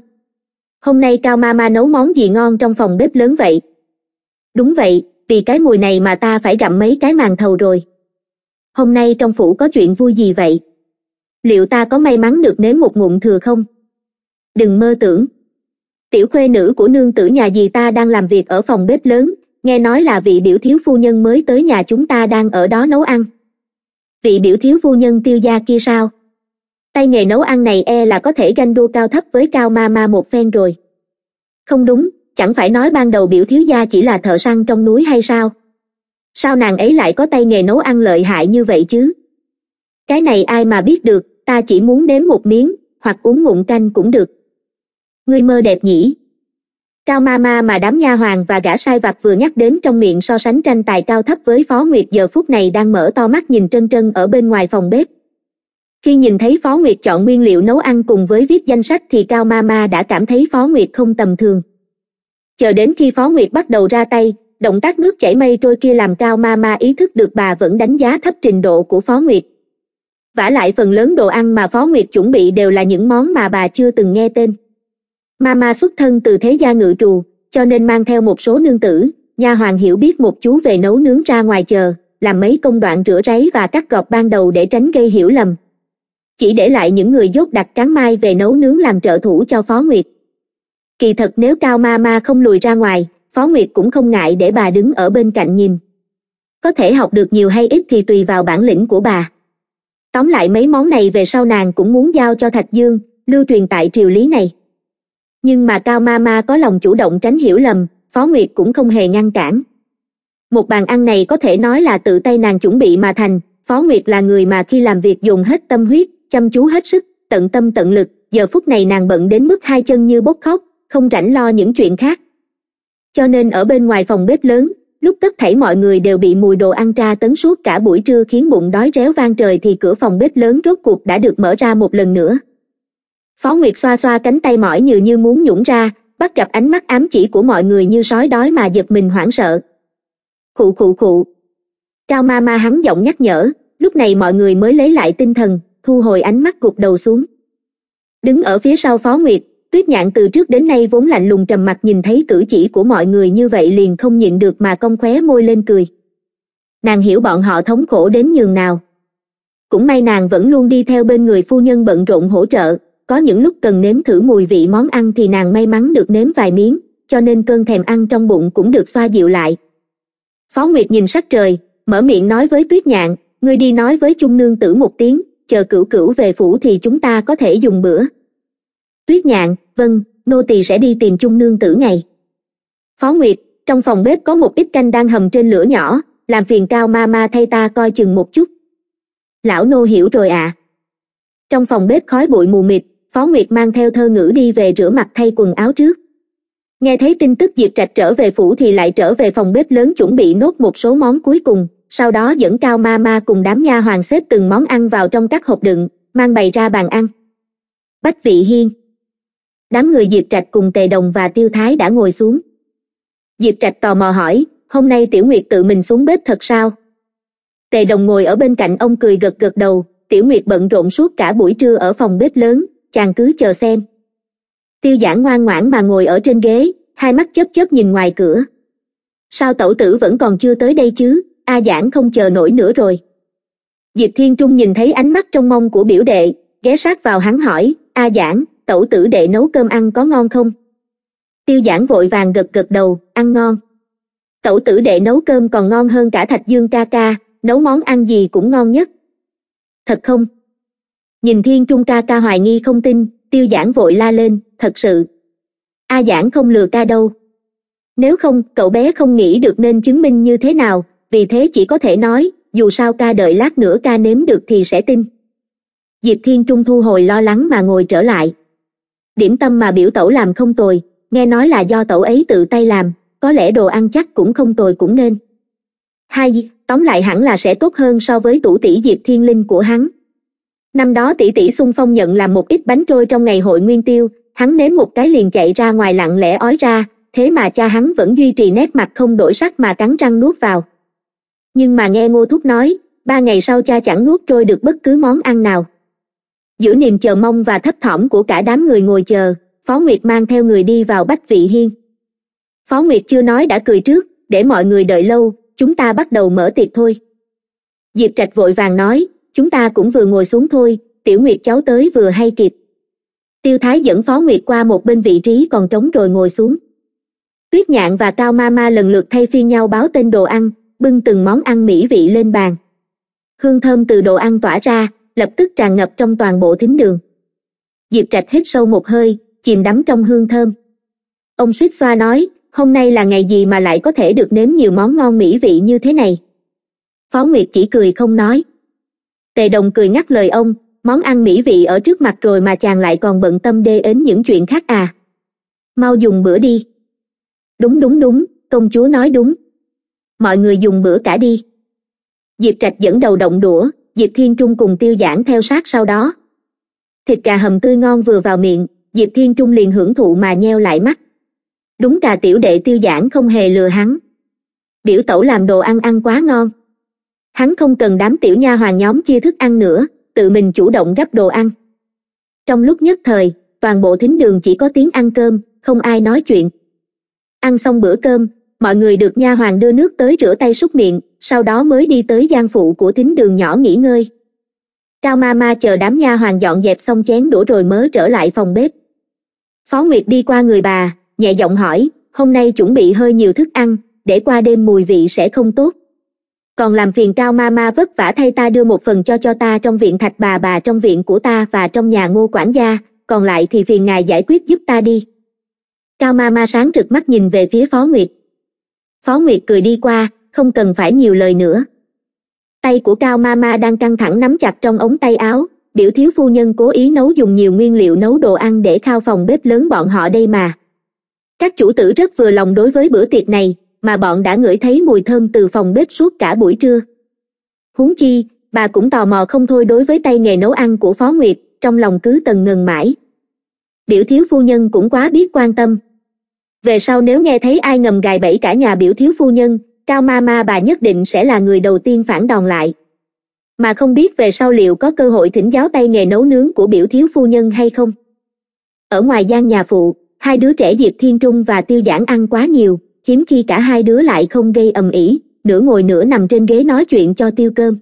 hôm nay cao ma ma nấu món gì ngon trong phòng bếp lớn vậy đúng vậy vì cái mùi này mà ta phải gặm mấy cái màn thầu rồi hôm nay trong phủ có chuyện vui gì vậy liệu ta có may mắn được nếm một ngụm thừa không đừng mơ tưởng tiểu khuê nữ của nương tử nhà dì ta đang làm việc ở phòng bếp lớn nghe nói là vị biểu thiếu phu nhân mới tới nhà chúng ta đang ở đó nấu ăn vị biểu thiếu phu nhân tiêu gia kia sao tay nghề nấu ăn này e là có thể ganh đua cao thấp với cao ma ma một phen rồi không đúng chẳng phải nói ban đầu biểu thiếu gia chỉ là thợ săn trong núi hay sao sao nàng ấy lại có tay nghề nấu ăn lợi hại như vậy chứ cái này ai mà biết được ta chỉ muốn nếm một miếng hoặc uống ngụm canh cũng được ngươi mơ đẹp nhỉ Cao Mama mà đám nha hoàng và gã sai vặt vừa nhắc đến trong miệng so sánh tranh tài cao thấp với Phó Nguyệt giờ phút này đang mở to mắt nhìn trân trân ở bên ngoài phòng bếp. Khi nhìn thấy Phó Nguyệt chọn nguyên liệu nấu ăn cùng với viết danh sách thì Cao Mama đã cảm thấy Phó Nguyệt không tầm thường. Chờ đến khi Phó Nguyệt bắt đầu ra tay, động tác nước chảy mây trôi kia làm Cao Mama ý thức được bà vẫn đánh giá thấp trình độ của Phó Nguyệt. vả lại phần lớn đồ ăn mà Phó Nguyệt chuẩn bị đều là những món mà bà chưa từng nghe tên ma ma xuất thân từ thế gia ngự trù cho nên mang theo một số nương tử nha hoàng hiểu biết một chú về nấu nướng ra ngoài chờ làm mấy công đoạn rửa ráy và cắt gọt ban đầu để tránh gây hiểu lầm chỉ để lại những người dốt đặt cán mai về nấu nướng làm trợ thủ cho phó nguyệt kỳ thật nếu cao ma ma không lùi ra ngoài phó nguyệt cũng không ngại để bà đứng ở bên cạnh nhìn có thể học được nhiều hay ít thì tùy vào bản lĩnh của bà tóm lại mấy món này về sau nàng cũng muốn giao cho thạch dương lưu truyền tại triều lý này nhưng mà cao ma ma có lòng chủ động tránh hiểu lầm phó nguyệt cũng không hề ngăn cản một bàn ăn này có thể nói là tự tay nàng chuẩn bị mà thành phó nguyệt là người mà khi làm việc dùng hết tâm huyết chăm chú hết sức tận tâm tận lực giờ phút này nàng bận đến mức hai chân như bốc khóc không rảnh lo những chuyện khác cho nên ở bên ngoài phòng bếp lớn lúc tất thảy mọi người đều bị mùi đồ ăn tra tấn suốt cả buổi trưa khiến bụng đói réo vang trời thì cửa phòng bếp lớn rốt cuộc đã được mở ra một lần nữa phó nguyệt xoa xoa cánh tay mỏi như như muốn nhũng ra bắt gặp ánh mắt ám chỉ của mọi người như sói đói mà giật mình hoảng sợ khụ khụ khụ cao ma ma hắn giọng nhắc nhở lúc này mọi người mới lấy lại tinh thần thu hồi ánh mắt gục đầu xuống đứng ở phía sau phó nguyệt tuyết nhạn từ trước đến nay vốn lạnh lùng trầm mặc, nhìn thấy cử chỉ của mọi người như vậy liền không nhịn được mà cong khóe môi lên cười nàng hiểu bọn họ thống khổ đến nhường nào cũng may nàng vẫn luôn đi theo bên người phu nhân bận rộn hỗ trợ có những lúc cần nếm thử mùi vị món ăn thì nàng may mắn được nếm vài miếng cho nên cơn thèm ăn trong bụng cũng được xoa dịu lại phó nguyệt nhìn sắc trời mở miệng nói với tuyết nhạn ngươi đi nói với chung nương tử một tiếng chờ cửu cửu về phủ thì chúng ta có thể dùng bữa tuyết nhạn vâng nô tỳ sẽ đi tìm chung nương tử ngày phó nguyệt trong phòng bếp có một ít canh đang hầm trên lửa nhỏ làm phiền cao ma ma thay ta coi chừng một chút lão nô hiểu rồi ạ à. trong phòng bếp khói bụi mù mịt phó nguyệt mang theo thơ ngữ đi về rửa mặt thay quần áo trước nghe thấy tin tức diệp trạch trở về phủ thì lại trở về phòng bếp lớn chuẩn bị nốt một số món cuối cùng sau đó dẫn cao ma ma cùng đám nha hoàng xếp từng món ăn vào trong các hộp đựng mang bày ra bàn ăn bách vị hiên đám người diệp trạch cùng tề đồng và tiêu thái đã ngồi xuống diệp trạch tò mò hỏi hôm nay tiểu nguyệt tự mình xuống bếp thật sao tề đồng ngồi ở bên cạnh ông cười gật gật đầu tiểu nguyệt bận rộn suốt cả buổi trưa ở phòng bếp lớn chàng cứ chờ xem tiêu giãn ngoan ngoãn mà ngồi ở trên ghế hai mắt chớp chớp nhìn ngoài cửa sao tẩu tử vẫn còn chưa tới đây chứ a à không chờ nổi nữa rồi diệp thiên trung nhìn thấy ánh mắt trong mông của biểu đệ ghé sát vào hắn hỏi a à tẩu tử đệ nấu cơm ăn có ngon không tiêu giãn vội vàng gật gật đầu ăn ngon tẩu tử đệ nấu cơm còn ngon hơn cả thạch dương ca ca nấu món ăn gì cũng ngon nhất thật không nhìn thiên trung ca ca hoài nghi không tin tiêu giảng vội la lên thật sự a à giảng không lừa ca đâu nếu không cậu bé không nghĩ được nên chứng minh như thế nào vì thế chỉ có thể nói dù sao ca đợi lát nữa ca nếm được thì sẽ tin diệp thiên trung thu hồi lo lắng mà ngồi trở lại điểm tâm mà biểu tẩu làm không tồi nghe nói là do tẩu ấy tự tay làm có lẽ đồ ăn chắc cũng không tồi cũng nên hai tóm lại hẳn là sẽ tốt hơn so với tủ tỷ diệp thiên linh của hắn năm đó tỷ tỷ xung phong nhận làm một ít bánh trôi trong ngày hội nguyên tiêu hắn nếm một cái liền chạy ra ngoài lặng lẽ ói ra thế mà cha hắn vẫn duy trì nét mặt không đổi sắc mà cắn răng nuốt vào nhưng mà nghe ngô thúc nói ba ngày sau cha chẳng nuốt trôi được bất cứ món ăn nào giữa niềm chờ mong và thấp thỏm của cả đám người ngồi chờ phó nguyệt mang theo người đi vào bách vị hiên phó nguyệt chưa nói đã cười trước để mọi người đợi lâu chúng ta bắt đầu mở tiệc thôi diệp trạch vội vàng nói chúng ta cũng vừa ngồi xuống thôi tiểu nguyệt cháu tới vừa hay kịp tiêu thái dẫn phó nguyệt qua một bên vị trí còn trống rồi ngồi xuống tuyết nhạn và cao ma ma lần lượt thay phiên nhau báo tên đồ ăn bưng từng món ăn mỹ vị lên bàn hương thơm từ đồ ăn tỏa ra lập tức tràn ngập trong toàn bộ thính đường diệp trạch hít sâu một hơi chìm đắm trong hương thơm ông suýt xoa nói hôm nay là ngày gì mà lại có thể được nếm nhiều món ngon mỹ vị như thế này phó nguyệt chỉ cười không nói tề đồng cười ngắt lời ông món ăn mỹ vị ở trước mặt rồi mà chàng lại còn bận tâm đê đến những chuyện khác à mau dùng bữa đi đúng đúng đúng công chúa nói đúng mọi người dùng bữa cả đi diệp trạch dẫn đầu động đũa diệp thiên trung cùng tiêu giãn theo sát sau đó thịt cà hầm tươi ngon vừa vào miệng diệp thiên trung liền hưởng thụ mà nheo lại mắt đúng cà tiểu đệ tiêu giãn không hề lừa hắn biểu tẩu làm đồ ăn ăn quá ngon hắn không cần đám tiểu nha hoàng nhóm chia thức ăn nữa tự mình chủ động gấp đồ ăn trong lúc nhất thời toàn bộ thính đường chỉ có tiếng ăn cơm không ai nói chuyện ăn xong bữa cơm mọi người được nha hoàng đưa nước tới rửa tay súc miệng sau đó mới đi tới gian phụ của thính đường nhỏ nghỉ ngơi cao ma ma chờ đám nha hoàng dọn dẹp xong chén đũa rồi mới trở lại phòng bếp phó nguyệt đi qua người bà nhẹ giọng hỏi hôm nay chuẩn bị hơi nhiều thức ăn để qua đêm mùi vị sẽ không tốt còn làm phiền cao ma ma vất vả thay ta đưa một phần cho cho ta trong viện thạch bà bà trong viện của ta và trong nhà ngô quản gia còn lại thì phiền ngài giải quyết giúp ta đi cao ma ma sáng rực mắt nhìn về phía phó nguyệt phó nguyệt cười đi qua không cần phải nhiều lời nữa tay của cao ma ma đang căng thẳng nắm chặt trong ống tay áo biểu thiếu phu nhân cố ý nấu dùng nhiều nguyên liệu nấu đồ ăn để khao phòng bếp lớn bọn họ đây mà các chủ tử rất vừa lòng đối với bữa tiệc này mà bọn đã ngửi thấy mùi thơm từ phòng bếp suốt cả buổi trưa huống chi bà cũng tò mò không thôi đối với tay nghề nấu ăn của phó nguyệt trong lòng cứ tần ngần mãi biểu thiếu phu nhân cũng quá biết quan tâm về sau nếu nghe thấy ai ngầm gài bẫy cả nhà biểu thiếu phu nhân cao ma ma bà nhất định sẽ là người đầu tiên phản đòn lại mà không biết về sau liệu có cơ hội thỉnh giáo tay nghề nấu nướng của biểu thiếu phu nhân hay không ở ngoài gian nhà phụ hai đứa trẻ diệp thiên trung và tiêu giãn ăn quá nhiều hiếm khi cả hai đứa lại không gây ầm ĩ nửa ngồi nửa nằm trên ghế nói chuyện cho tiêu cơm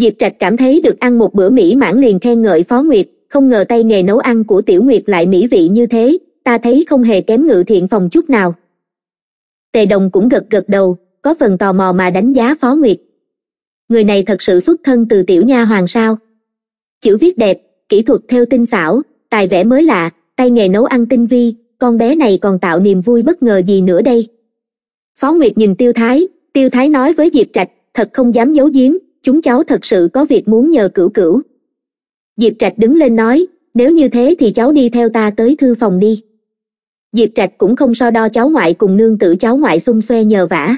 diệp trạch cảm thấy được ăn một bữa mỹ mãn liền khen ngợi phó nguyệt không ngờ tay nghề nấu ăn của tiểu nguyệt lại mỹ vị như thế ta thấy không hề kém ngự thiện phòng chút nào tề đồng cũng gật gật đầu có phần tò mò mà đánh giá phó nguyệt người này thật sự xuất thân từ tiểu nha hoàng sao chữ viết đẹp kỹ thuật theo tinh xảo tài vẽ mới lạ tay nghề nấu ăn tinh vi con bé này còn tạo niềm vui bất ngờ gì nữa đây phó nguyệt nhìn tiêu thái tiêu thái nói với diệp trạch thật không dám giấu giếm chúng cháu thật sự có việc muốn nhờ cửu cửu diệp trạch đứng lên nói nếu như thế thì cháu đi theo ta tới thư phòng đi diệp trạch cũng không so đo cháu ngoại cùng nương tử cháu ngoại xung xoe nhờ vả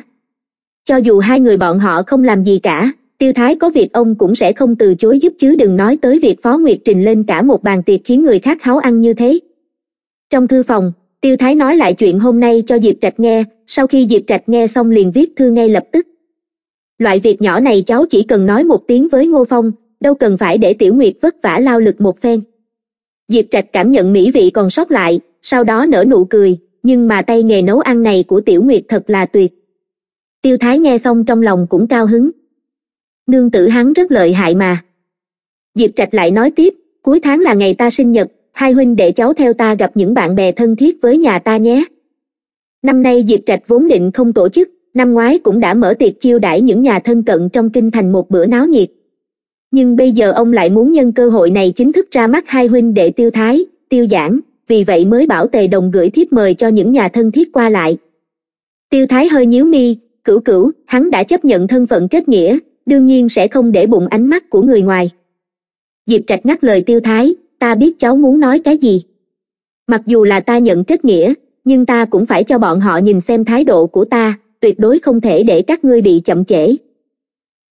cho dù hai người bọn họ không làm gì cả tiêu thái có việc ông cũng sẽ không từ chối giúp chứ đừng nói tới việc phó nguyệt trình lên cả một bàn tiệc khiến người khác háo ăn như thế trong thư phòng tiêu thái nói lại chuyện hôm nay cho diệp trạch nghe sau khi diệp trạch nghe xong liền viết thư ngay lập tức loại việc nhỏ này cháu chỉ cần nói một tiếng với ngô phong đâu cần phải để tiểu nguyệt vất vả lao lực một phen diệp trạch cảm nhận mỹ vị còn sót lại sau đó nở nụ cười nhưng mà tay nghề nấu ăn này của tiểu nguyệt thật là tuyệt tiêu thái nghe xong trong lòng cũng cao hứng nương tử hắn rất lợi hại mà diệp trạch lại nói tiếp cuối tháng là ngày ta sinh nhật hai huynh để cháu theo ta gặp những bạn bè thân thiết với nhà ta nhé năm nay diệp trạch vốn định không tổ chức năm ngoái cũng đã mở tiệc chiêu đãi những nhà thân cận trong kinh thành một bữa náo nhiệt nhưng bây giờ ông lại muốn nhân cơ hội này chính thức ra mắt hai huynh để tiêu thái tiêu giảng vì vậy mới bảo tề đồng gửi thiếp mời cho những nhà thân thiết qua lại tiêu thái hơi nhíu mi cửu cửu hắn đã chấp nhận thân phận kết nghĩa đương nhiên sẽ không để bụng ánh mắt của người ngoài diệp trạch ngắt lời tiêu thái ta biết cháu muốn nói cái gì mặc dù là ta nhận kết nghĩa nhưng ta cũng phải cho bọn họ nhìn xem thái độ của ta tuyệt đối không thể để các ngươi bị chậm trễ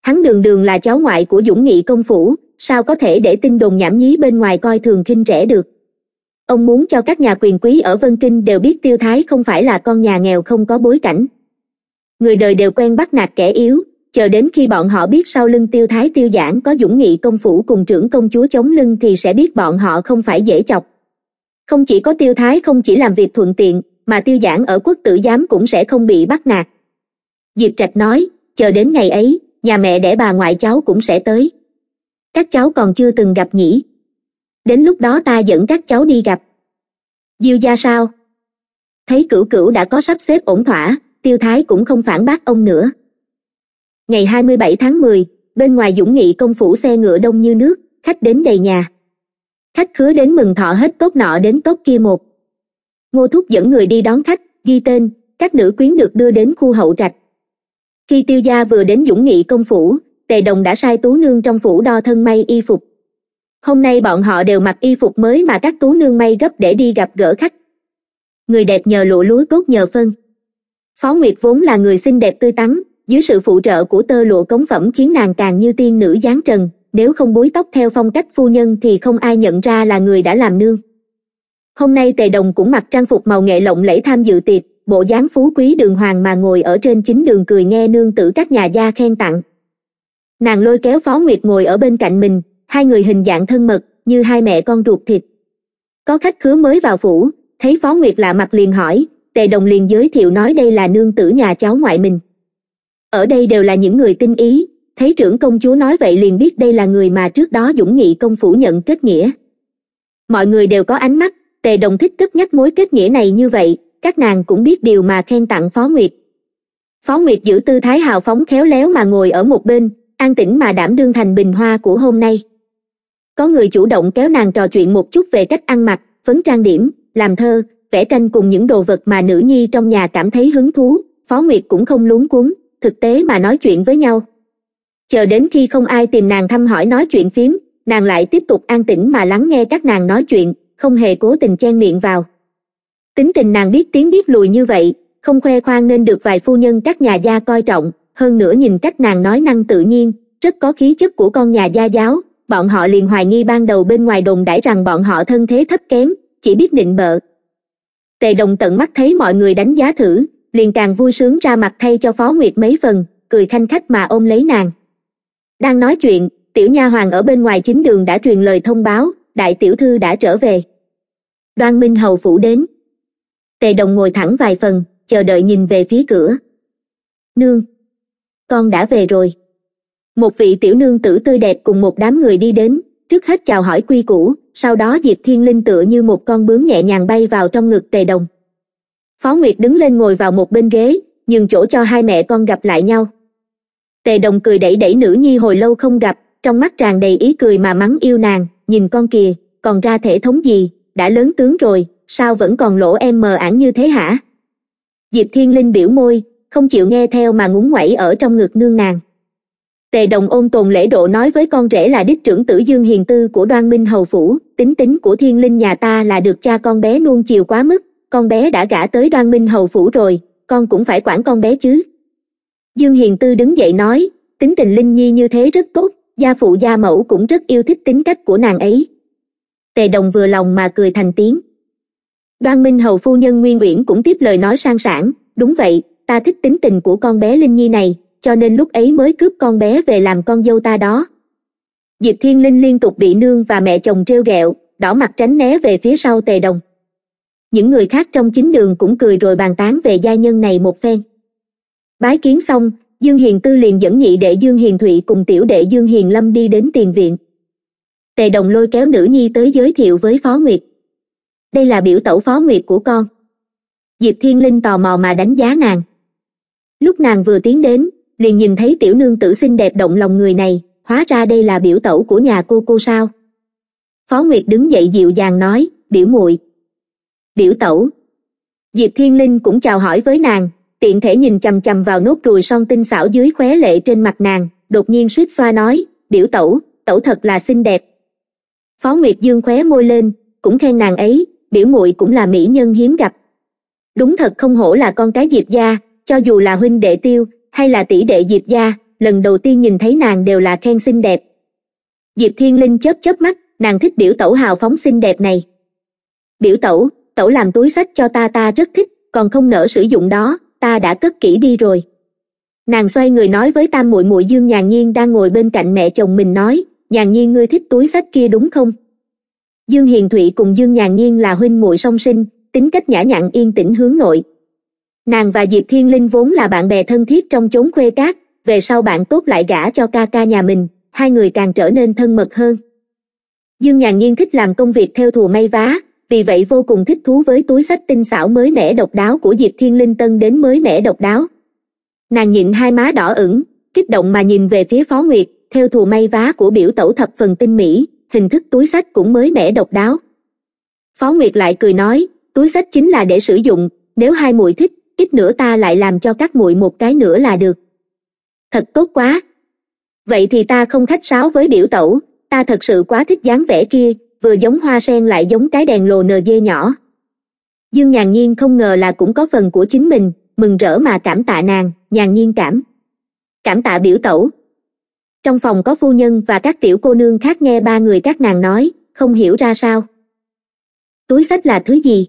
hắn đường đường là cháu ngoại của dũng nghị công phủ sao có thể để tin đồn nhảm nhí bên ngoài coi thường khinh rẻ được ông muốn cho các nhà quyền quý ở vân kinh đều biết tiêu thái không phải là con nhà nghèo không có bối cảnh người đời đều quen bắt nạt kẻ yếu chờ đến khi bọn họ biết sau lưng tiêu thái tiêu giảng có dũng nghị công phủ cùng trưởng công chúa chống lưng thì sẽ biết bọn họ không phải dễ chọc không chỉ có tiêu thái không chỉ làm việc thuận tiện mà tiêu giảng ở quốc tử giám cũng sẽ không bị bắt nạt diệp trạch nói chờ đến ngày ấy nhà mẹ để bà ngoại cháu cũng sẽ tới các cháu còn chưa từng gặp nhỉ đến lúc đó ta dẫn các cháu đi gặp diêu gia sao thấy cửu cửu đã có sắp xếp ổn thỏa tiêu thái cũng không phản bác ông nữa ngày 27 tháng 10, bên ngoài Dũng Nghị công phủ xe ngựa đông như nước, khách đến đầy nhà. Khách khứa đến mừng thọ hết tốt nọ đến tốt kia một. Ngô Thúc dẫn người đi đón khách, ghi tên, các nữ quyến được đưa đến khu hậu trạch. Khi tiêu gia vừa đến Dũng Nghị công phủ, Tề Đồng đã sai tú nương trong phủ đo thân may y phục. Hôm nay bọn họ đều mặc y phục mới mà các tú nương may gấp để đi gặp gỡ khách. Người đẹp nhờ lụa lúa tốt nhờ phân. Phó Nguyệt vốn là người xinh đẹp tươi tắn, dưới sự phụ trợ của tơ lụa cống phẩm khiến nàng càng như tiên nữ giáng trần nếu không búi tóc theo phong cách phu nhân thì không ai nhận ra là người đã làm nương hôm nay tề đồng cũng mặc trang phục màu nghệ lộng lẫy tham dự tiệc bộ dáng phú quý đường hoàng mà ngồi ở trên chính đường cười nghe nương tử các nhà gia khen tặng nàng lôi kéo phó nguyệt ngồi ở bên cạnh mình hai người hình dạng thân mật như hai mẹ con ruột thịt có khách khứa mới vào phủ thấy phó nguyệt lạ mặt liền hỏi tề đồng liền giới thiệu nói đây là nương tử nhà cháu ngoại mình ở đây đều là những người tinh ý thấy trưởng công chúa nói vậy liền biết đây là người mà trước đó dũng nghị công phủ nhận kết nghĩa mọi người đều có ánh mắt tề đồng thích cất nhắc mối kết nghĩa này như vậy các nàng cũng biết điều mà khen tặng phó nguyệt phó nguyệt giữ tư thái hào phóng khéo léo mà ngồi ở một bên an tĩnh mà đảm đương thành bình hoa của hôm nay có người chủ động kéo nàng trò chuyện một chút về cách ăn mặc phấn trang điểm làm thơ vẽ tranh cùng những đồ vật mà nữ nhi trong nhà cảm thấy hứng thú phó nguyệt cũng không luống cuống thực tế mà nói chuyện với nhau chờ đến khi không ai tìm nàng thăm hỏi nói chuyện phím nàng lại tiếp tục an tĩnh mà lắng nghe các nàng nói chuyện không hề cố tình chen miệng vào tính tình nàng biết tiếng biết lùi như vậy không khoe khoang nên được vài phu nhân các nhà gia coi trọng hơn nữa nhìn cách nàng nói năng tự nhiên rất có khí chất của con nhà gia giáo bọn họ liền hoài nghi ban đầu bên ngoài đồn đãi rằng bọn họ thân thế thấp kém chỉ biết nịnh bợ tề đồng tận mắt thấy mọi người đánh giá thử liền càng vui sướng ra mặt thay cho phó nguyệt mấy phần cười khanh khách mà ôm lấy nàng đang nói chuyện tiểu nha hoàng ở bên ngoài chính đường đã truyền lời thông báo đại tiểu thư đã trở về đoan minh hầu phủ đến tề đồng ngồi thẳng vài phần chờ đợi nhìn về phía cửa nương con đã về rồi một vị tiểu nương tử tươi đẹp cùng một đám người đi đến trước hết chào hỏi quy củ sau đó diệp thiên linh tựa như một con bướm nhẹ nhàng bay vào trong ngực tề đồng phó nguyệt đứng lên ngồi vào một bên ghế nhường chỗ cho hai mẹ con gặp lại nhau tề đồng cười đẩy đẩy nữ nhi hồi lâu không gặp trong mắt tràn đầy ý cười mà mắng yêu nàng nhìn con kìa còn ra thể thống gì đã lớn tướng rồi sao vẫn còn lỗ em mờ ảng như thế hả diệp thiên linh biểu môi không chịu nghe theo mà ngúng ngoẩy ở trong ngực nương nàng tề đồng ôn tồn lễ độ nói với con rể là đích trưởng tử dương hiền tư của đoan minh hầu phủ tính tính của thiên linh nhà ta là được cha con bé nuông chiều quá mức con bé đã gả tới đoan minh hầu phủ rồi con cũng phải quản con bé chứ dương hiền tư đứng dậy nói tính tình linh nhi như thế rất tốt gia phụ gia mẫu cũng rất yêu thích tính cách của nàng ấy tề đồng vừa lòng mà cười thành tiếng đoan minh hầu phu nhân nguyên uyển cũng tiếp lời nói sang sảng đúng vậy ta thích tính tình của con bé linh nhi này cho nên lúc ấy mới cướp con bé về làm con dâu ta đó diệp thiên linh liên tục bị nương và mẹ chồng trêu ghẹo đỏ mặt tránh né về phía sau tề đồng những người khác trong chính đường cũng cười rồi bàn tán về gia nhân này một phen bái kiến xong dương hiền tư liền dẫn nhị đệ dương hiền thụy cùng tiểu đệ dương hiền lâm đi đến tiền viện tề đồng lôi kéo nữ nhi tới giới thiệu với phó nguyệt đây là biểu tẩu phó nguyệt của con diệp thiên linh tò mò mà đánh giá nàng lúc nàng vừa tiến đến liền nhìn thấy tiểu nương tử xinh đẹp động lòng người này hóa ra đây là biểu tẩu của nhà cô cô sao phó nguyệt đứng dậy dịu dàng nói biểu muội biểu tẩu diệp thiên linh cũng chào hỏi với nàng tiện thể nhìn chằm chằm vào nốt ruồi son tinh xảo dưới khóe lệ trên mặt nàng đột nhiên suýt xoa nói biểu tẩu tẩu thật là xinh đẹp phó nguyệt dương khóe môi lên cũng khen nàng ấy biểu muội cũng là mỹ nhân hiếm gặp đúng thật không hổ là con cái diệp gia cho dù là huynh đệ tiêu hay là tỷ đệ diệp gia lần đầu tiên nhìn thấy nàng đều là khen xinh đẹp diệp thiên linh chớp chớp mắt nàng thích biểu tẩu hào phóng xinh đẹp này biểu tẩu tẩu làm túi sách cho ta ta rất thích còn không nỡ sử dụng đó ta đã cất kỹ đi rồi nàng xoay người nói với tam muội muội dương nhàn nhiên đang ngồi bên cạnh mẹ chồng mình nói nhàn nhiên ngươi thích túi sách kia đúng không dương hiền thụy cùng dương nhàn nhiên là huynh muội song sinh tính cách nhã nhặn yên tĩnh hướng nội nàng và diệp thiên linh vốn là bạn bè thân thiết trong chốn khuê cát về sau bạn tốt lại gả cho ca ca nhà mình hai người càng trở nên thân mật hơn dương nhàn nhiên thích làm công việc theo thùa may vá vì vậy vô cùng thích thú với túi sách tinh xảo mới mẻ độc đáo của diệp thiên linh tân đến mới mẻ độc đáo nàng nhịn hai má đỏ ửng kích động mà nhìn về phía phó nguyệt theo thù may vá của biểu tẩu thập phần tinh mỹ hình thức túi sách cũng mới mẻ độc đáo phó nguyệt lại cười nói túi sách chính là để sử dụng nếu hai muội thích ít nữa ta lại làm cho các muội một cái nữa là được thật tốt quá vậy thì ta không khách sáo với biểu tẩu ta thật sự quá thích dáng vẻ kia vừa giống hoa sen lại giống cái đèn lồ nờ dê nhỏ dương nhàn nhiên không ngờ là cũng có phần của chính mình mừng rỡ mà cảm tạ nàng nhàn nhiên cảm cảm tạ biểu tẩu trong phòng có phu nhân và các tiểu cô nương khác nghe ba người các nàng nói không hiểu ra sao túi sách là thứ gì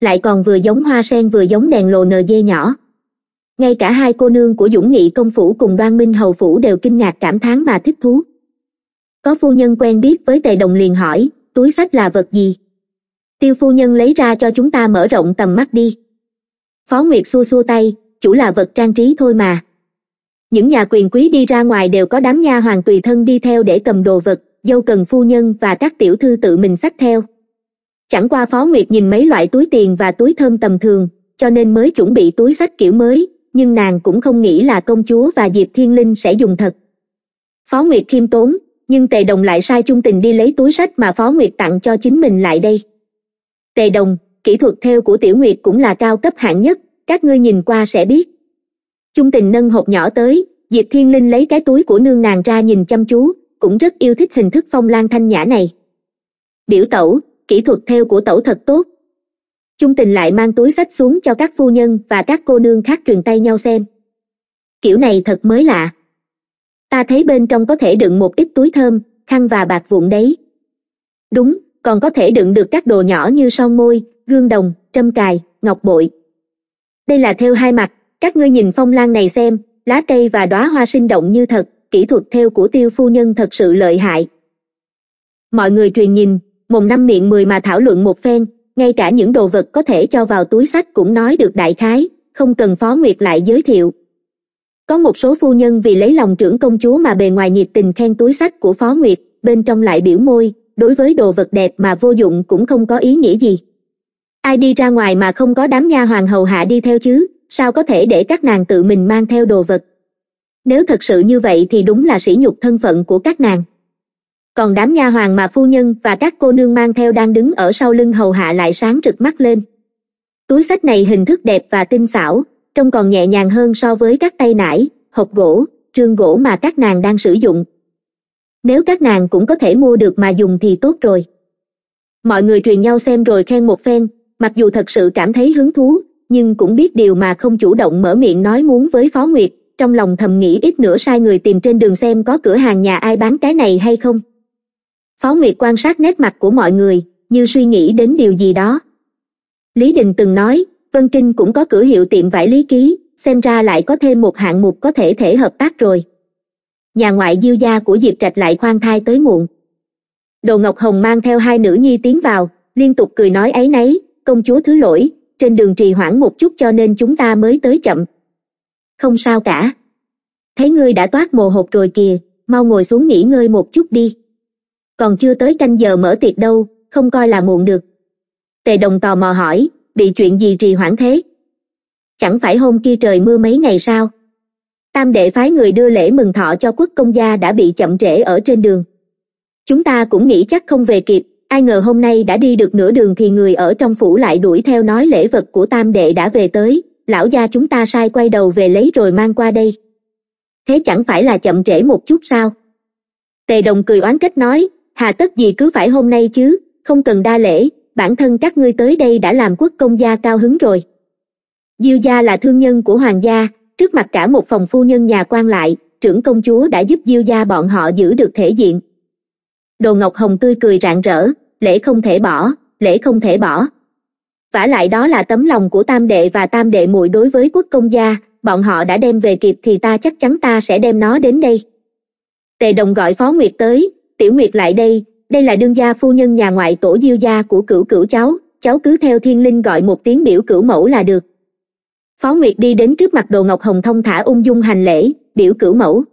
lại còn vừa giống hoa sen vừa giống đèn lồ nờ dê nhỏ ngay cả hai cô nương của dũng nghị công phủ cùng đoan minh hầu phủ đều kinh ngạc cảm thán mà thích thú có phu nhân quen biết với tề đồng liền hỏi túi sách là vật gì tiêu phu nhân lấy ra cho chúng ta mở rộng tầm mắt đi phó nguyệt xua xua tay chủ là vật trang trí thôi mà những nhà quyền quý đi ra ngoài đều có đám nha hoàng tùy thân đi theo để cầm đồ vật dâu cần phu nhân và các tiểu thư tự mình xách theo chẳng qua phó nguyệt nhìn mấy loại túi tiền và túi thơm tầm thường cho nên mới chuẩn bị túi sách kiểu mới nhưng nàng cũng không nghĩ là công chúa và diệp thiên linh sẽ dùng thật phó nguyệt khiêm tốn nhưng tề đồng lại sai chung tình đi lấy túi sách mà phó nguyệt tặng cho chính mình lại đây tề đồng kỹ thuật theo của tiểu nguyệt cũng là cao cấp hạng nhất các ngươi nhìn qua sẽ biết chung tình nâng hộp nhỏ tới diệp thiên linh lấy cái túi của nương nàng ra nhìn chăm chú cũng rất yêu thích hình thức phong lan thanh nhã này biểu tẩu kỹ thuật theo của tẩu thật tốt chung tình lại mang túi sách xuống cho các phu nhân và các cô nương khác truyền tay nhau xem kiểu này thật mới lạ ta thấy bên trong có thể đựng một ít túi thơm khăn và bạc vụn đấy đúng còn có thể đựng được các đồ nhỏ như son môi gương đồng trâm cài ngọc bội đây là theo hai mặt các ngươi nhìn phong lan này xem lá cây và đóa hoa sinh động như thật kỹ thuật theo của tiêu phu nhân thật sự lợi hại mọi người truyền nhìn mồm năm miệng mười mà thảo luận một phen ngay cả những đồ vật có thể cho vào túi sách cũng nói được đại khái không cần phó nguyệt lại giới thiệu có một số phu nhân vì lấy lòng trưởng công chúa mà bề ngoài nhiệt tình khen túi sách của phó nguyệt bên trong lại biểu môi đối với đồ vật đẹp mà vô dụng cũng không có ý nghĩa gì ai đi ra ngoài mà không có đám nha hoàng hầu hạ đi theo chứ sao có thể để các nàng tự mình mang theo đồ vật nếu thật sự như vậy thì đúng là sỉ nhục thân phận của các nàng còn đám nha hoàng mà phu nhân và các cô nương mang theo đang đứng ở sau lưng hầu hạ lại sáng rực mắt lên túi sách này hình thức đẹp và tinh xảo trông còn nhẹ nhàng hơn so với các tay nải hộp gỗ trương gỗ mà các nàng đang sử dụng nếu các nàng cũng có thể mua được mà dùng thì tốt rồi mọi người truyền nhau xem rồi khen một phen mặc dù thật sự cảm thấy hứng thú nhưng cũng biết điều mà không chủ động mở miệng nói muốn với phó nguyệt trong lòng thầm nghĩ ít nữa sai người tìm trên đường xem có cửa hàng nhà ai bán cái này hay không phó nguyệt quan sát nét mặt của mọi người như suy nghĩ đến điều gì đó lý đình từng nói vân Kinh cũng có cửa hiệu tiệm vải lý ký xem ra lại có thêm một hạng mục có thể thể hợp tác rồi nhà ngoại diêu gia của diệp trạch lại khoan thai tới muộn đồ ngọc hồng mang theo hai nữ nhi tiến vào liên tục cười nói ấy nấy công chúa thứ lỗi trên đường trì hoãn một chút cho nên chúng ta mới tới chậm không sao cả thấy ngươi đã toát mồ hột rồi kìa mau ngồi xuống nghỉ ngơi một chút đi còn chưa tới canh giờ mở tiệc đâu không coi là muộn được tề đồng tò mò hỏi bị chuyện gì trì hoãn thế chẳng phải hôm kia trời mưa mấy ngày sao tam đệ phái người đưa lễ mừng thọ cho quốc công gia đã bị chậm trễ ở trên đường chúng ta cũng nghĩ chắc không về kịp ai ngờ hôm nay đã đi được nửa đường thì người ở trong phủ lại đuổi theo nói lễ vật của tam đệ đã về tới lão gia chúng ta sai quay đầu về lấy rồi mang qua đây thế chẳng phải là chậm trễ một chút sao tề đồng cười oán trách nói hà tất gì cứ phải hôm nay chứ không cần đa lễ bản thân các ngươi tới đây đã làm quốc công gia cao hứng rồi diêu gia là thương nhân của hoàng gia trước mặt cả một phòng phu nhân nhà quan lại trưởng công chúa đã giúp diêu gia bọn họ giữ được thể diện đồ ngọc hồng tươi cười rạng rỡ lễ không thể bỏ lễ không thể bỏ vả lại đó là tấm lòng của tam đệ và tam đệ muội đối với quốc công gia bọn họ đã đem về kịp thì ta chắc chắn ta sẽ đem nó đến đây tề đồng gọi phó nguyệt tới tiểu nguyệt lại đây đây là đương gia phu nhân nhà ngoại tổ diêu gia của cửu cửu cháu cháu cứ theo thiên linh gọi một tiếng biểu cửu mẫu là được phó nguyệt đi đến trước mặt đồ ngọc hồng thông thả ung dung hành lễ biểu cửu mẫu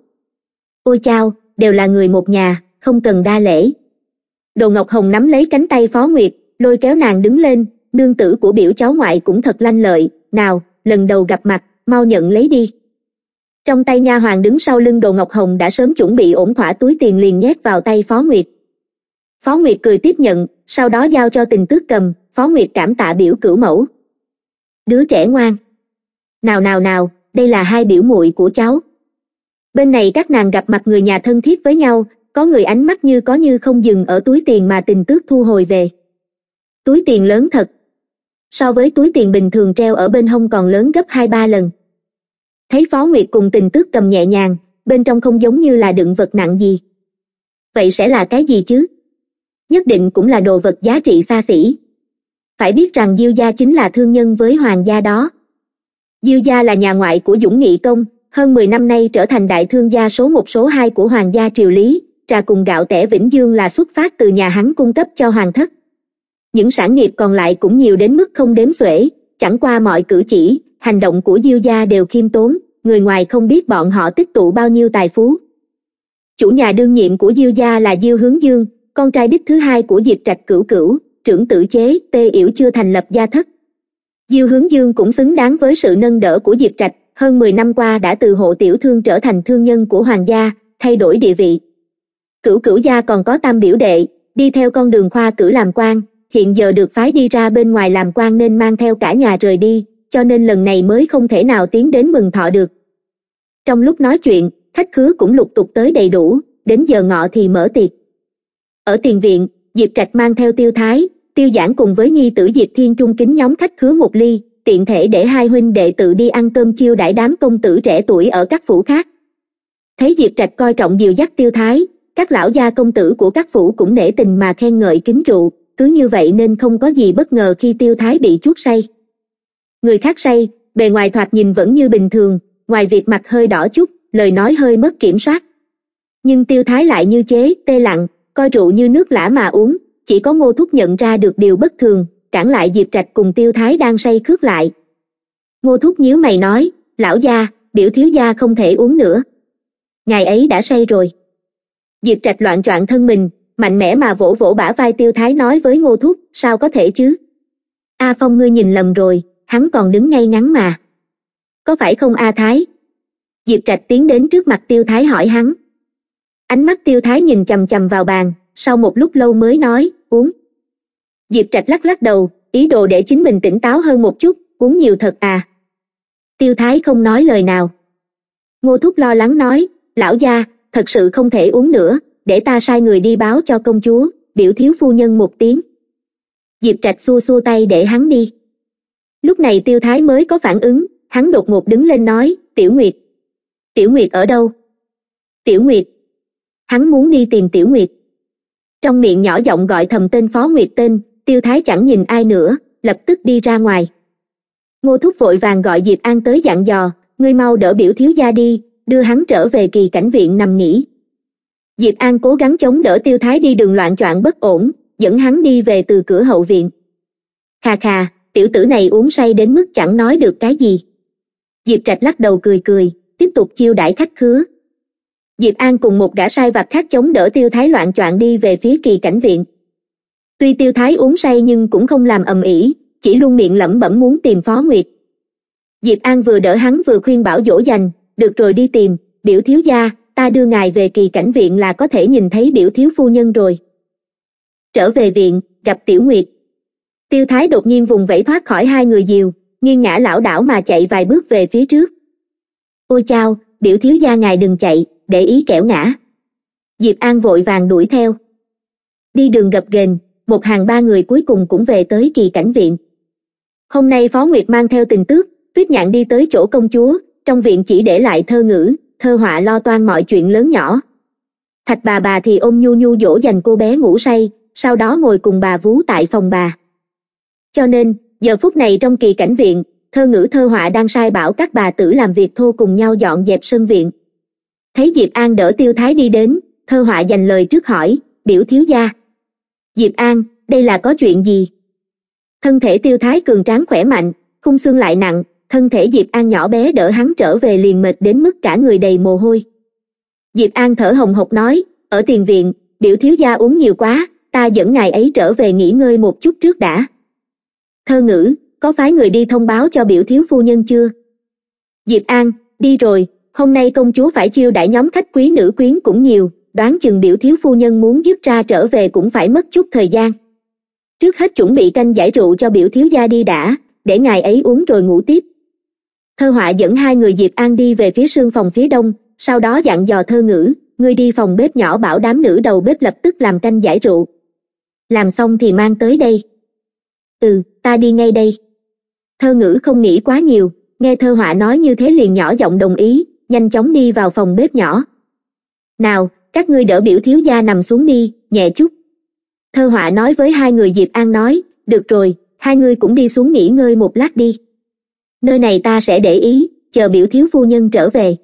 ôi chao đều là người một nhà không cần đa lễ đồ ngọc hồng nắm lấy cánh tay phó nguyệt lôi kéo nàng đứng lên nương tử của biểu cháu ngoại cũng thật lanh lợi nào lần đầu gặp mặt mau nhận lấy đi trong tay nha hoàng đứng sau lưng đồ ngọc hồng đã sớm chuẩn bị ổn thỏa túi tiền liền nhét vào tay phó nguyệt phó nguyệt cười tiếp nhận sau đó giao cho tình tước cầm phó nguyệt cảm tạ biểu cửu mẫu đứa trẻ ngoan nào nào nào đây là hai biểu muội của cháu bên này các nàng gặp mặt người nhà thân thiết với nhau có người ánh mắt như có như không dừng ở túi tiền mà tình tước thu hồi về túi tiền lớn thật so với túi tiền bình thường treo ở bên hông còn lớn gấp hai ba lần thấy phó nguyệt cùng tình tước cầm nhẹ nhàng bên trong không giống như là đựng vật nặng gì vậy sẽ là cái gì chứ nhất định cũng là đồ vật giá trị xa xỉ phải biết rằng diêu gia chính là thương nhân với hoàng gia đó diêu gia là nhà ngoại của dũng nghị công hơn mười năm nay trở thành đại thương gia số một số hai của hoàng gia triều lý trà cùng gạo tẻ vĩnh dương là xuất phát từ nhà hắn cung cấp cho hoàng thất những sản nghiệp còn lại cũng nhiều đến mức không đếm xuể chẳng qua mọi cử chỉ hành động của diêu gia đều khiêm tốn người ngoài không biết bọn họ tích tụ bao nhiêu tài phú chủ nhà đương nhiệm của diêu gia là diêu hướng dương con trai đích thứ hai của diệp trạch cửu cửu trưởng tự chế tê yểu chưa thành lập gia thất diêu hướng dương cũng xứng đáng với sự nâng đỡ của diệp trạch hơn mười năm qua đã từ hộ tiểu thương trở thành thương nhân của hoàng gia thay đổi địa vị cửu cửu gia còn có tam biểu đệ đi theo con đường khoa cử làm quan hiện giờ được phái đi ra bên ngoài làm quan nên mang theo cả nhà rời đi cho nên lần này mới không thể nào tiến đến mừng thọ được trong lúc nói chuyện khách khứa cũng lục tục tới đầy đủ đến giờ ngọ thì mở tiệc ở tiền viện diệp trạch mang theo tiêu thái tiêu giảng cùng với nhi tử diệp thiên trung kính nhóm khách khứa một ly tiện thể để hai huynh đệ tự đi ăn cơm chiêu đãi đám công tử trẻ tuổi ở các phủ khác thấy diệp trạch coi trọng dìu dắt tiêu thái các lão gia công tử của các phủ cũng nể tình mà khen ngợi kính rượu cứ như vậy nên không có gì bất ngờ khi tiêu thái bị chuốt say người khác say bề ngoài thoạt nhìn vẫn như bình thường ngoài việc mặt hơi đỏ chút lời nói hơi mất kiểm soát nhưng tiêu thái lại như chế tê lặng coi rượu như nước lã mà uống chỉ có ngô thúc nhận ra được điều bất thường cản lại diệp trạch cùng tiêu thái đang say khước lại ngô thúc nhíu mày nói lão gia biểu thiếu gia không thể uống nữa ngài ấy đã say rồi diệp trạch loạn choạng thân mình mạnh mẽ mà vỗ vỗ bả vai tiêu thái nói với ngô thúc sao có thể chứ a phong ngươi nhìn lầm rồi hắn còn đứng ngay ngắn mà có phải không a thái diệp trạch tiến đến trước mặt tiêu thái hỏi hắn ánh mắt tiêu thái nhìn chằm chằm vào bàn sau một lúc lâu mới nói uống diệp trạch lắc lắc đầu ý đồ để chính mình tỉnh táo hơn một chút uống nhiều thật à tiêu thái không nói lời nào ngô thúc lo lắng nói lão gia thật sự không thể uống nữa để ta sai người đi báo cho công chúa biểu thiếu phu nhân một tiếng diệp trạch xua xua tay để hắn đi lúc này tiêu thái mới có phản ứng hắn đột ngột đứng lên nói tiểu nguyệt tiểu nguyệt ở đâu tiểu nguyệt hắn muốn đi tìm tiểu nguyệt trong miệng nhỏ giọng gọi thầm tên phó nguyệt tên tiêu thái chẳng nhìn ai nữa lập tức đi ra ngoài ngô thúc vội vàng gọi diệp an tới dặn dò ngươi mau đỡ biểu thiếu gia đi đưa hắn trở về kỳ cảnh viện nằm nghỉ diệp an cố gắng chống đỡ tiêu thái đi đường loạn choạng bất ổn dẫn hắn đi về từ cửa hậu viện kha kha tiểu tử này uống say đến mức chẳng nói được cái gì diệp trạch lắc đầu cười cười tiếp tục chiêu đãi khách khứa diệp an cùng một gã sai vặt khác chống đỡ tiêu thái loạn choạng đi về phía kỳ cảnh viện tuy tiêu thái uống say nhưng cũng không làm ầm ĩ chỉ luôn miệng lẩm bẩm muốn tìm phó nguyệt diệp an vừa đỡ hắn vừa khuyên bảo dỗ dành được rồi đi tìm biểu thiếu gia ta đưa ngài về kỳ cảnh viện là có thể nhìn thấy biểu thiếu phu nhân rồi trở về viện gặp tiểu nguyệt tiêu thái đột nhiên vùng vẫy thoát khỏi hai người diều nghiêng ngã lảo đảo mà chạy vài bước về phía trước ôi chao biểu thiếu gia ngài đừng chạy để ý kẻo ngã diệp an vội vàng đuổi theo đi đường gập ghềnh một hàng ba người cuối cùng cũng về tới kỳ cảnh viện hôm nay phó nguyệt mang theo tình tước tuyết nhạn đi tới chỗ công chúa trong viện chỉ để lại thơ ngữ thơ họa lo toan mọi chuyện lớn nhỏ thạch bà bà thì ôm nhu nhu dỗ dành cô bé ngủ say sau đó ngồi cùng bà vú tại phòng bà cho nên giờ phút này trong kỳ cảnh viện thơ ngữ thơ họa đang sai bảo các bà tử làm việc thô cùng nhau dọn dẹp sân viện thấy diệp an đỡ tiêu thái đi đến thơ họa dành lời trước hỏi biểu thiếu gia diệp an đây là có chuyện gì thân thể tiêu thái cường tráng khỏe mạnh khung xương lại nặng thân thể diệp an nhỏ bé đỡ hắn trở về liền mệt đến mức cả người đầy mồ hôi diệp an thở hồng hộc nói ở tiền viện biểu thiếu gia uống nhiều quá ta dẫn ngài ấy trở về nghỉ ngơi một chút trước đã thơ ngữ có phái người đi thông báo cho biểu thiếu phu nhân chưa diệp an đi rồi hôm nay công chúa phải chiêu đãi nhóm khách quý nữ quyến cũng nhiều đoán chừng biểu thiếu phu nhân muốn dứt ra trở về cũng phải mất chút thời gian trước hết chuẩn bị canh giải rượu cho biểu thiếu gia đi đã để ngài ấy uống rồi ngủ tiếp thơ họa dẫn hai người diệp an đi về phía sương phòng phía đông sau đó dặn dò thơ ngữ ngươi đi phòng bếp nhỏ bảo đám nữ đầu bếp lập tức làm canh giải rượu làm xong thì mang tới đây ừ ta đi ngay đây thơ ngữ không nghĩ quá nhiều nghe thơ họa nói như thế liền nhỏ giọng đồng ý nhanh chóng đi vào phòng bếp nhỏ nào các ngươi đỡ biểu thiếu gia nằm xuống đi nhẹ chút thơ họa nói với hai người diệp an nói được rồi hai ngươi cũng đi xuống nghỉ ngơi một lát đi nơi này ta sẽ để ý chờ biểu thiếu phu nhân trở về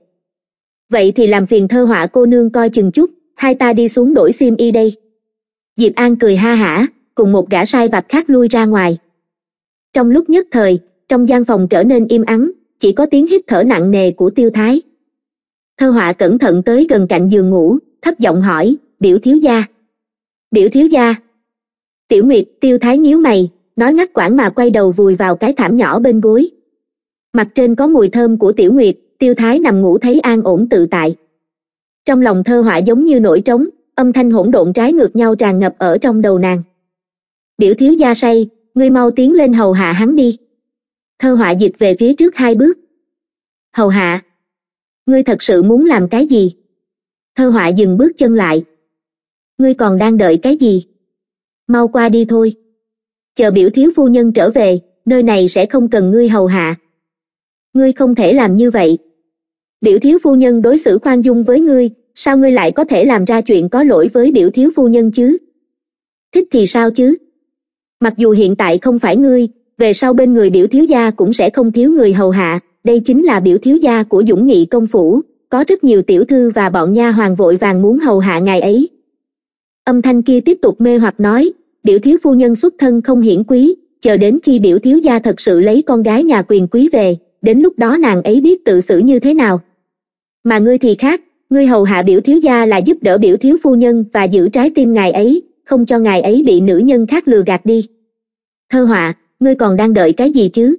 vậy thì làm phiền thơ họa cô nương coi chừng chút hai ta đi xuống đổi sim y đây diệp an cười ha hả cùng một gã sai vặt khác lui ra ngoài trong lúc nhất thời trong gian phòng trở nên im ắng chỉ có tiếng hít thở nặng nề của tiêu thái thơ họa cẩn thận tới gần cạnh giường ngủ thấp giọng hỏi biểu thiếu gia biểu thiếu gia tiểu nguyệt tiêu thái nhíu mày nói ngắt quãng mà quay đầu vùi vào cái thảm nhỏ bên gối mặt trên có mùi thơm của tiểu nguyệt tiêu thái nằm ngủ thấy an ổn tự tại trong lòng thơ họa giống như nổi trống âm thanh hỗn độn trái ngược nhau tràn ngập ở trong đầu nàng biểu thiếu gia say ngươi mau tiến lên hầu hạ hắn đi thơ họa dịch về phía trước hai bước hầu hạ ngươi thật sự muốn làm cái gì thơ họa dừng bước chân lại ngươi còn đang đợi cái gì mau qua đi thôi chờ biểu thiếu phu nhân trở về nơi này sẽ không cần ngươi hầu hạ ngươi không thể làm như vậy biểu thiếu phu nhân đối xử khoan dung với ngươi sao ngươi lại có thể làm ra chuyện có lỗi với biểu thiếu phu nhân chứ thích thì sao chứ mặc dù hiện tại không phải ngươi về sau bên người biểu thiếu gia cũng sẽ không thiếu người hầu hạ đây chính là biểu thiếu gia của dũng nghị công phủ có rất nhiều tiểu thư và bọn nha hoàng vội vàng muốn hầu hạ ngài ấy âm thanh kia tiếp tục mê hoặc nói biểu thiếu phu nhân xuất thân không hiển quý chờ đến khi biểu thiếu gia thật sự lấy con gái nhà quyền quý về đến lúc đó nàng ấy biết tự xử như thế nào mà ngươi thì khác ngươi hầu hạ biểu thiếu gia là giúp đỡ biểu thiếu phu nhân và giữ trái tim ngài ấy không cho ngài ấy bị nữ nhân khác lừa gạt đi thơ họa ngươi còn đang đợi cái gì chứ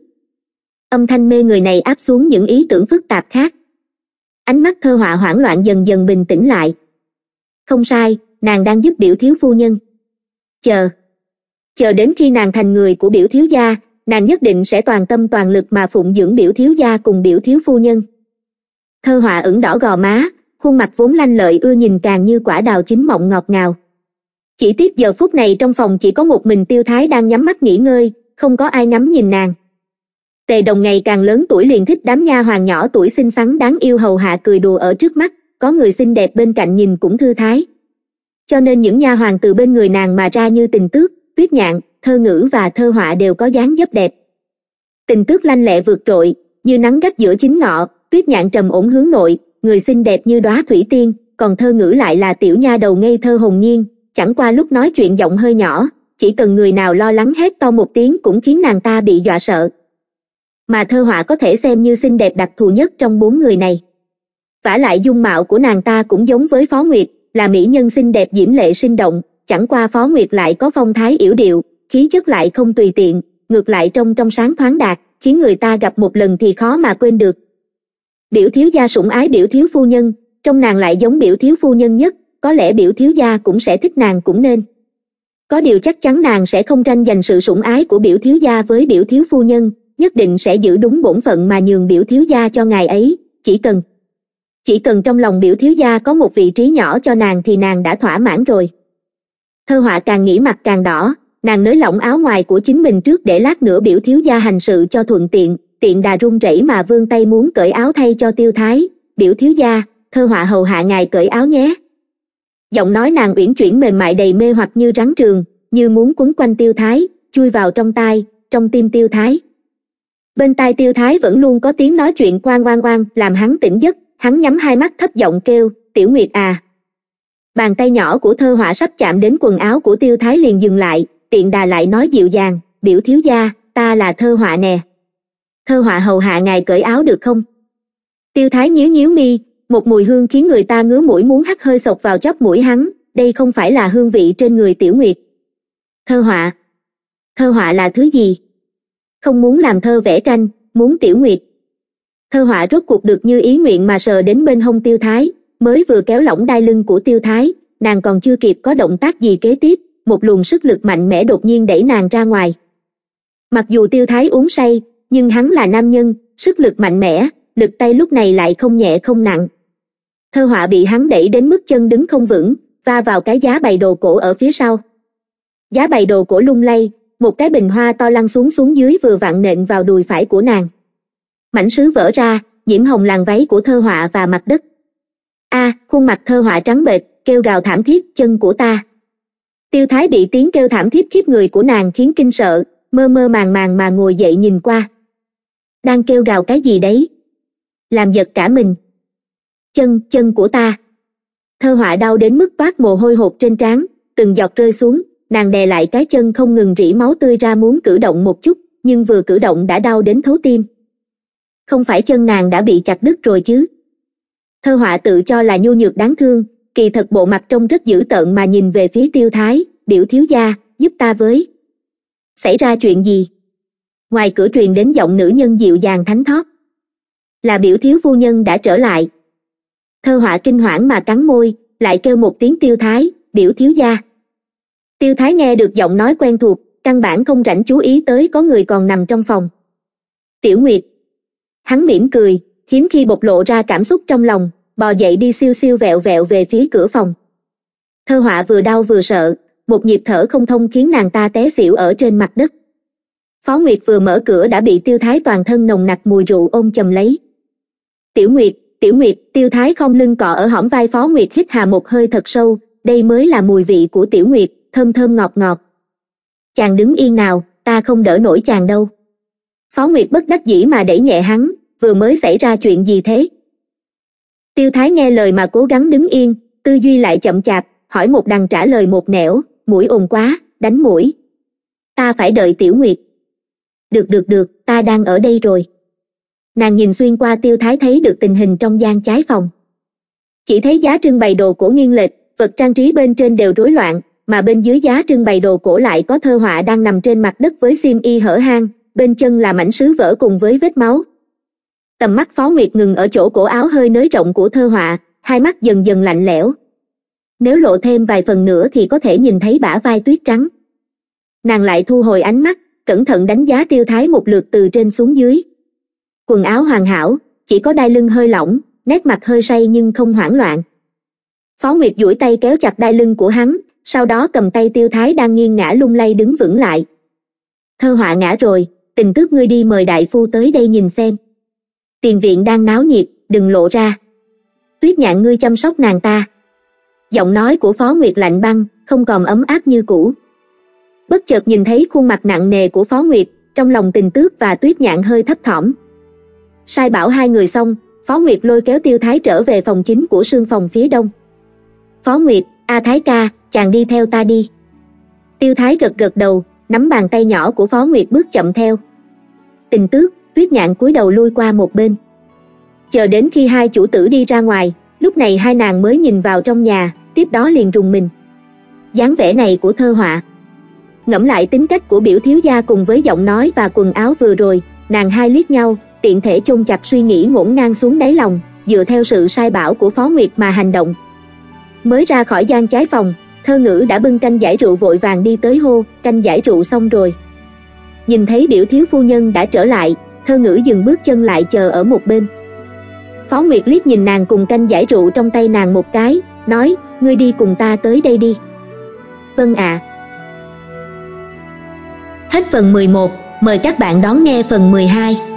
âm thanh mê người này áp xuống những ý tưởng phức tạp khác ánh mắt thơ họa hoảng loạn dần dần bình tĩnh lại không sai nàng đang giúp biểu thiếu phu nhân chờ chờ đến khi nàng thành người của biểu thiếu gia nàng nhất định sẽ toàn tâm toàn lực mà phụng dưỡng biểu thiếu gia cùng biểu thiếu phu nhân thơ họa ửng đỏ gò má khuôn mặt vốn lanh lợi ưa nhìn càng như quả đào chín mọng ngọt ngào chỉ tiếc giờ phút này trong phòng chỉ có một mình tiêu thái đang nhắm mắt nghỉ ngơi không có ai ngắm nhìn nàng tề đồng ngày càng lớn tuổi liền thích đám nha hoàng nhỏ tuổi xinh xắn đáng yêu hầu hạ cười đùa ở trước mắt có người xinh đẹp bên cạnh nhìn cũng thư thái cho nên những nha hoàng từ bên người nàng mà ra như tình tước tuyết nhạn thơ ngữ và thơ họa đều có dáng dấp đẹp tình tước lanh lẹ vượt trội như nắng gắt giữa chính ngọ tuyết nhạn trầm ổn hướng nội người xinh đẹp như đóa thủy tiên còn thơ ngữ lại là tiểu nha đầu ngây thơ hồn nhiên chẳng qua lúc nói chuyện giọng hơi nhỏ chỉ cần người nào lo lắng hết to một tiếng cũng khiến nàng ta bị dọa sợ mà thơ họa có thể xem như xinh đẹp đặc thù nhất trong bốn người này vả lại dung mạo của nàng ta cũng giống với phó nguyệt là mỹ nhân xinh đẹp diễm lệ sinh động chẳng qua phó nguyệt lại có phong thái yểu điệu khí chất lại không tùy tiện ngược lại trong trong sáng thoáng đạt khiến người ta gặp một lần thì khó mà quên được biểu thiếu gia sủng ái biểu thiếu phu nhân trong nàng lại giống biểu thiếu phu nhân nhất có lẽ biểu thiếu gia cũng sẽ thích nàng cũng nên có điều chắc chắn nàng sẽ không tranh giành sự sủng ái của biểu thiếu gia với biểu thiếu phu nhân nhất định sẽ giữ đúng bổn phận mà nhường biểu thiếu gia cho ngài ấy chỉ cần chỉ cần trong lòng biểu thiếu gia có một vị trí nhỏ cho nàng thì nàng đã thỏa mãn rồi thơ họa càng nghĩ mặt càng đỏ nàng nới lỏng áo ngoài của chính mình trước để lát nữa biểu thiếu gia hành sự cho thuận tiện tiện đà run rẩy mà vươn tay muốn cởi áo thay cho tiêu thái biểu thiếu gia thơ họa hầu hạ ngài cởi áo nhé giọng nói nàng uyển chuyển mềm mại đầy mê hoặc như rắn trường như muốn quấn quanh tiêu thái chui vào trong tai trong tim tiêu thái bên tai tiêu thái vẫn luôn có tiếng nói chuyện quan quan quan làm hắn tỉnh giấc hắn nhắm hai mắt thấp giọng kêu tiểu nguyệt à bàn tay nhỏ của thơ họa sắp chạm đến quần áo của tiêu thái liền dừng lại tiện đà lại nói dịu dàng biểu thiếu gia ta là thơ họa nè thơ họa hầu hạ ngài cởi áo được không tiêu thái nhíu nhíu mi một mùi hương khiến người ta ngứa mũi muốn hắt hơi sộc vào chóp mũi hắn đây không phải là hương vị trên người tiểu nguyệt thơ họa thơ họa là thứ gì không muốn làm thơ vẽ tranh muốn tiểu nguyệt thơ họa rốt cuộc được như ý nguyện mà sờ đến bên hông tiêu thái mới vừa kéo lỏng đai lưng của tiêu thái nàng còn chưa kịp có động tác gì kế tiếp một luồng sức lực mạnh mẽ đột nhiên đẩy nàng ra ngoài mặc dù tiêu thái uống say nhưng hắn là nam nhân sức lực mạnh mẽ lực tay lúc này lại không nhẹ không nặng thơ họa bị hắn đẩy đến mức chân đứng không vững va vào cái giá bày đồ cổ ở phía sau giá bày đồ cổ lung lay một cái bình hoa to lăn xuống xuống dưới vừa vặn nện vào đùi phải của nàng mảnh sứ vỡ ra nhiễm hồng làn váy của thơ họa và mặt đất a à, khuôn mặt thơ họa trắng bệch kêu gào thảm thiết chân của ta tiêu thái bị tiếng kêu thảm thiết khiếp người của nàng khiến kinh sợ mơ mơ màng màng mà ngồi dậy nhìn qua đang kêu gào cái gì đấy làm giật cả mình chân chân của ta thơ họa đau đến mức toát mồ hôi hột trên trán từng giọt rơi xuống nàng đè lại cái chân không ngừng rỉ máu tươi ra muốn cử động một chút nhưng vừa cử động đã đau đến thấu tim không phải chân nàng đã bị chặt đứt rồi chứ thơ họa tự cho là nhu nhược đáng thương kỳ thật bộ mặt trông rất dữ tợn mà nhìn về phía tiêu thái biểu thiếu gia giúp ta với xảy ra chuyện gì ngoài cửa truyền đến giọng nữ nhân dịu dàng thánh thót là biểu thiếu phu nhân đã trở lại thơ họa kinh hoảng mà cắn môi lại kêu một tiếng tiêu thái biểu thiếu gia tiêu thái nghe được giọng nói quen thuộc căn bản không rảnh chú ý tới có người còn nằm trong phòng tiểu nguyệt hắn mỉm cười hiếm khi bộc lộ ra cảm xúc trong lòng bò dậy đi siêu siêu vẹo vẹo về phía cửa phòng thơ họa vừa đau vừa sợ một nhịp thở không thông khiến nàng ta té xỉu ở trên mặt đất phó nguyệt vừa mở cửa đã bị tiêu thái toàn thân nồng nặc mùi rượu ôm chầm lấy tiểu nguyệt tiểu nguyệt tiêu thái không lưng cọ ở hõm vai phó nguyệt hít hà một hơi thật sâu đây mới là mùi vị của tiểu nguyệt thơm thơm ngọt ngọt chàng đứng yên nào ta không đỡ nổi chàng đâu phó nguyệt bất đắc dĩ mà đẩy nhẹ hắn vừa mới xảy ra chuyện gì thế tiêu thái nghe lời mà cố gắng đứng yên tư duy lại chậm chạp hỏi một đằng trả lời một nẻo mũi ồn quá đánh mũi ta phải đợi tiểu nguyệt được được được ta đang ở đây rồi nàng nhìn xuyên qua tiêu thái thấy được tình hình trong gian trái phòng chỉ thấy giá trưng bày đồ cổ nghiêng lệch vật trang trí bên trên đều rối loạn mà bên dưới giá trưng bày đồ cổ lại có thơ họa đang nằm trên mặt đất với xiêm y hở hang bên chân là mảnh sứ vỡ cùng với vết máu tầm mắt phó nguyệt ngừng ở chỗ cổ áo hơi nới rộng của thơ họa hai mắt dần dần lạnh lẽo nếu lộ thêm vài phần nữa thì có thể nhìn thấy bả vai tuyết trắng nàng lại thu hồi ánh mắt cẩn thận đánh giá tiêu thái một lượt từ trên xuống dưới quần áo hoàn hảo chỉ có đai lưng hơi lỏng nét mặt hơi say nhưng không hoảng loạn phó nguyệt duỗi tay kéo chặt đai lưng của hắn sau đó cầm tay tiêu thái đang nghiêng ngã lung lay đứng vững lại thơ họa ngã rồi tình tước ngươi đi mời đại phu tới đây nhìn xem tiền viện đang náo nhiệt đừng lộ ra tuyết nhạn ngươi chăm sóc nàng ta giọng nói của phó nguyệt lạnh băng không còn ấm áp như cũ bất chợt nhìn thấy khuôn mặt nặng nề của phó nguyệt trong lòng tình tước và tuyết nhạn hơi thấp thỏm sai bảo hai người xong phó nguyệt lôi kéo tiêu thái trở về phòng chính của sương phòng phía đông phó nguyệt a thái ca chàng đi theo ta đi tiêu thái gật gật đầu nắm bàn tay nhỏ của phó nguyệt bước chậm theo tình tước tuyết nhạn cúi đầu lui qua một bên chờ đến khi hai chủ tử đi ra ngoài lúc này hai nàng mới nhìn vào trong nhà tiếp đó liền rùng mình dáng vẻ này của thơ họa ngẫm lại tính cách của biểu thiếu gia cùng với giọng nói và quần áo vừa rồi nàng hai liếc nhau tiện thể chôn chặt suy nghĩ ngổn ngang xuống đáy lòng dựa theo sự sai bảo của phó nguyệt mà hành động mới ra khỏi gian trái phòng thơ ngữ đã bưng canh giải rượu vội vàng đi tới hô canh giải rượu xong rồi nhìn thấy biểu thiếu phu nhân đã trở lại thơ ngữ dừng bước chân lại chờ ở một bên phó nguyệt liếc nhìn nàng cùng canh giải rượu trong tay nàng một cái nói ngươi đi cùng ta tới đây đi vâng ạ à. hết phần 11, mời các bạn đón nghe phần 12.